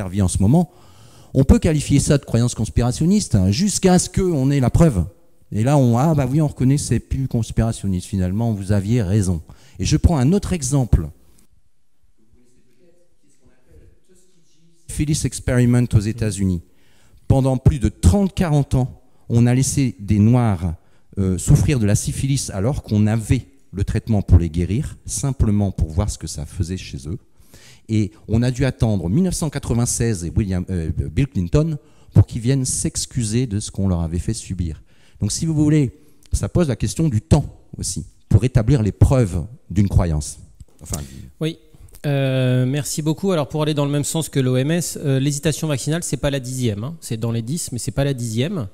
en ce moment, on peut qualifier ça de croyance conspirationniste hein, jusqu'à ce qu'on ait la preuve. Et là, on ah bah oui, on reconnaît c'est plus conspirationniste finalement, vous aviez raison. Et je prends un autre exemple. Phyllis Experiment aux États-Unis. Pendant plus de 30-40 ans, on a laissé des Noirs euh, souffrir de la syphilis alors qu'on avait le traitement pour les guérir, simplement pour voir ce que ça faisait chez eux. Et on a dû attendre 1996 et William, euh, Bill Clinton pour qu'ils viennent s'excuser de ce qu'on leur avait fait subir. Donc si vous voulez, ça pose la question du temps aussi, pour établir les preuves d'une croyance. Enfin, oui, euh, merci beaucoup. Alors pour aller dans le même sens que l'OMS, euh, l'hésitation vaccinale, c'est pas la dixième. Hein. C'est dans les dix, mais c'est pas la dixième.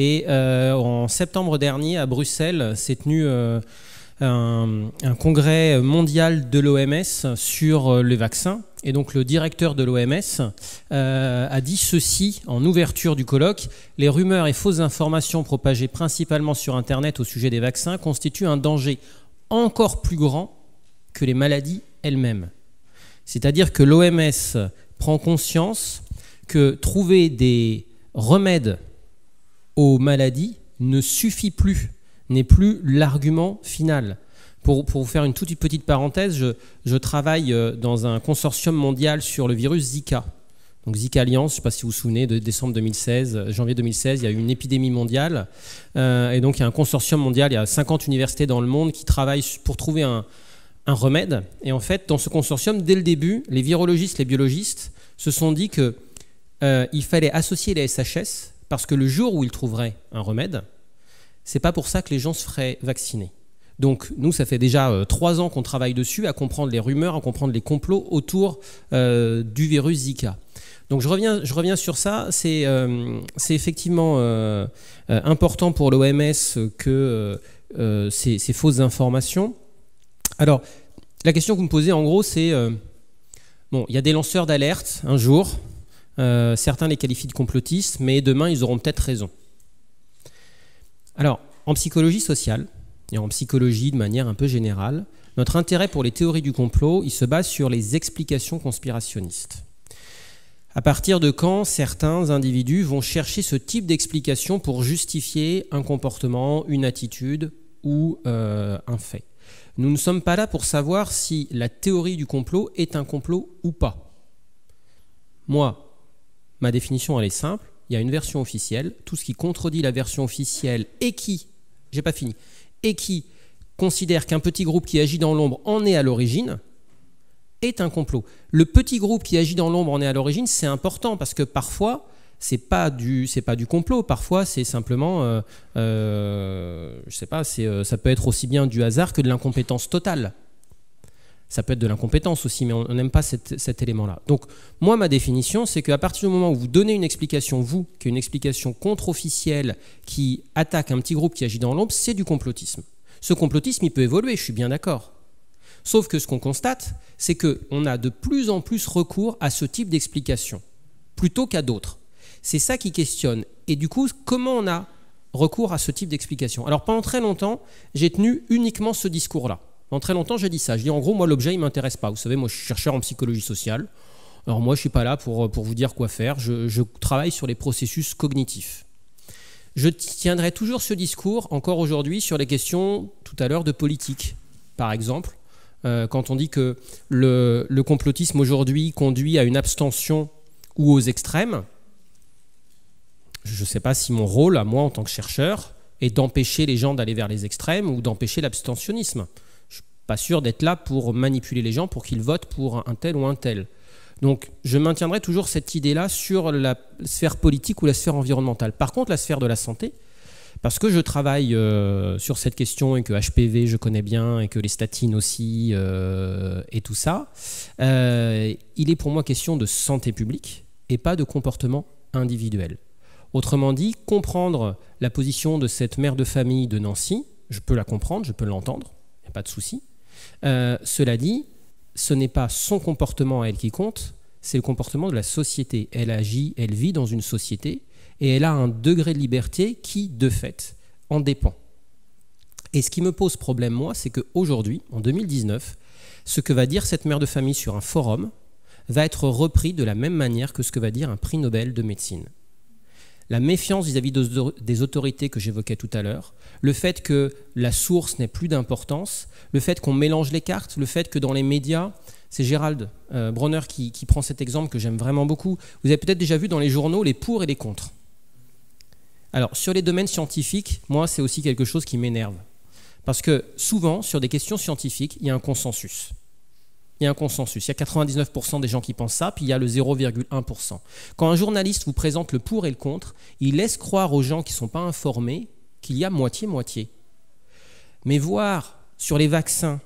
Et en septembre dernier, à Bruxelles, s'est tenue un, congrès mondial de l'OMS sur euh, les vaccins. Et donc le directeur de l'OMS euh, a dit ceci en ouverture du colloque. Les rumeurs et fausses informations propagées principalement sur Internet au sujet des vaccins constituent un danger encore plus grand que les maladies elles-mêmes. C'est-à-dire que l'OMS prend conscience que trouver des remèdes aux maladies ne suffit plus n'est plus l'argument final. Pour, vous faire une toute petite parenthèse, je, travaille euh, dans un consortium mondial sur le virus Zika. Donc Zika Alliance, je ne sais pas si vous vous souvenez, de décembre 2016, euh, janvier 2016, il y a eu une épidémie mondiale. Euh, et donc il y a un consortium mondial, il y a 50 universités dans le monde qui travaillent pour trouver un, remède. Et en fait, dans ce consortium, dès le début, les virologistes, les biologistes se sont dit qu'il euh, fallait associer les SHS parce que le jour où ils trouveraient un remède, c'est pas pour ça que les gens se feraient vacciner. Donc nous, ça fait déjà euh, trois ans qu'on travaille dessus, à comprendre les rumeurs, à comprendre les complots autour euh, du virus Zika. Donc je reviens, sur ça. C'est euh, effectivement important pour l'OMS que ces, ces, fausses informations. Alors la question que vous me posez en gros, c'est bon, il y a des lanceurs d'alerte un jour. certains les qualifient de complotistes, mais demain ils auront peut-être raison. Alors, en psychologie sociale et en psychologie de manière un peu générale, notre intérêt pour les théories du complot, il se base sur les explications conspirationnistes. À partir de quand certains individus vont chercher ce type d'explication pour justifier un comportement, une attitude ou euh, un fait Nous ne sommes pas là pour savoir si la théorie du complot est un complot ou pas. Moi, ma définition, elle est simple il y a une version officielle. Tout ce qui contredit la version officielle et qui, j'ai pas fini, et qui considère qu'un petit groupe qui agit dans l'ombre en est à l'origine, est un complot. Le petit groupe qui agit dans l'ombre en est à l'origine, c'est important parce que parfois, c'est pas du c'est pas du complot parfois c'est simplement euh, euh, je sais pas c'est euh, ça peut être aussi bien du hasard que de l'incompétence totale ça peut être de l'incompétence aussi, mais on n'aime pas cet élément-là. Donc, moi, ma définition, c'est qu'à partir du moment où vous donnez une explication, vous, qui est une explication contre-officielle, qui attaque un petit groupe qui agit dans l'ombre, c'est du complotisme. Ce complotisme, il peut évoluer, je suis bien d'accord. Sauf que ce qu'on constate, c'est qu'on a de plus en plus recours à ce type d'explication, plutôt qu'à d'autres. C'est ça qui questionne. Et du coup, comment on a recours à ce type d'explication Alors pendant très longtemps, j'ai tenu uniquement ce discours-là. Dans très longtemps, j'ai dit ça. Je dis en gros, moi, l'objet, il m'intéresse pas. Vous savez, moi, je suis chercheur en psychologie sociale. Alors moi, je ne suis pas là pour, euh, pour vous dire quoi faire. Je, travaille sur les processus cognitifs. Je tiendrai toujours ce discours, encore aujourd'hui, sur les questions, tout à l'heure, de politique, par exemple. Euh, quand on dit que le, le complotisme aujourd'hui conduit à une abstention ou aux extrêmes, je ne sais pas si mon rôle, à moi en tant que chercheur, est d'empêcher les gens d'aller vers les extrêmes ou d'empêcher l'abstentionnisme pas sûr d'être là pour manipuler les gens pour qu'ils votent pour un tel ou un tel. Donc je maintiendrai toujours cette idée-là sur la sphère politique ou la sphère environnementale. Par contre, la sphère de la santé, parce que je travaille euh, sur cette question et que HPV je connais bien et que les statines aussi euh, et tout ça, euh, il est pour moi question de santé publique et pas de comportement individuel. Autrement dit, comprendre la position de cette mère de famille de Nancy, je peux la comprendre, je peux l'entendre, il n'y a pas de souci. Euh, cela dit, ce n'est pas son comportement à elle qui compte, c'est le comportement de la société. Elle agit, elle vit dans une société et elle a un degré de liberté qui, de fait, en dépend. Et ce qui me pose problème, moi, c'est qu'aujourd'hui, en 2019, ce que va dire cette mère de famille sur un forum va être repris de la même manière que ce que va dire un prix Nobel de médecine la méfiance vis-à-vis des autorités que j'évoquais tout à l'heure, le fait que la source n'ait plus d'importance, le fait qu'on mélange les cartes, le fait que dans les médias, c'est Gérald euh, Bronner qui, qui prend cet exemple que j'aime vraiment beaucoup, vous avez peut-être déjà vu dans les journaux les pour et les contre. Alors sur les domaines scientifiques, moi c'est aussi quelque chose qui m'énerve. Parce que souvent, sur des questions scientifiques, il y a un consensus il y a un consensus. Il y a 99% des gens qui pensent ça, puis il y a le 0,1%. Quand un journaliste vous présente le pour et le contre, il laisse croire aux gens qui ne sont pas informés qu'il y a moitié-moitié. Mais voir sur les vaccins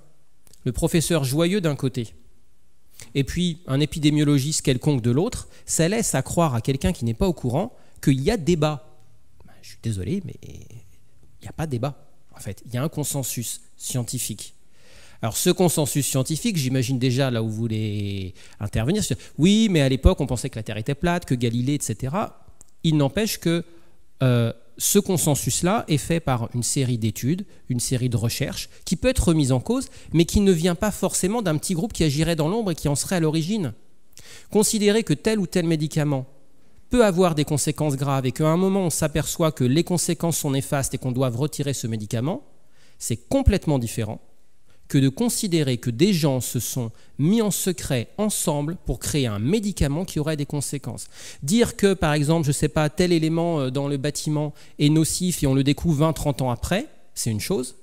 le professeur joyeux d'un côté et puis un épidémiologiste quelconque de l'autre, ça laisse à croire à quelqu'un qui n'est pas au courant qu'il y a débat. Ben, je suis désolé, mais il n'y a pas débat. En fait, il y a un consensus scientifique. Alors ce consensus scientifique, j'imagine déjà là où vous voulez intervenir, oui, mais à l'époque on pensait que la Terre était plate, que Galilée, etc. Il n'empêche que euh, ce consensus-là est fait par une série d'études, une série de recherches, qui peut être remise en cause, mais qui ne vient pas forcément d'un petit groupe qui agirait dans l'ombre et qui en serait à l'origine. Considérer que tel ou tel médicament peut avoir des conséquences graves et qu'à un moment on s'aperçoit que les conséquences sont néfastes et qu'on doit retirer ce médicament, c'est complètement différent que de considérer que des gens se sont mis en secret ensemble pour créer un médicament qui aurait des conséquences. Dire que, par exemple, je ne sais pas, tel élément euh, dans le bâtiment est nocif et on le découvre 20-30 ans après, c'est une chose.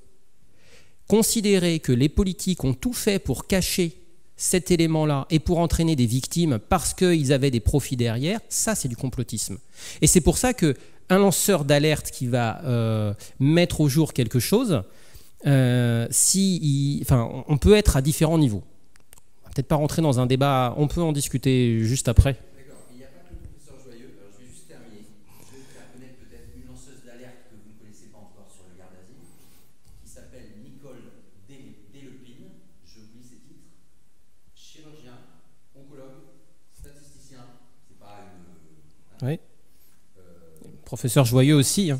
Considérer que les politiques ont tout fait pour cacher cet élément-là et pour entraîner des victimes parce qu'ils avaient des profits derrière, ça c'est du complotisme. Et c'est pour ça que un lanceur d'alerte qui va euh, mettre au jour quelque chose, euh, on peut être à différents niveaux on va peut-être pas rentrer dans un débat on peut en discuter juste après d'accord, il n'y a pas que le professeur Joyeux je vais juste terminer je vais vous faire connaître peut-être une lanceuse d'alerte que vous ne connaissez pas encore sur le GardaZoo qui s'appelle Nicole Delepine je vous dis c'est qui chirurgien, oncologue statisticien c'est pareil hein euh, professeur Joyeux aussi hein.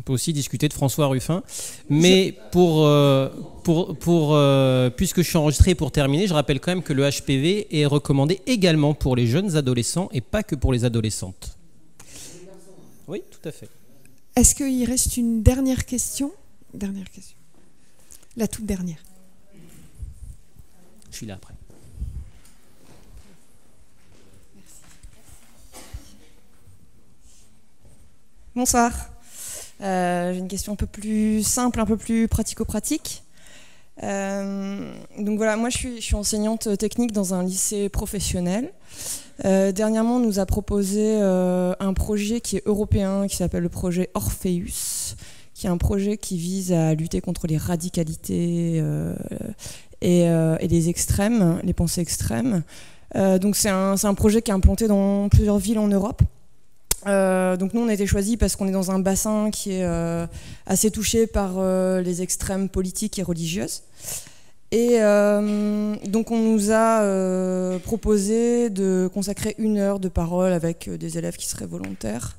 On peut aussi discuter de François Ruffin. Mais pour, euh, euh, puisque je suis enregistré pour terminer, je rappelle quand même que le HPV est recommandé également pour les jeunes adolescents et pas que pour les adolescentes. Oui, tout à fait. Est-ce qu'il reste une dernière question Dernière question. La toute dernière. Je suis là après. Bonsoir. Euh, j'ai une question un peu plus simple, un peu plus pratico-pratique. Euh, donc voilà, moi je suis, enseignante technique dans un lycée professionnel. Euh, dernièrement, on nous a proposé un projet qui est européen, qui s'appelle le projet Orpheus, qui est un projet qui vise à lutter contre les radicalités et, les extrêmes, les pensées extrêmes. donc c'est un, un, projet qui est implanté dans plusieurs villes en Europe. Euh, donc nous, on a été choisis parce qu'on est dans un bassin qui est euh, assez touché par euh, les extrêmes politiques et religieuses. Et donc on nous a proposé de consacrer une heure de parole avec des élèves qui seraient volontaires.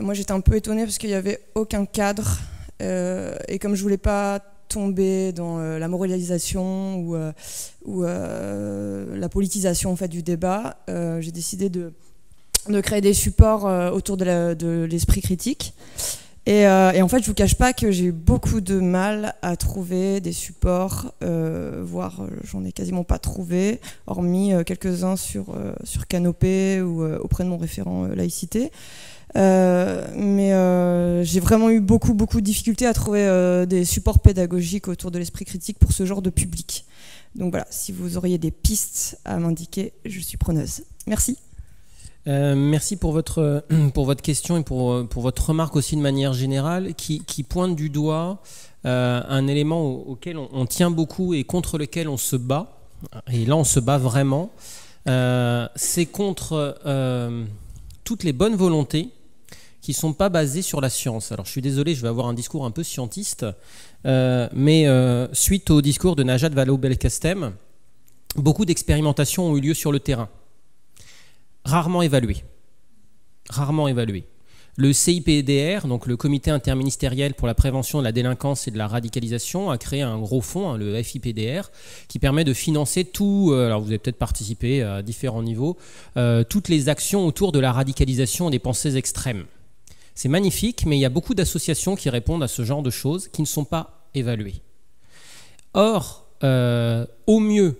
moi, j'étais un peu étonnée parce qu'il n'y avait aucun cadre. et comme je voulais pas tomber dans la moralisation ou, ou la politisation en fait, du débat, j'ai décidé de de créer des supports euh, autour de l'esprit critique. Euh, et, en fait, je vous cache pas que j'ai eu beaucoup de mal à trouver des supports, euh, voire j'en ai quasiment pas trouvé, hormis quelques-uns sur, sur Canopé ou auprès de mon référent laïcité. mais j'ai vraiment eu beaucoup, beaucoup de difficultés à trouver des supports pédagogiques autour de l'esprit critique pour ce genre de public. Donc voilà, si vous auriez des pistes à m'indiquer, je suis preneuse. Merci. Euh, merci pour votre, pour votre question et pour, euh, pour votre remarque aussi de manière générale qui, pointe du doigt euh, un élément auquel on, tient beaucoup et contre lequel on se bat. Et là, on se bat vraiment. c'est contre toutes les bonnes volontés qui ne sont pas basées sur la science. Alors je suis désolé, je vais avoir un discours un peu scientiste, mais suite au discours de Najat vallaud belkastem beaucoup d'expérimentations ont eu lieu sur le terrain rarement évalué. Rarement évalué. Le CIPDR, donc le Comité interministériel pour la prévention de la délinquance et de la radicalisation, a créé un gros fonds, hein, le FIPDR, qui permet de financer tout, euh, alors vous avez peut-être participé à différents niveaux, euh, toutes les actions autour de la radicalisation et des pensées extrêmes. C'est magnifique, mais il y a beaucoup d'associations qui répondent à ce genre de choses qui ne sont pas évaluées. Or, euh, au mieux,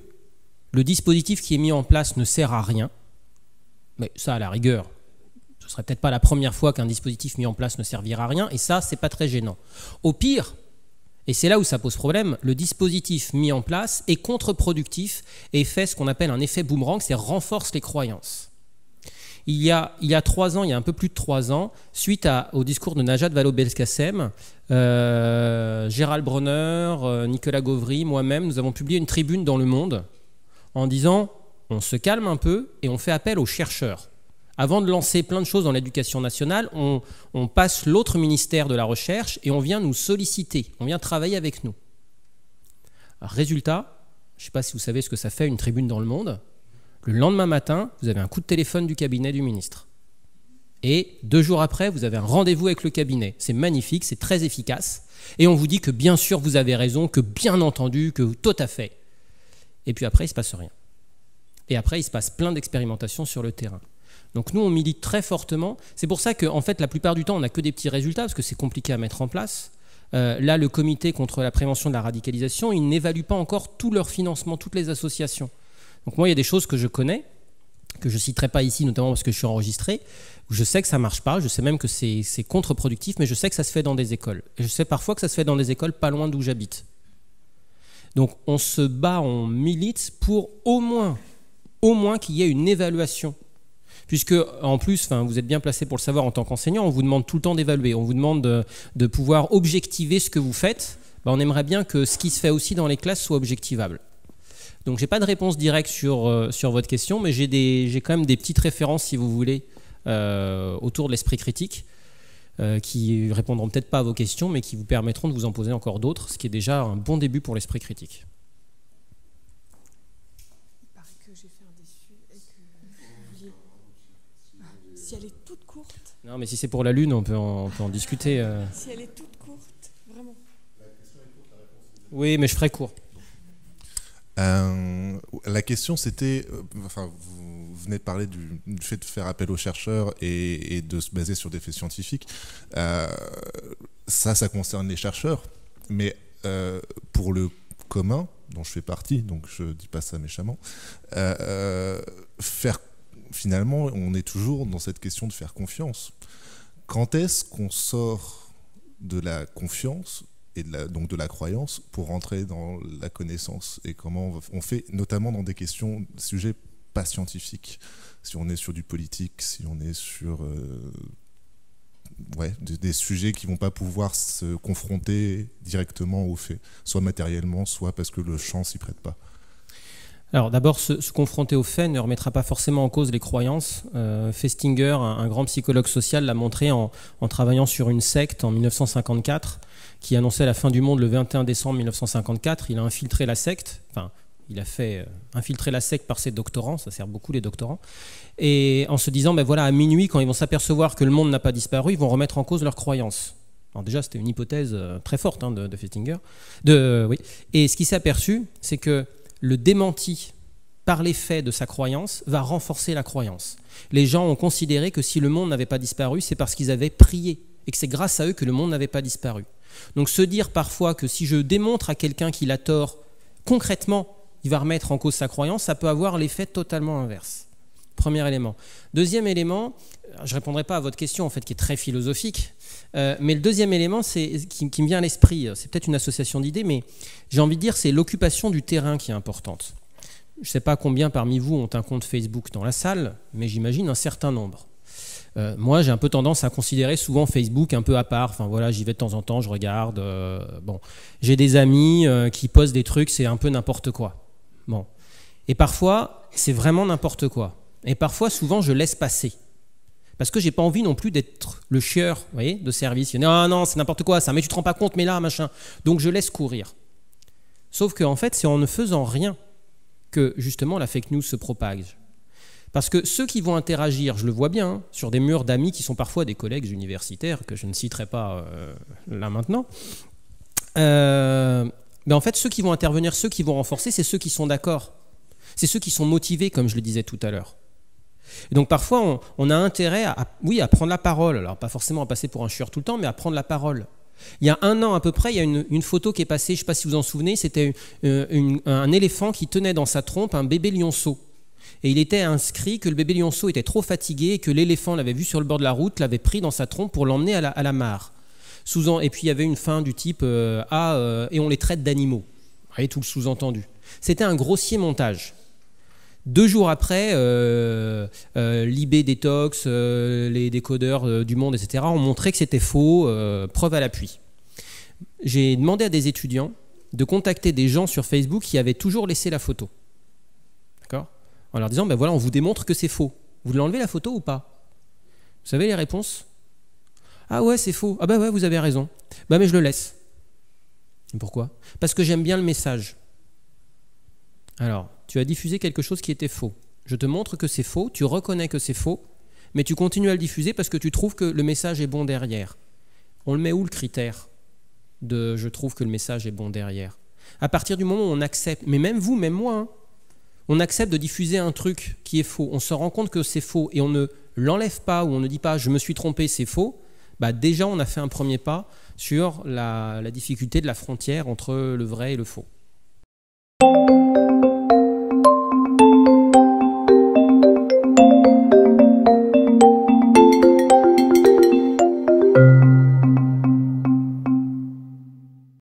le dispositif qui est mis en place ne sert à rien mais ça, à la rigueur, ce serait peut-être pas la première fois qu'un dispositif mis en place ne servira à rien, et ça, c'est pas très gênant. Au pire, et c'est là où ça pose problème, le dispositif mis en place est contre-productif et fait ce qu'on appelle un effet boomerang, c'est renforce les croyances. Il y, a, il y a trois ans, il y a un peu plus de trois ans, suite au discours de Najat Vallaud-Belkacem, euh, Gérald Bronner, euh, Nicolas Gauvry, moi-même, nous avons publié une tribune dans Le Monde en disant on se calme un peu et on fait appel aux chercheurs. Avant de lancer plein de choses dans l'éducation nationale, on, passe l'autre ministère de la recherche et on vient nous solliciter, on vient travailler avec nous. Résultat, je ne sais pas si vous savez ce que ça fait une tribune dans le monde, le lendemain matin, vous avez un coup de téléphone du cabinet du ministre. Et deux jours après, vous avez un rendez-vous avec le cabinet. C'est magnifique, c'est très efficace. Et on vous dit que bien sûr, vous avez raison, que bien entendu, que tout à fait. Et puis après, il ne se passe rien. Et après, il se passe plein d'expérimentations sur le terrain. Donc nous, on milite très fortement. C'est pour ça que, en fait, la plupart du temps, on n'a que des petits résultats parce que c'est compliqué à mettre en place. Euh, là, le comité contre la prévention de la radicalisation, il n'évalue pas encore tout leur financement, toutes les associations. Donc moi, il y a des choses que je connais, que je citerai pas ici, notamment parce que je suis enregistré. je sais que ça marche pas, je sais même que c'est contre-productif, mais je sais que ça se fait dans des écoles. Et je sais parfois que ça se fait dans des écoles pas loin d'où j'habite. Donc on se bat, on milite pour au moins au moins qu'il y ait une évaluation puisque en plus, enfin, vous êtes bien placé pour le savoir en tant qu'enseignant, on vous demande tout le temps d'évaluer, on vous demande de, pouvoir objectiver ce que vous faites. Ben, on aimerait bien que ce qui se fait aussi dans les classes soit objectivable. Donc j'ai pas de réponse directe sur, euh, sur votre question, mais j'ai quand même des petites références, si vous voulez, euh, autour de l'esprit critique, euh, qui répondront peut-être pas à vos questions, mais qui vous permettront de vous en poser encore d'autres, ce qui est déjà un bon début pour l'esprit critique. Non, mais si c'est pour la Lune, on peut en, discuter. Euh. Si elle est toute courte, vraiment. La question est réponse Oui, mais je ferai court. Euh, la question, c'était, euh, enfin, vous venez de parler du, fait de faire appel aux chercheurs et, de se baser sur des faits scientifiques. ça, ça concerne les chercheurs, mais pour le commun, dont je fais partie, donc je dis pas ça méchamment, faire finalement, on est toujours dans cette question de faire confiance. Quand est-ce qu'on sort de la confiance et de la, donc de la croyance pour rentrer dans la connaissance et comment on, fait, notamment dans des questions, sujets pas scientifiques. Si on est sur du politique, si on est sur euh, des, des, sujets qui vont pas pouvoir se confronter directement aux faits, soit matériellement, soit parce que le champ s'y prête pas. Alors d'abord, se, confronter aux faits ne remettra pas forcément en cause les croyances. Euh, Festinger, un, grand psychologue social, l'a montré en, travaillant sur une secte en 1954 qui annonçait la fin du monde le 21 décembre 1954. Il a infiltré la secte, enfin il a fait euh, infiltrer la secte par ses doctorants, ça sert beaucoup les doctorants, et en se disant, ben voilà, à minuit, quand ils vont s'apercevoir que le monde n'a pas disparu, ils vont remettre en cause leurs croyances. Alors déjà, c'était une hypothèse euh, très forte hein, de, Festinger. De, oui. Et ce qui s'est aperçu, c'est que le démenti par l'effet de sa croyance va renforcer la croyance. Les gens ont considéré que si le monde n'avait pas disparu, c'est parce qu'ils avaient prié et que c'est grâce à eux que le monde n'avait pas disparu. Donc se dire parfois que si je démontre à quelqu'un qu'il a tort, concrètement, il va remettre en cause sa croyance, ça peut avoir l'effet totalement inverse. Premier élément. Deuxième élément, je ne répondrai pas à votre question en fait qui est très philosophique, euh, mais le deuxième élément c'est, qui, me vient à l'esprit, euh, c'est peut-être une association d'idées, mais j'ai envie de dire c'est l'occupation du terrain qui est importante. Je ne sais pas combien parmi vous ont un compte Facebook dans la salle, mais j'imagine un certain nombre. Euh, moi, j'ai un peu tendance à considérer souvent Facebook un peu à part. Enfin voilà, j'y vais de temps en temps, je regarde. bon, j'ai des amis qui postent des trucs, c'est un peu n'importe quoi. Bon, et parfois c'est vraiment n'importe quoi. Et parfois, souvent, je laisse passer. Parce que j'ai pas envie non plus d'être le chieur de service. Il y ah non, c'est n'importe quoi ça, mais tu te rends pas compte, mais là, machin. Donc je laisse courir. Sauf qu'en en fait, c'est en ne faisant rien que justement la fake news se propage. Parce que ceux qui vont interagir, je le vois bien, hein, sur des murs d'amis qui sont parfois des collègues universitaires, que je ne citerai pas euh, là maintenant, mais euh, ben, en fait, ceux qui vont intervenir, ceux qui vont renforcer, c'est ceux qui sont d'accord. C'est ceux qui sont motivés, comme je le disais tout à l'heure donc parfois, on, a intérêt à, oui, à prendre la parole. Alors pas forcément à passer pour un chieur tout le temps, mais à prendre la parole. Il y a un an à peu près, il y a une, photo qui est passée, je ne sais pas si vous en souvenez, c'était euh, un éléphant qui tenait dans sa trompe un bébé lionceau. Et il était inscrit que le bébé lionceau était trop fatigué et que l'éléphant l'avait vu sur le bord de la route, l'avait pris dans sa trompe pour l'emmener à la, mare. et puis il y avait une fin du type euh, Ah, euh, et on les traite d'animaux. Vous voyez tout le sous-entendu. C'était un grossier montage. Deux jours après, euh, euh l'IB Detox, euh, les décodeurs euh, du monde, etc., ont montré que c'était faux, preuve à l'appui. J'ai demandé à des étudiants de contacter des gens sur Facebook qui avaient toujours laissé la photo. D'accord En leur disant, ben voilà, on vous démontre que c'est faux. Vous l'enlevez la photo ou pas Vous savez les réponses Ah ouais, c'est faux. Ah bah ouais, vous avez raison. Bah mais je le laisse. Pourquoi Parce que j'aime bien le message. Alors, tu as diffusé quelque chose qui était faux. Je te montre que c'est faux, tu reconnais que c'est faux, mais tu continues à le diffuser parce que tu trouves que le message est bon derrière. On le met où le critère de je trouve que le message est bon derrière À partir du moment où on accepte, mais même vous, même moi, hein, on accepte de diffuser un truc qui est faux, on se rend compte que c'est faux et on ne l'enlève pas ou on ne dit pas je me suis trompé, c'est faux, bah déjà on a fait un premier pas sur la difficulté de la frontière entre le vrai et le faux.